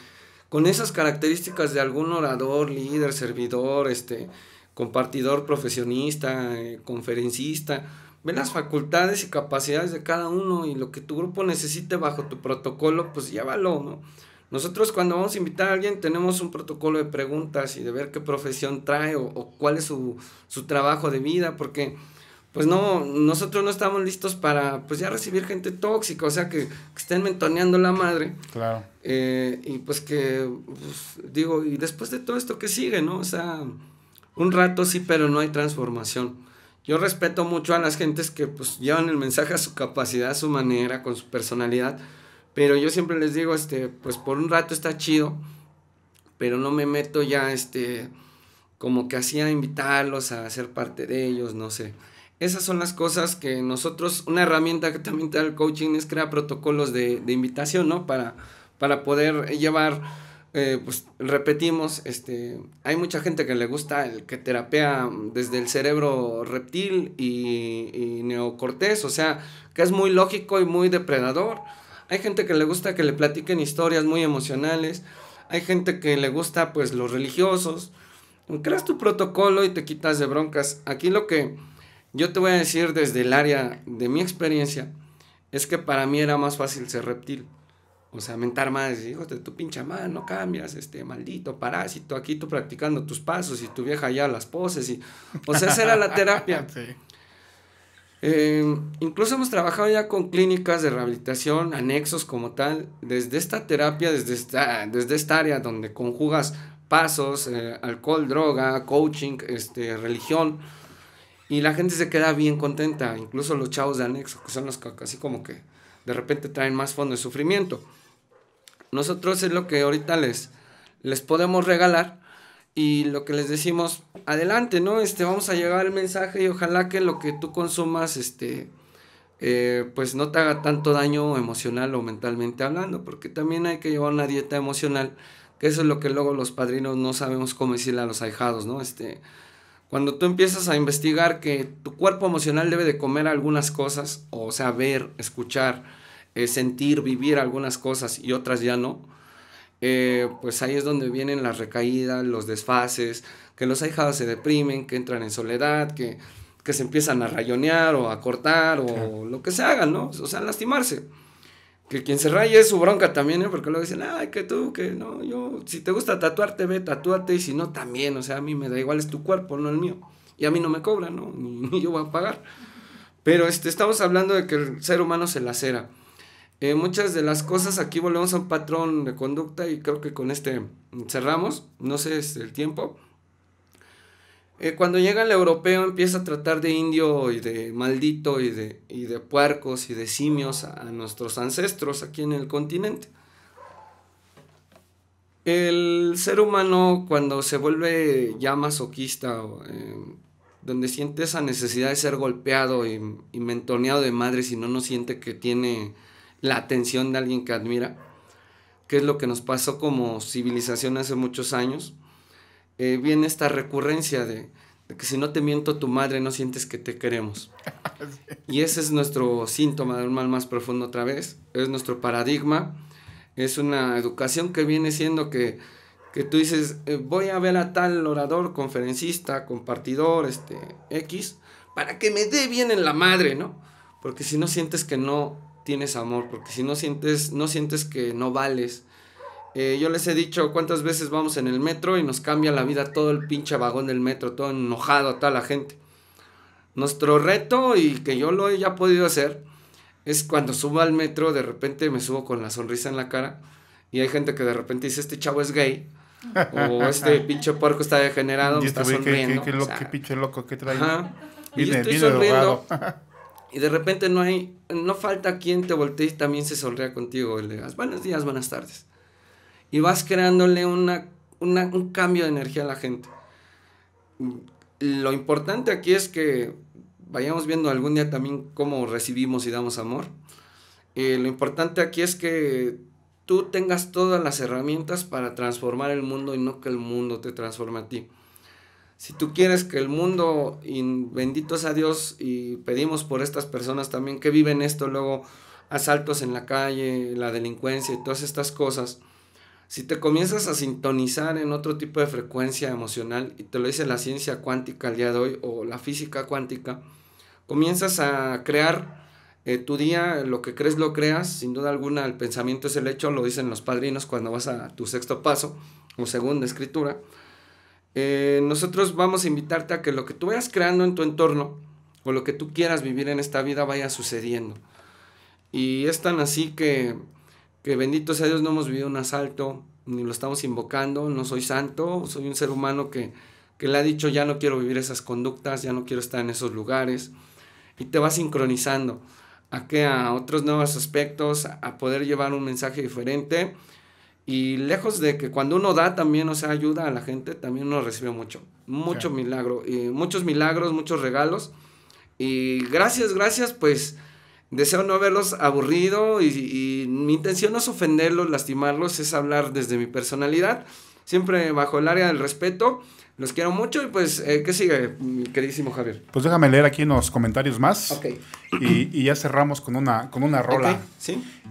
Con esas características de algún orador, líder, servidor, este, compartidor profesionista, eh, conferencista. Ve las facultades y capacidades de cada uno y lo que tu grupo necesite bajo tu protocolo, pues llévalo, ¿no? Nosotros cuando vamos a invitar a alguien tenemos un protocolo de preguntas y de ver qué profesión trae o, cuál es su, su, trabajo de vida, porque pues no, nosotros no estamos listos para pues ya recibir gente tóxica, o sea, que, estén mentoneando la madre. Claro. Eh, y pues que, pues, digo, y después de todo esto que sigue, ¿no? O sea, un rato sí, pero no hay transformación. Yo respeto mucho a las gentes que pues llevan el mensaje a su capacidad, a su manera, con su personalidad, pero yo siempre les digo, este, pues por un rato está chido, pero no me meto ya, este, como que a invitarlos a ser parte de ellos, no sé. Esas son las cosas que nosotros, una herramienta que también te da el coaching es crear protocolos de, invitación, ¿no? Para, poder llevar, eh, pues repetimos, este, hay mucha gente que le gusta el que terapea desde el cerebro reptil y, y neocortés, o sea, que es muy lógico y muy depredador hay gente que le gusta que le platiquen historias muy emocionales. Hay gente que le gusta pues los religiosos. Creas tu protocolo y te quitas de broncas. Aquí lo que yo te voy a decir desde el área de mi experiencia es que para mí era más fácil ser reptil. O sea, mentar más, hijo de tu pincha madre, no cambias, este maldito parásito, aquí tú practicando tus pasos y tu vieja ya las poses. Y... O sea, esa era la terapia. sí. Eh, incluso hemos trabajado ya con clínicas de rehabilitación, anexos como tal, desde esta terapia, desde esta, desde esta área donde conjugas pasos, eh, alcohol, droga, coaching, este, religión, y la gente se queda bien contenta, incluso los chavos de anexo, que son los que así como que de repente traen más fondo de sufrimiento. Nosotros es lo que ahorita les, les podemos regalar y lo que les decimos, adelante, ¿no? Este, vamos a llegar el mensaje y ojalá que lo que tú consumas, este, eh, pues no te haga tanto daño emocional o mentalmente hablando, porque también hay que llevar una dieta emocional, que eso es lo que luego los padrinos no sabemos cómo decirle a los ahijados, ¿no? Este, cuando tú empiezas a investigar que tu cuerpo emocional debe de comer algunas cosas, o sea, ver, escuchar, eh, sentir, vivir algunas cosas y otras ya no, eh, pues ahí es donde vienen las recaídas, los desfases, que los ahijados se deprimen, que entran en soledad, que, que se empiezan a rayonear o a cortar o lo que se haga, ¿no? O sea, lastimarse. Que quien se raye es su bronca también, ¿eh? Porque luego dicen, ay, que tú, que no, yo, si te gusta tatuarte, ve, tatúate, y si no, también, o sea, a mí me da igual, es tu cuerpo, no el mío. Y a mí no me cobran, ¿no? Ni, yo voy a pagar. Pero este, estamos hablando de que el ser humano se lacera. Eh, muchas de las cosas aquí volvemos a un patrón de conducta y creo que con este cerramos, no sé el tiempo. Eh, cuando llega el europeo empieza a tratar de indio y de maldito y de, de puercos y de simios a, nuestros ancestros aquí en el continente. El ser humano cuando se vuelve ya masoquista, em, donde siente esa necesidad de ser golpeado y, y mentoneado de madre si no no siente que tiene la atención de alguien que admira, que es lo que nos pasó como civilización hace muchos años. Eh, viene esta recurrencia de, que si no te miento tu madre no sientes que te queremos. Y ese es nuestro síntoma del mal más profundo otra vez, es nuestro paradigma, es una educación que viene siendo que, que tú dices, eh, voy a ver a tal orador, conferencista, compartidor, este, X, para que me dé bien en la madre, ¿no? Porque si no sientes que no tienes amor, porque si no sientes, no sientes que no vales. Eh, yo les he dicho cuántas veces vamos en el metro y nos cambia la vida todo el pinche vagón del metro, todo enojado, toda la gente. Nuestro reto, y que yo lo he ya podido hacer, es cuando subo al metro, de repente me subo con la sonrisa en la cara y hay gente que de repente dice, este chavo es gay. o este pinche porco está degenerado, me está sonriendo. loco que trae. y, y yo estoy sonriendo. Y de repente no hay, no falta quien te voltee y también se sonría contigo y le digas, buenos días, buenas tardes. Y vas creándole una, un cambio de energía a la gente. Lo importante aquí es que vayamos viendo algún día también cómo recibimos y damos amor. Eh, lo importante aquí es que tú tengas todas las herramientas para transformar el mundo y no que el mundo te transforme a ti si tú quieres que el mundo, benditos bendito sea Dios, y pedimos por estas personas también que viven esto, luego asaltos en la calle, la delincuencia y todas estas cosas, si te comienzas a sintonizar en otro tipo de frecuencia emocional, y te lo dice la ciencia cuántica al día de hoy, o la física cuántica, comienzas a crear eh, tu día, lo que crees lo creas, sin duda alguna el pensamiento es el hecho, lo dicen los padrinos cuando vas a tu sexto paso o segunda escritura, eh, nosotros vamos a invitarte a que lo que tú vayas creando en tu entorno o lo que tú quieras vivir en esta vida vaya sucediendo. Y es tan así que, que bendito sea Dios, no hemos vivido un asalto, ni lo estamos invocando, no soy santo, soy un ser humano que, que le ha dicho ya no quiero vivir esas conductas, ya no quiero estar en esos lugares, y te va sincronizando a que a otros nuevos aspectos, a poder llevar un mensaje diferente y lejos de que cuando uno da también, o sea, ayuda a la gente, también uno recibe mucho, mucho milagro, y muchos milagros, muchos regalos. Y gracias, gracias, pues deseo no haberlos aburrido y, y, mi intención no es ofenderlos, lastimarlos, es hablar desde mi personalidad, siempre bajo el área del respeto. Los quiero mucho y pues, eh, ¿qué sigue, queridísimo Javier? Pues déjame leer aquí unos comentarios más. Ok. Y, ya cerramos con una, con una rola.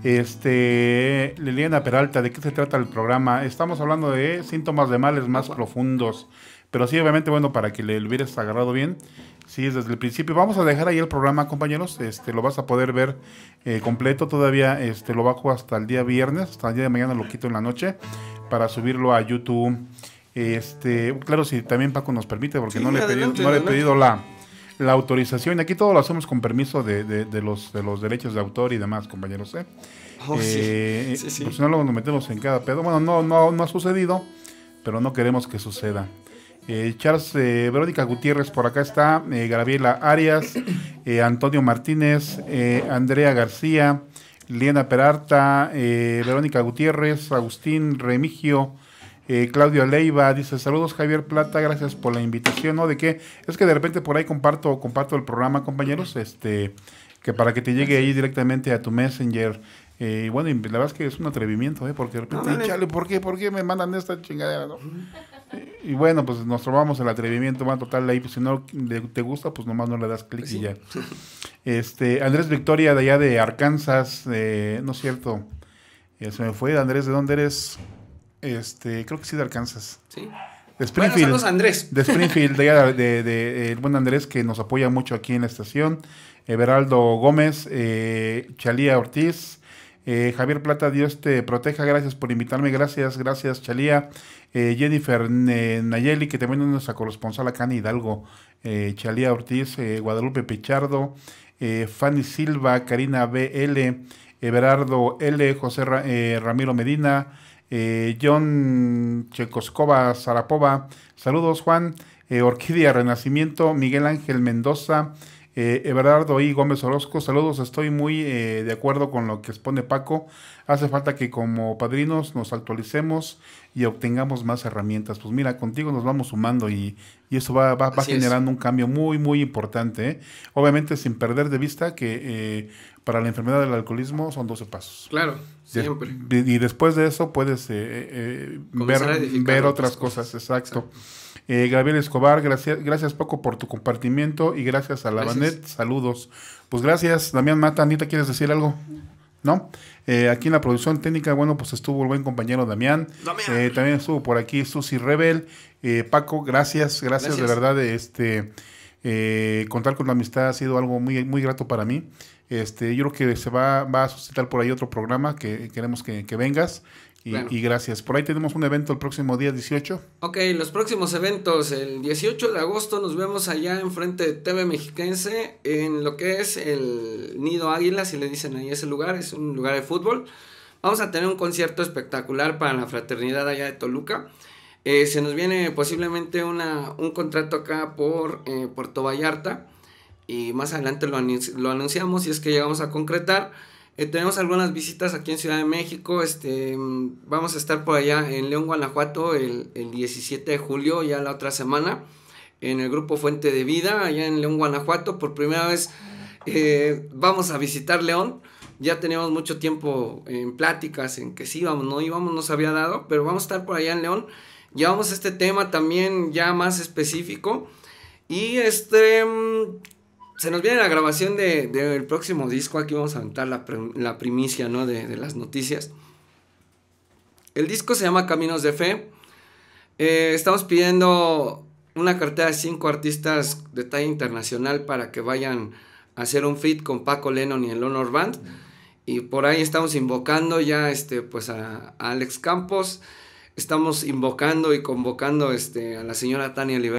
Este, Liliana Peralta, ¿de qué se trata el programa? Estamos hablando de síntomas de males más ah, profundos. Pero sí, obviamente, bueno, para que le, hubieras agarrado bien, sí, desde el principio. Vamos a dejar ahí el programa, compañeros. Este, lo vas a poder ver eh, completo. Todavía este, lo bajo hasta el día viernes, hasta el día de mañana lo quito en la noche para subirlo a YouTube. Este, claro, si también Paco nos permite, porque no, le he pedido la, autorización y Aquí todo lo hacemos con permiso de, los, derechos de autor y demás, compañeros. ¿eh? Oh, eh, eh pues, si no lo nos metemos en cada pedo. Bueno, no, no, no ha sucedido, pero no queremos que suceda. Eh, Charles eh, Verónica Gutiérrez por acá está, Gabriela Arias, Antonio Martínez, Andrea García, Liana Peralta, Verónica Gutiérrez, Agustín Remigio, eh, Claudio Leiva dice, saludos Javier Plata, gracias por la invitación, ¿no? De que es que de repente por ahí comparto, comparto el programa, compañeros, este, que para que te llegue ahí directamente a tu messenger. Eh, y bueno, la verdad es que es un atrevimiento, ¿eh? Porque de repente, chale, ¿por qué, me mandan esta chingadera, y, bueno, pues nos robamos el atrevimiento más total ahí, pues si no te gusta, pues nomás no le das clic y ya. Este, Andrés Victoria de allá de Arkansas, eh, no es cierto, se me fue, Andrés, ¿de dónde eres? Este, creo que sí de Arkansas. Sí. De Springfield. Andrés. De Springfield, de, el buen Andrés que nos apoya mucho aquí en la estación. Everaldo Gómez, eh, Chalía Ortiz, eh, Javier Plata, Dios te proteja, gracias por invitarme, gracias, gracias Chalía. Eh, Jennifer Nayeli, que también es nuestra corresponsal acá en Hidalgo. Chalía Ortiz, Guadalupe Pichardo, Fanny Silva, Karina BL, Everardo L, José Ramiro Medina. Eh, John Checoscova Zarapova, saludos Juan. Eh, Orquídea Renacimiento, Miguel Ángel Mendoza, eh, Everardo I. Gómez Orozco, saludos, estoy muy eh, de acuerdo con lo que expone Paco. Hace falta que como padrinos nos actualicemos y obtengamos más herramientas. Pues mira, contigo nos vamos sumando y, eso va, va, generando un cambio muy, muy importante. ¿eh? Obviamente sin perder de vista que para la enfermedad del alcoholismo son 12 pasos. Claro, siempre. y después de eso puedes eh, eh, eh, ver, otras cosas, exacto. Eh, Gabriel Escobar, gracias, gracias Poco por tu compartimiento y gracias a Labanet, saludos. Pues gracias, Damián Mata, Anita, ¿quieres decir algo? ¿No? aquí en la producción técnica, bueno, pues estuvo el buen compañero Damián. Damián. también estuvo por aquí Susi Rebel. Paco, gracias, gracias, de verdad. Este, contar con la amistad ha sido algo muy, muy grato para mí. Este, yo creo que se va, a suscitar por ahí otro programa que queremos que, vengas. Y, gracias. Por ahí tenemos un evento el próximo día 18. Ok, los próximos eventos. El 18 de agosto nos vemos allá enfrente de TV Mexiquense en lo que es el Nido Águila, si le dicen ahí ese lugar, es un lugar de fútbol. Vamos a tener un concierto espectacular para la fraternidad allá de Toluca. Eh, se nos viene posiblemente una, un contrato acá por eh, Puerto Vallarta y más adelante lo, lo anunciamos y es que llegamos a concretar. Eh, tenemos algunas visitas aquí en Ciudad de México. Este, vamos a estar por allá en León, Guanajuato, el, 17 de julio, ya la otra semana, en el grupo Fuente de Vida, allá en León, Guanajuato. Por primera vez eh, vamos a visitar León. Ya teníamos mucho tiempo en pláticas, en que sí íbamos, no íbamos, nos había dado, pero vamos a estar por allá en León. Llevamos este tema también ya más específico. Y este, mm, se nos viene la grabación del de, próximo disco. Aquí vamos a aventar la, la primicia, ¿no? De, de, las noticias. El disco se llama Caminos de Fe. Eh, estamos pidiendo una cartera de cinco artistas de talla internacional para que vayan a hacer un feat con Paco Lennon y el Honor Band. Y por ahí estamos invocando ya este, pues a, Alex Campos. Estamos invocando y convocando este, a la señora Tania Libera.